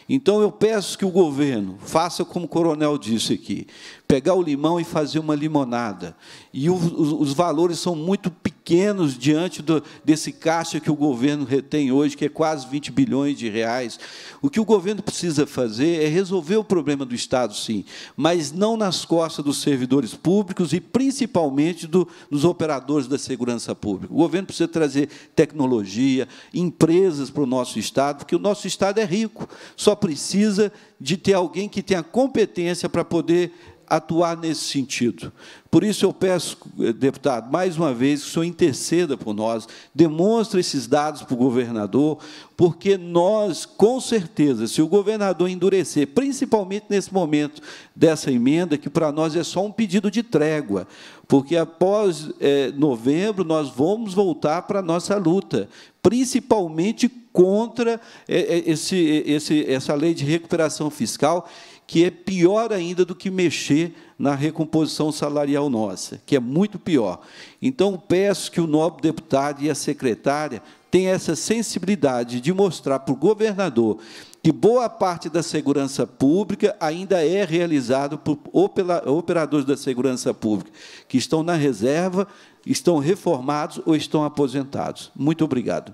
Então eu peço que o governo faça como o coronel disse aqui, pegar o limão e fazer uma limonada. E os, os valores são muito pequenos diante do, desse caixa que o governo retém hoje, que é quase 20 bilhões de reais. O que o governo precisa fazer é resolver o problema do Estado, sim, mas não nas costas dos servidores públicos e principalmente do, dos operadores da segurança pública. O governo precisa trazer tecnologia, empresas para o nosso Estado, porque o nosso Estado é rico. Só precisa de ter alguém que tenha competência para poder atuar nesse sentido. Por isso eu peço, eh, deputado, mais uma vez, que o senhor interceda por nós, demonstre esses dados para o governador, porque nós, com certeza, se o governador endurecer, principalmente nesse momento dessa emenda, que para nós é só um pedido de trégua, porque após é, novembro nós vamos voltar para a nossa luta, principalmente contra é, é, esse, é, esse, essa lei de recuperação fiscal, que é pior ainda do que mexer na recomposição salarial nossa, que é muito pior. Então, peço que o nobre deputado e a secretária tenham essa sensibilidade de mostrar para o governador que boa parte da segurança pública ainda é realizada por operadores da segurança pública, que estão na reserva, estão reformados ou estão aposentados. Muito obrigado.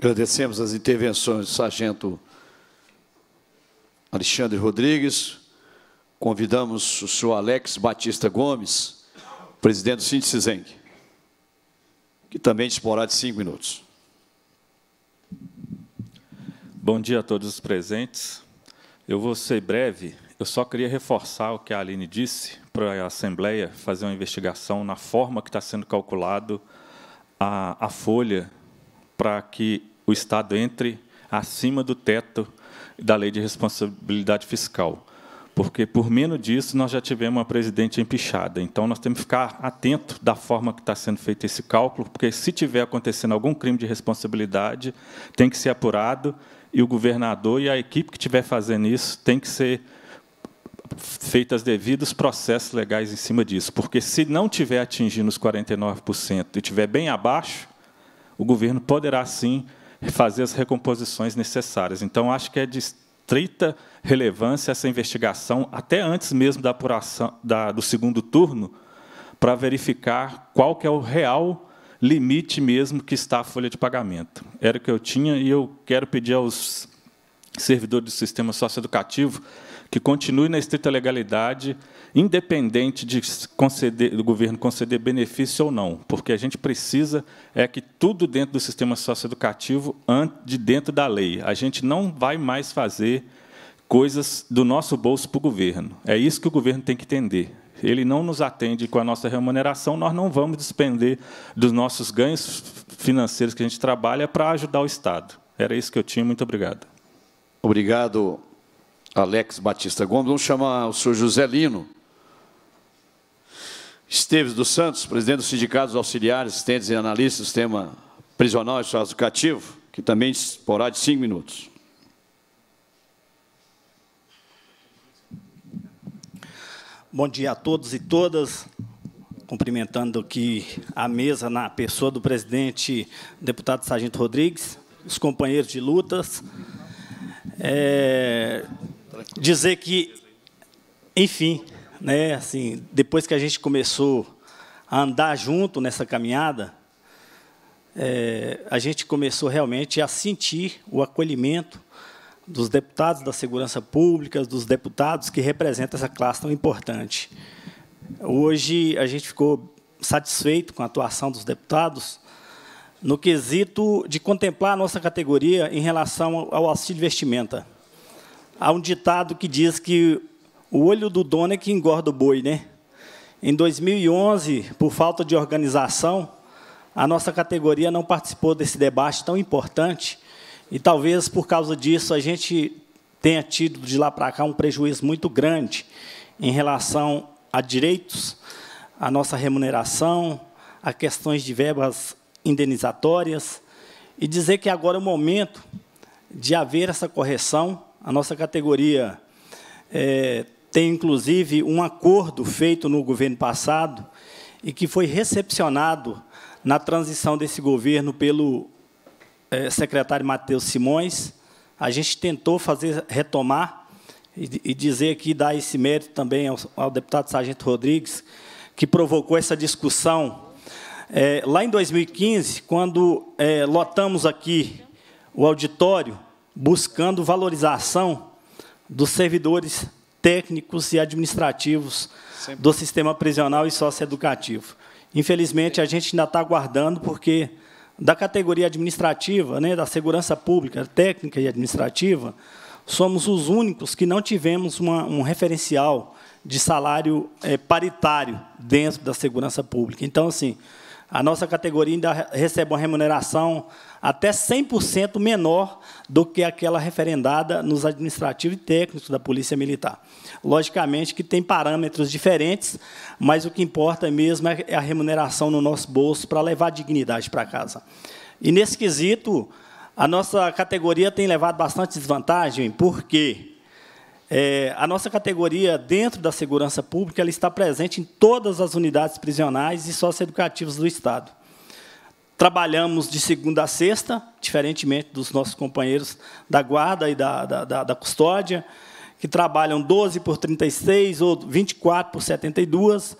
Agradecemos as intervenções do sargento Alexandre Rodrigues. Convidamos o senhor Alex Batista Gomes, presidente do Sindiciseng, que também disporá de cinco minutos. Bom dia a todos os presentes. Eu vou ser breve. Eu só queria reforçar o que a Aline disse para a Assembleia fazer uma investigação na forma que está sendo calculado a, a folha para que o Estado entre acima do teto da lei de responsabilidade fiscal. Porque, por menos disso, nós já tivemos uma presidente empichada. Então, nós temos que ficar atento da forma que está sendo feito esse cálculo, porque, se tiver acontecendo algum crime de responsabilidade, tem que ser apurado, e o governador e a equipe que estiver fazendo isso tem que ser feitas devidos processos legais em cima disso. Porque, se não tiver atingindo os 49% e estiver bem abaixo, o governo poderá sim fazer as recomposições necessárias. Então, acho que é de estreita relevância essa investigação, até antes mesmo da apuração da, do segundo turno, para verificar qual que é o real limite mesmo que está a folha de pagamento. Era o que eu tinha e eu quero pedir aos servidores do sistema socioeducativo que continue na estrita legalidade, independente de conceder, do governo conceder benefício ou não, porque a gente precisa é que tudo dentro do sistema socioeducativo ande de dentro da lei. A gente não vai mais fazer coisas do nosso bolso para o governo. É isso que o governo tem que entender. Ele não nos atende com a nossa remuneração, nós não vamos despender dos nossos ganhos financeiros que a gente trabalha para ajudar o Estado. Era isso que eu tinha, muito obrigado. Obrigado, Alex Batista Gomes, vamos chamar o senhor José Lino. Esteves dos Santos, presidente do Sindicato dos Auxiliares, Assistentes e Analistas do Sistema Prisional e Social Educativo, que também disporá de cinco minutos. Bom dia a todos e todas. Cumprimentando aqui a mesa na pessoa do presidente, deputado Sargento Rodrigues, os companheiros de lutas. É, dizer que, enfim, né, assim, depois que a gente começou a andar junto nessa caminhada, é, a gente começou realmente a sentir o acolhimento dos deputados da segurança pública, dos deputados que representam essa classe tão importante. Hoje a gente ficou satisfeito com a atuação dos deputados no quesito de contemplar a nossa categoria em relação ao auxílio vestimenta há um ditado que diz que o olho do dono é que engorda o boi, né? Em 2011, por falta de organização, a nossa categoria não participou desse debate tão importante e talvez por causa disso a gente tenha tido de lá para cá um prejuízo muito grande em relação a direitos, a nossa remuneração, a questões de verbas indenizatórias e dizer que agora é o momento de haver essa correção a nossa categoria é, tem, inclusive, um acordo feito no governo passado e que foi recepcionado na transição desse governo pelo é, secretário Matheus Simões. A gente tentou fazer retomar e, e dizer aqui, dar esse mérito também ao, ao deputado Sargento Rodrigues, que provocou essa discussão é, lá em 2015, quando é, lotamos aqui o auditório, buscando valorização dos servidores técnicos e administrativos Sempre. do sistema prisional e socioeducativo. Infelizmente, a gente ainda está aguardando, porque da categoria administrativa, né, da segurança pública, técnica e administrativa, somos os únicos que não tivemos uma, um referencial de salário é, paritário dentro da segurança pública. Então, assim, a nossa categoria ainda recebe uma remuneração até 100% menor do que aquela referendada nos administrativos e técnicos da Polícia Militar. Logicamente que tem parâmetros diferentes, mas o que importa mesmo é, é a remuneração no nosso bolso para levar dignidade para casa. E, nesse quesito, a nossa categoria tem levado bastante desvantagem, porque é, a nossa categoria dentro da segurança pública ela está presente em todas as unidades prisionais e socioeducativas do Estado. Trabalhamos de segunda a sexta, diferentemente dos nossos companheiros da guarda e da, da, da custódia, que trabalham 12 por 36 ou 24 por 72.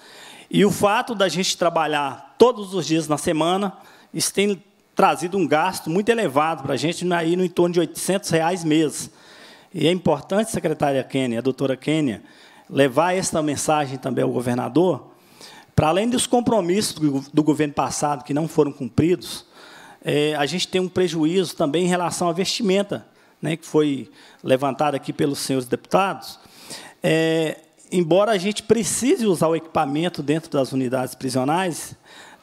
E o fato da gente trabalhar todos os dias na semana, isso tem trazido um gasto muito elevado para a gente, aí no entorno de 800 reais mês. E é importante, secretária Kênia, a doutora Kênia, levar esta mensagem também ao governador, para além dos compromissos do, governo passado que não foram cumpridos, é, a gente tem um prejuízo também em relação à vestimenta, né, que foi levantada aqui pelos senhores deputados. É, embora a gente precise usar o equipamento dentro das unidades prisionais,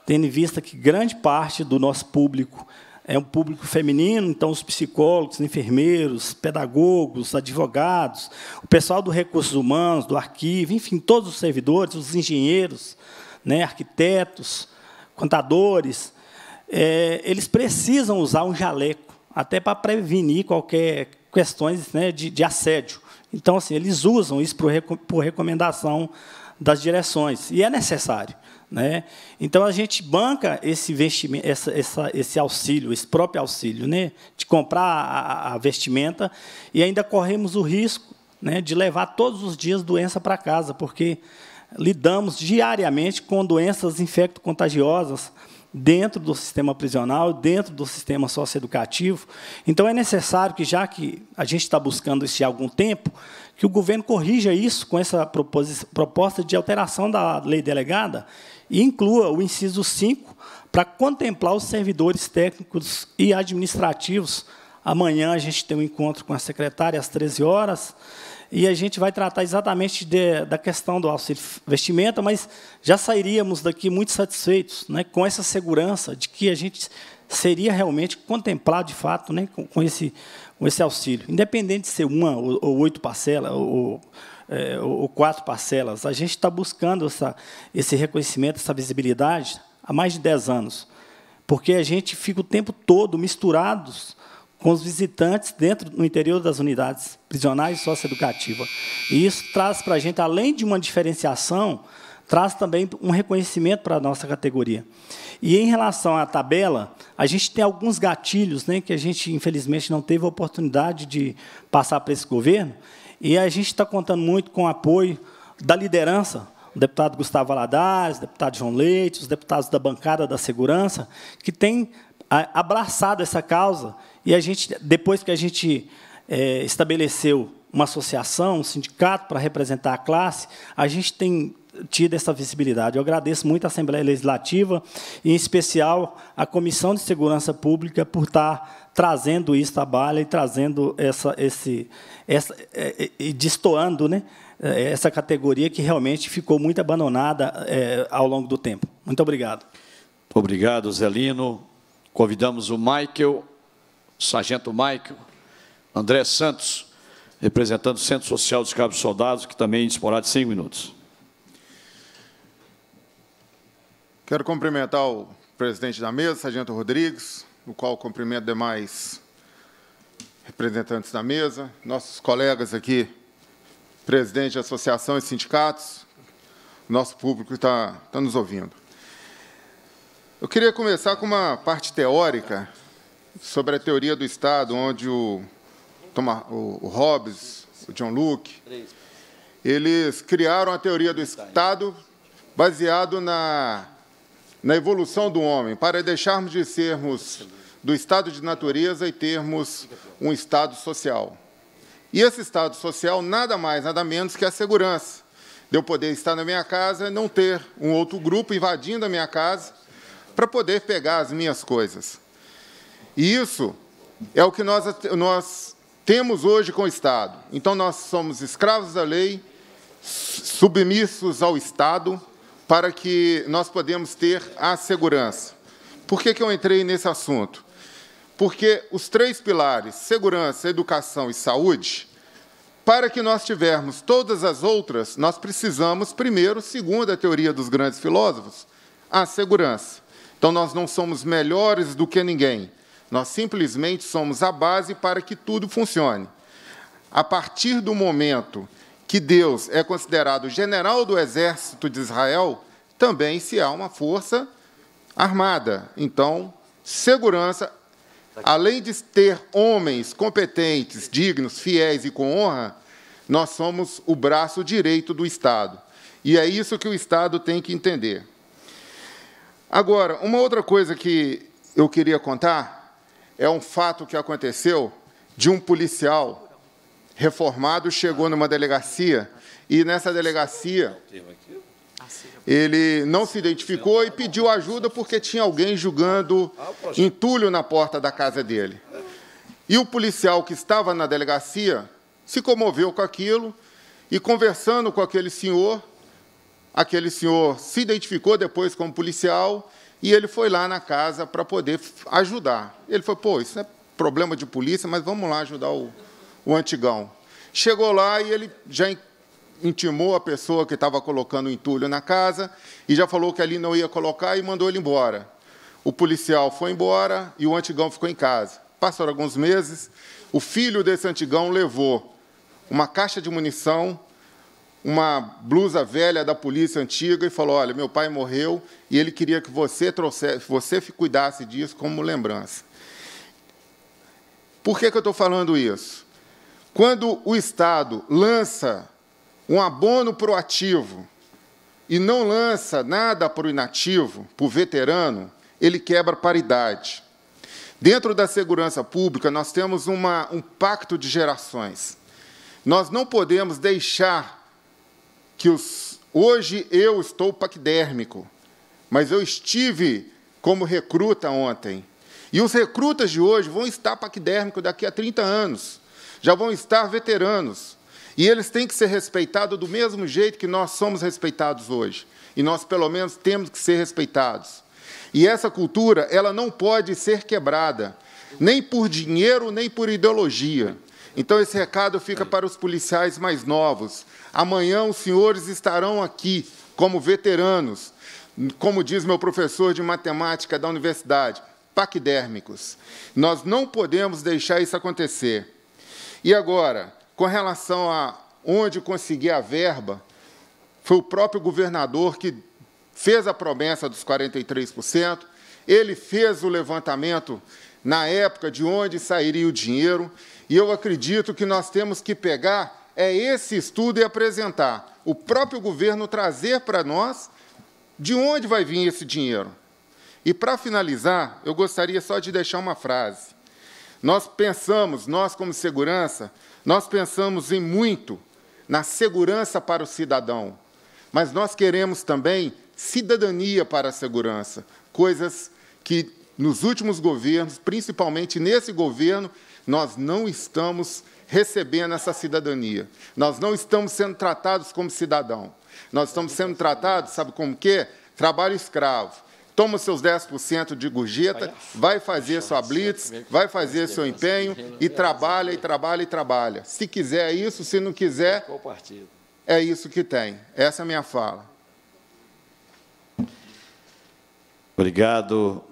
tendo em vista que grande parte do nosso público é um público feminino, então os psicólogos, enfermeiros, pedagogos, advogados, o pessoal do recursos humanos, do arquivo, enfim, todos os servidores, os engenheiros, né, arquitetos, contadores, é, eles precisam usar um jaleco, até para prevenir qualquer questões né, de, de, assédio. Então, assim, eles usam isso por, reco por recomendação das direções, e é necessário. Né? Então, a gente banca esse, vestimento, essa, essa, esse auxílio, esse próprio auxílio, né, de comprar a, a vestimenta, e ainda corremos o risco né, de levar todos os dias doença para casa, porque lidamos diariamente com doenças infecto-contagiosas dentro do sistema prisional, dentro do sistema socioeducativo. Então, é necessário que, já que a gente está buscando isso há algum tempo, que o governo corrija isso com essa proposta de alteração da lei delegada e inclua o inciso 5 para contemplar os servidores técnicos e administrativos. Amanhã a gente tem um encontro com a secretária às 13 horas e a gente vai tratar exatamente de, da questão do auxílio vestimenta, mas já sairíamos daqui muito satisfeitos né, com essa segurança de que a gente seria realmente contemplado, de fato, né, com, com esse, com esse auxílio. Independente de ser uma ou, ou oito parcelas, ou, é, ou quatro parcelas, a gente está buscando essa, esse reconhecimento, essa visibilidade há mais de dez anos, porque a gente fica o tempo todo misturados com os visitantes dentro no interior das unidades prisionais e socioeducativa. E isso traz para a gente, além de uma diferenciação, traz também um reconhecimento para a nossa categoria. E em relação à tabela, a gente tem alguns gatilhos né, que a gente, infelizmente, não teve a oportunidade de passar para esse governo, e a gente está contando muito com o apoio da liderança, o deputado Gustavo Aladares, o deputado João Leite, os deputados da bancada da segurança, que têm é, abraçado essa causa e a gente, depois que a gente é, estabeleceu uma associação, um sindicato para representar a classe, a gente tem tido essa visibilidade. Eu agradeço muito à Assembleia Legislativa e, em especial, à Comissão de Segurança Pública por estar tá trazendo isso à baila e trazendo essa, esse, essa, é, é, e destoando, né? É, essa categoria que realmente ficou muito abandonada é, ao longo do tempo. Muito obrigado. Obrigado, Zelino. Convidamos o Michael Sargento Maico, André Santos, representando o Centro Social dos Cabos Soldados, que também é disporá de cinco minutos. Quero cumprimentar o presidente da mesa, Sargento Rodrigues, o qual cumprimento demais representantes da mesa, nossos colegas aqui, presidente de associações e sindicatos, nosso público está, está nos ouvindo. Eu queria começar com uma parte teórica sobre a teoria do Estado, onde o, Thomas, o Hobbes, o John Locke, eles criaram a teoria do Estado baseado na, na evolução do homem, para deixarmos de sermos do estado de natureza e termos um estado social. E esse estado social nada mais, nada menos que a segurança. De eu poder estar na minha casa e não ter um outro grupo invadindo a minha casa para poder pegar as minhas coisas. E isso é o que nós, nós temos hoje com o Estado. Então, nós somos escravos da lei, submissos ao Estado, para que nós podemos ter a segurança. Por que, que eu entrei nesse assunto? Porque os três pilares, segurança, educação e saúde, para que nós tivermos todas as outras, nós precisamos, primeiro, segundo a teoria dos grandes filósofos, a segurança. Então, nós não somos melhores do que ninguém, nós simplesmente somos a base para que tudo funcione. A partir do momento que Deus é considerado general do exército de Israel, também se há uma força armada. Então, segurança, além de ter homens competentes, dignos, fiéis e com honra, nós somos o braço direito do Estado. E é isso que o Estado tem que entender. Agora, uma outra coisa que eu queria contar é um fato que aconteceu de um policial reformado chegou numa delegacia e nessa delegacia ele não se identificou e pediu ajuda porque tinha alguém julgando entulho na porta da casa dele. E o policial que estava na delegacia se comoveu com aquilo e, conversando com aquele senhor, aquele senhor se identificou depois como policial e ele foi lá na casa para poder ajudar. Ele falou: pô, isso é problema de polícia, mas vamos lá ajudar o, o antigão. Chegou lá e ele já intimou a pessoa que estava colocando o entulho na casa e já falou que ali não ia colocar e mandou ele embora. O policial foi embora e o antigão ficou em casa. Passaram alguns meses, o filho desse antigão levou uma caixa de munição uma blusa velha da polícia antiga e falou: Olha, meu pai morreu e ele queria que você trouxesse, você cuidasse disso como lembrança. Por que, que eu estou falando isso? Quando o Estado lança um abono proativo e não lança nada para o inativo, para o veterano, ele quebra paridade. Dentro da segurança pública, nós temos uma, um pacto de gerações. Nós não podemos deixar que os, hoje eu estou paquidérmico, mas eu estive como recruta ontem. E os recrutas de hoje vão estar paquidérmico daqui a 30 anos, já vão estar veteranos. E eles têm que ser respeitados do mesmo jeito que nós somos respeitados hoje. E nós, pelo menos, temos que ser respeitados. E essa cultura, ela não pode ser quebrada, nem por dinheiro, nem por ideologia. Então, esse recado fica para os policiais mais novos. Amanhã os senhores estarão aqui como veteranos, como diz meu professor de matemática da universidade, paquidérmicos. Nós não podemos deixar isso acontecer. E agora, com relação a onde conseguir a verba, foi o próprio governador que fez a promessa dos 43%, ele fez o levantamento na época de onde sairia o dinheiro, e eu acredito que nós temos que pegar é esse estudo e apresentar, o próprio governo trazer para nós de onde vai vir esse dinheiro. E para finalizar, eu gostaria só de deixar uma frase. Nós pensamos, nós como segurança, nós pensamos em muito na segurança para o cidadão, mas nós queremos também cidadania para a segurança, coisas que nos últimos governos, principalmente nesse governo, nós não estamos recebendo essa cidadania. Nós não estamos sendo tratados como cidadão. Nós estamos sendo tratados, sabe como que? É? Trabalho escravo. Toma seus 10% de gorjeta, vai fazer sua blitz, é vai fazer seu empenho e trabalha, e trabalha, e trabalha. Se quiser isso, se não quiser, é isso que tem. Essa é a minha fala. Obrigado,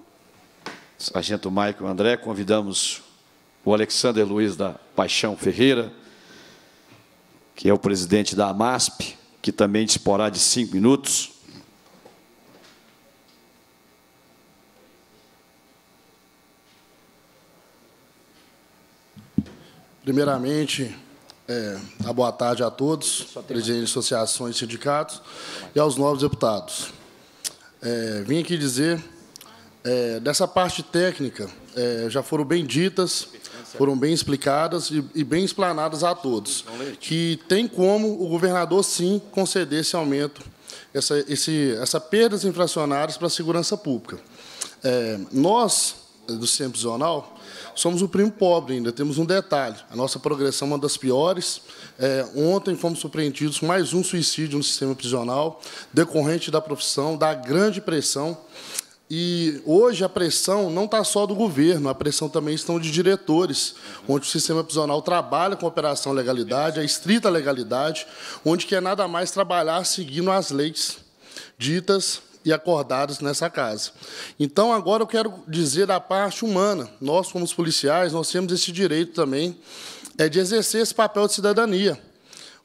Sargento Maicon André. Convidamos o Alexander Luiz da Paixão Ferreira, que é o presidente da AMASP, que também disporá de cinco minutos. Primeiramente, é, a boa tarde a todos, presidente de associações e sindicatos, e aos novos deputados. É, vim aqui dizer, é, dessa parte técnica, é, já foram bem ditas foram bem explicadas e, e bem explanadas a todos. Então, que tem como o governador, sim, conceder esse aumento, essa, esse, essa perdas infracionárias para a segurança pública. É, nós, do sistema prisional, somos o primo pobre ainda, temos um detalhe. A nossa progressão é uma das piores. É, ontem fomos surpreendidos com mais um suicídio no sistema prisional, decorrente da profissão, da grande pressão e hoje a pressão não está só do governo, a pressão também estão de diretores, onde o sistema prisional trabalha com a operação legalidade, a estrita legalidade, onde quer nada mais trabalhar seguindo as leis ditas e acordados nessa casa. Então, agora eu quero dizer da parte humana. Nós, como policiais, nós temos esse direito também é de exercer esse papel de cidadania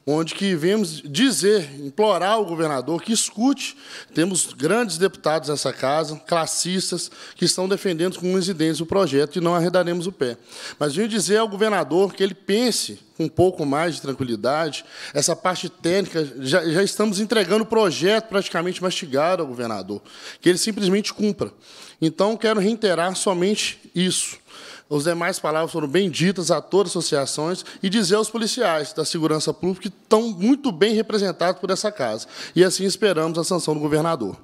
onde que vemos dizer, implorar ao governador que escute. Temos grandes deputados nessa casa, classistas, que estão defendendo com dentes o projeto e não arredaremos o pé. Mas vim dizer ao governador que ele pense com um pouco mais de tranquilidade, essa parte técnica, já, já estamos entregando o projeto praticamente mastigado ao governador, que ele simplesmente cumpra. Então, quero reiterar somente isso. As demais palavras foram benditas a todas as associações e dizer aos policiais da segurança pública que estão muito bem representados por essa casa. E assim esperamos a sanção do governador.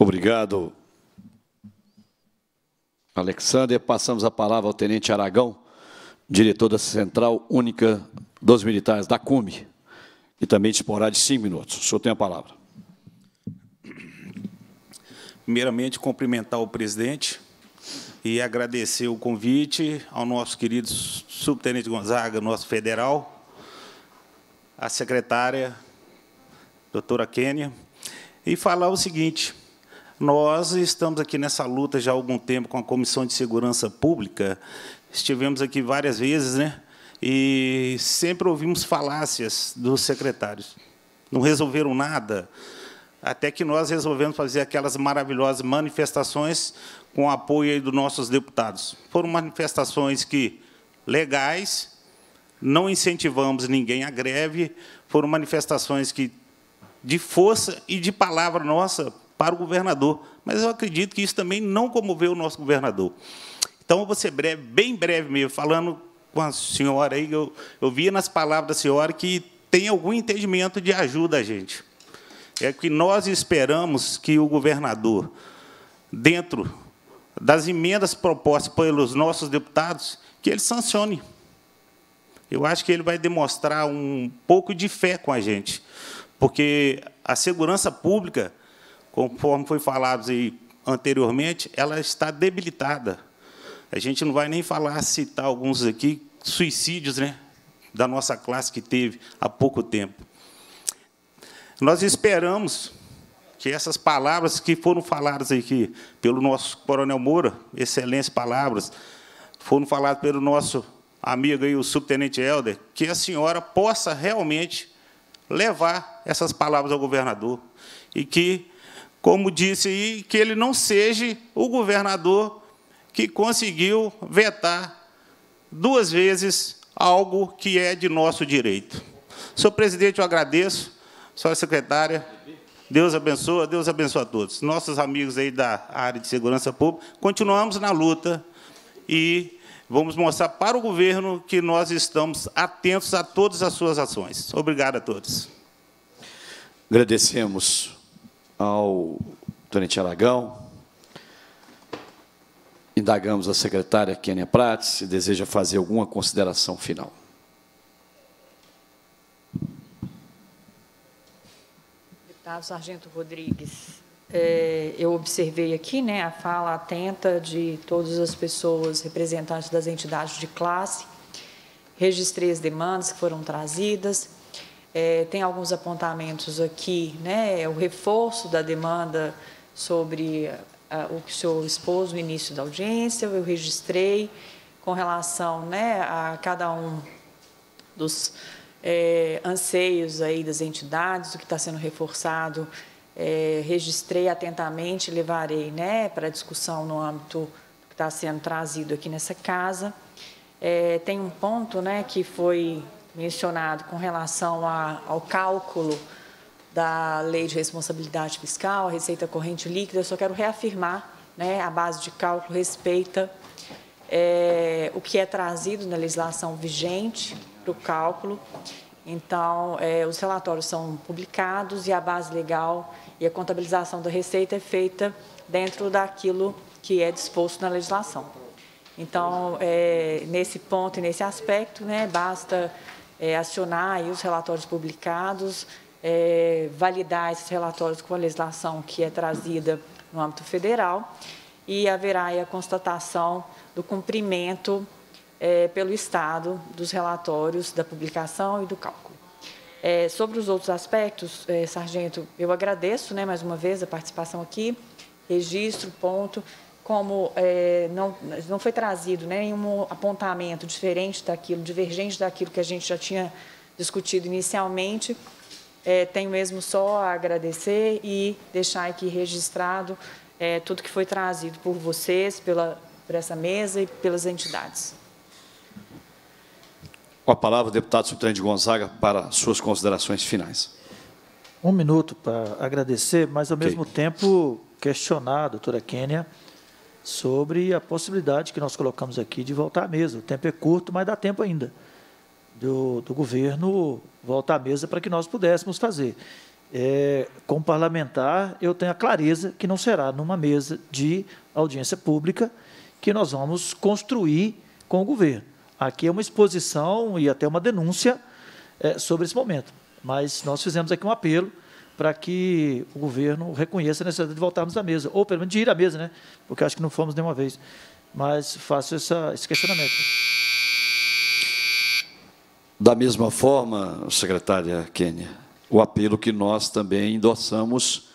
Obrigado, Alexander. Passamos a palavra ao Tenente Aragão, diretor da Central Única dos Militares, da CUME, e também disporá de cinco minutos. O senhor tem a palavra. Primeiramente, cumprimentar o presidente e agradecer o convite ao nosso querido subtenente Gonzaga, nosso federal, à secretária, doutora Kênia, e falar o seguinte, nós estamos aqui nessa luta já há algum tempo com a Comissão de Segurança Pública, estivemos aqui várias vezes, né? e sempre ouvimos falácias dos secretários. Não resolveram nada, até que nós resolvemos fazer aquelas maravilhosas manifestações com o apoio dos nossos deputados. Foram manifestações que legais, não incentivamos ninguém à greve, foram manifestações que de força e de palavra nossa para o governador. Mas eu acredito que isso também não comoveu o nosso governador. Então, eu vou ser breve, bem breve mesmo, falando com a senhora aí, eu, eu via nas palavras da senhora que tem algum entendimento de ajuda a gente. É que nós esperamos que o governador, dentro das emendas propostas pelos nossos deputados, que ele sancione. Eu acho que ele vai demonstrar um pouco de fé com a gente, porque a segurança pública, conforme foi falado aí anteriormente, ela está debilitada. A gente não vai nem falar, citar alguns aqui, suicídios né, da nossa classe que teve há pouco tempo. Nós esperamos que essas palavras que foram faladas aqui pelo nosso Coronel Moura, excelentes palavras, foram faladas pelo nosso amigo aí, o Subtenente Helder, que a senhora possa realmente levar essas palavras ao governador e que, como disse aí, que ele não seja o governador que conseguiu vetar duas vezes algo que é de nosso direito. Senhor presidente, eu agradeço. Senhora secretária, Deus abençoa, Deus abençoa a todos. Nossos amigos aí da área de segurança pública, continuamos na luta e vamos mostrar para o governo que nós estamos atentos a todas as suas ações. Obrigado a todos. Agradecemos ao Tenente Aragão, indagamos a secretária Kênia Prates se deseja fazer alguma consideração final. Deputado tá, Sargento Rodrigues, é, eu observei aqui né, a fala atenta de todas as pessoas representantes das entidades de classe, registrei as demandas que foram trazidas, é, tem alguns apontamentos aqui, né, é o reforço da demanda sobre a, o que o senhor expôs no início da audiência, eu registrei com relação né, a cada um dos é, anseios aí das entidades, o que está sendo reforçado, é, registrei atentamente, levarei né, para discussão no âmbito que está sendo trazido aqui nessa casa. É, tem um ponto né, que foi mencionado com relação a, ao cálculo da Lei de Responsabilidade Fiscal, a receita corrente líquida, eu só quero reafirmar né, a base de cálculo respeita é, o que é trazido na legislação vigente, para o cálculo. Então, é, os relatórios são publicados e a base legal e a contabilização da receita é feita dentro daquilo que é disposto na legislação. Então, é, nesse ponto e nesse aspecto, né, basta é, acionar os relatórios publicados, é, validar esses relatórios com a legislação que é trazida no âmbito federal e haverá a constatação do cumprimento é, pelo Estado dos relatórios da publicação e do cálculo. É, sobre os outros aspectos, é, Sargento, eu agradeço né, mais uma vez a participação aqui, registro, ponto, como é, não, não foi trazido né, nenhum apontamento diferente daquilo, divergente daquilo que a gente já tinha discutido inicialmente, é, tenho mesmo só a agradecer e deixar aqui registrado é, tudo que foi trazido por vocês, pela, por essa mesa e pelas entidades. Com a palavra, o deputado Subtenente Gonzaga, para suas considerações finais. Um minuto para agradecer, mas, ao okay. mesmo tempo, questionar a doutora Kênia sobre a possibilidade que nós colocamos aqui de voltar à mesa. O tempo é curto, mas dá tempo ainda do, do governo voltar à mesa para que nós pudéssemos fazer. É, como parlamentar, eu tenho a clareza que não será numa mesa de audiência pública que nós vamos construir com o governo. Aqui é uma exposição e até uma denúncia é, sobre esse momento. Mas nós fizemos aqui um apelo para que o governo reconheça a necessidade de voltarmos à mesa, ou pelo menos de ir à mesa, né? porque acho que não fomos nenhuma vez. Mas faço essa, esse questionamento. Da mesma forma, secretária Kênia, o apelo que nós também endossamos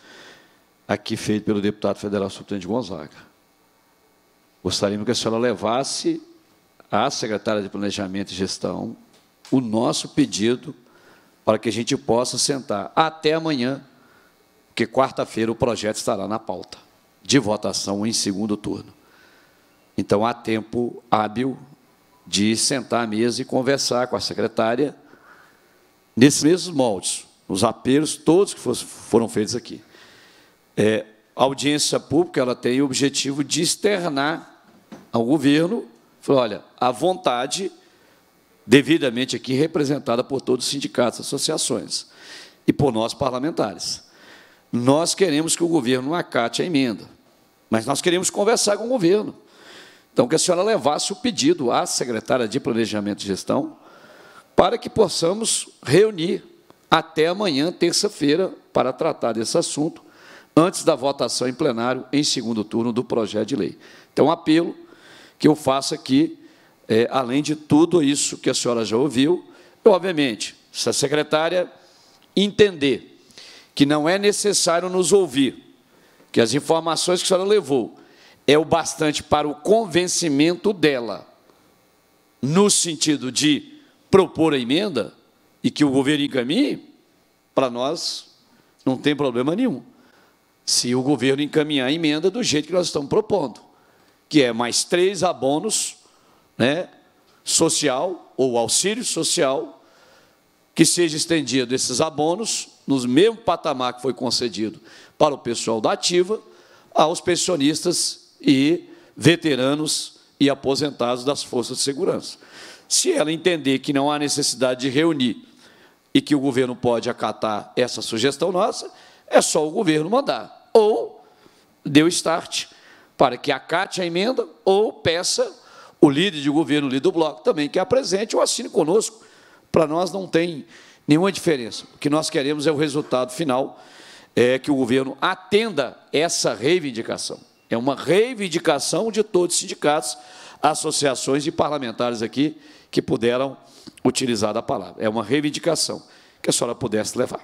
aqui feito pelo deputado federal de Gonzaga. Gostaríamos que a senhora levasse à secretária de Planejamento e Gestão o nosso pedido para que a gente possa sentar até amanhã, que quarta-feira o projeto estará na pauta de votação em segundo turno. Então, há tempo hábil de sentar à mesa e conversar com a secretária nesses mesmos moldes, nos apelos todos que foram feitos aqui. É, a audiência pública ela tem o objetivo de externar ao governo Falou, olha, a vontade devidamente aqui representada por todos os sindicatos, associações e por nós parlamentares. Nós queremos que o governo acate a emenda, mas nós queremos conversar com o governo. Então, que a senhora levasse o pedido à secretária de Planejamento e Gestão para que possamos reunir até amanhã, terça-feira, para tratar desse assunto, antes da votação em plenário, em segundo turno, do projeto de lei. Então, apelo que eu faça aqui, é, além de tudo isso que a senhora já ouviu, obviamente, se a secretária entender que não é necessário nos ouvir, que as informações que a senhora levou é o bastante para o convencimento dela, no sentido de propor a emenda e que o governo encaminhe, para nós não tem problema nenhum. Se o governo encaminhar a emenda do jeito que nós estamos propondo que é mais três abonos né, social ou auxílio social, que seja estendido esses abonos, no mesmo patamar que foi concedido para o pessoal da ativa, aos pensionistas e veteranos e aposentados das forças de segurança. Se ela entender que não há necessidade de reunir e que o governo pode acatar essa sugestão nossa, é só o governo mandar. Ou deu start para que acate a emenda ou peça o líder de governo, o líder do bloco também, que apresente ou assine conosco. Para nós não tem nenhuma diferença. O que nós queremos é o resultado final, é que o governo atenda essa reivindicação. É uma reivindicação de todos os sindicatos, associações e parlamentares aqui que puderam utilizar a palavra. É uma reivindicação que a senhora pudesse levar.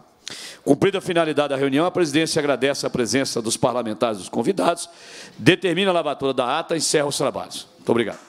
Cumprida a finalidade da reunião, a presidência agradece a presença dos parlamentares e dos convidados, determina a lavatura da ata e encerra os trabalhos. Muito obrigado.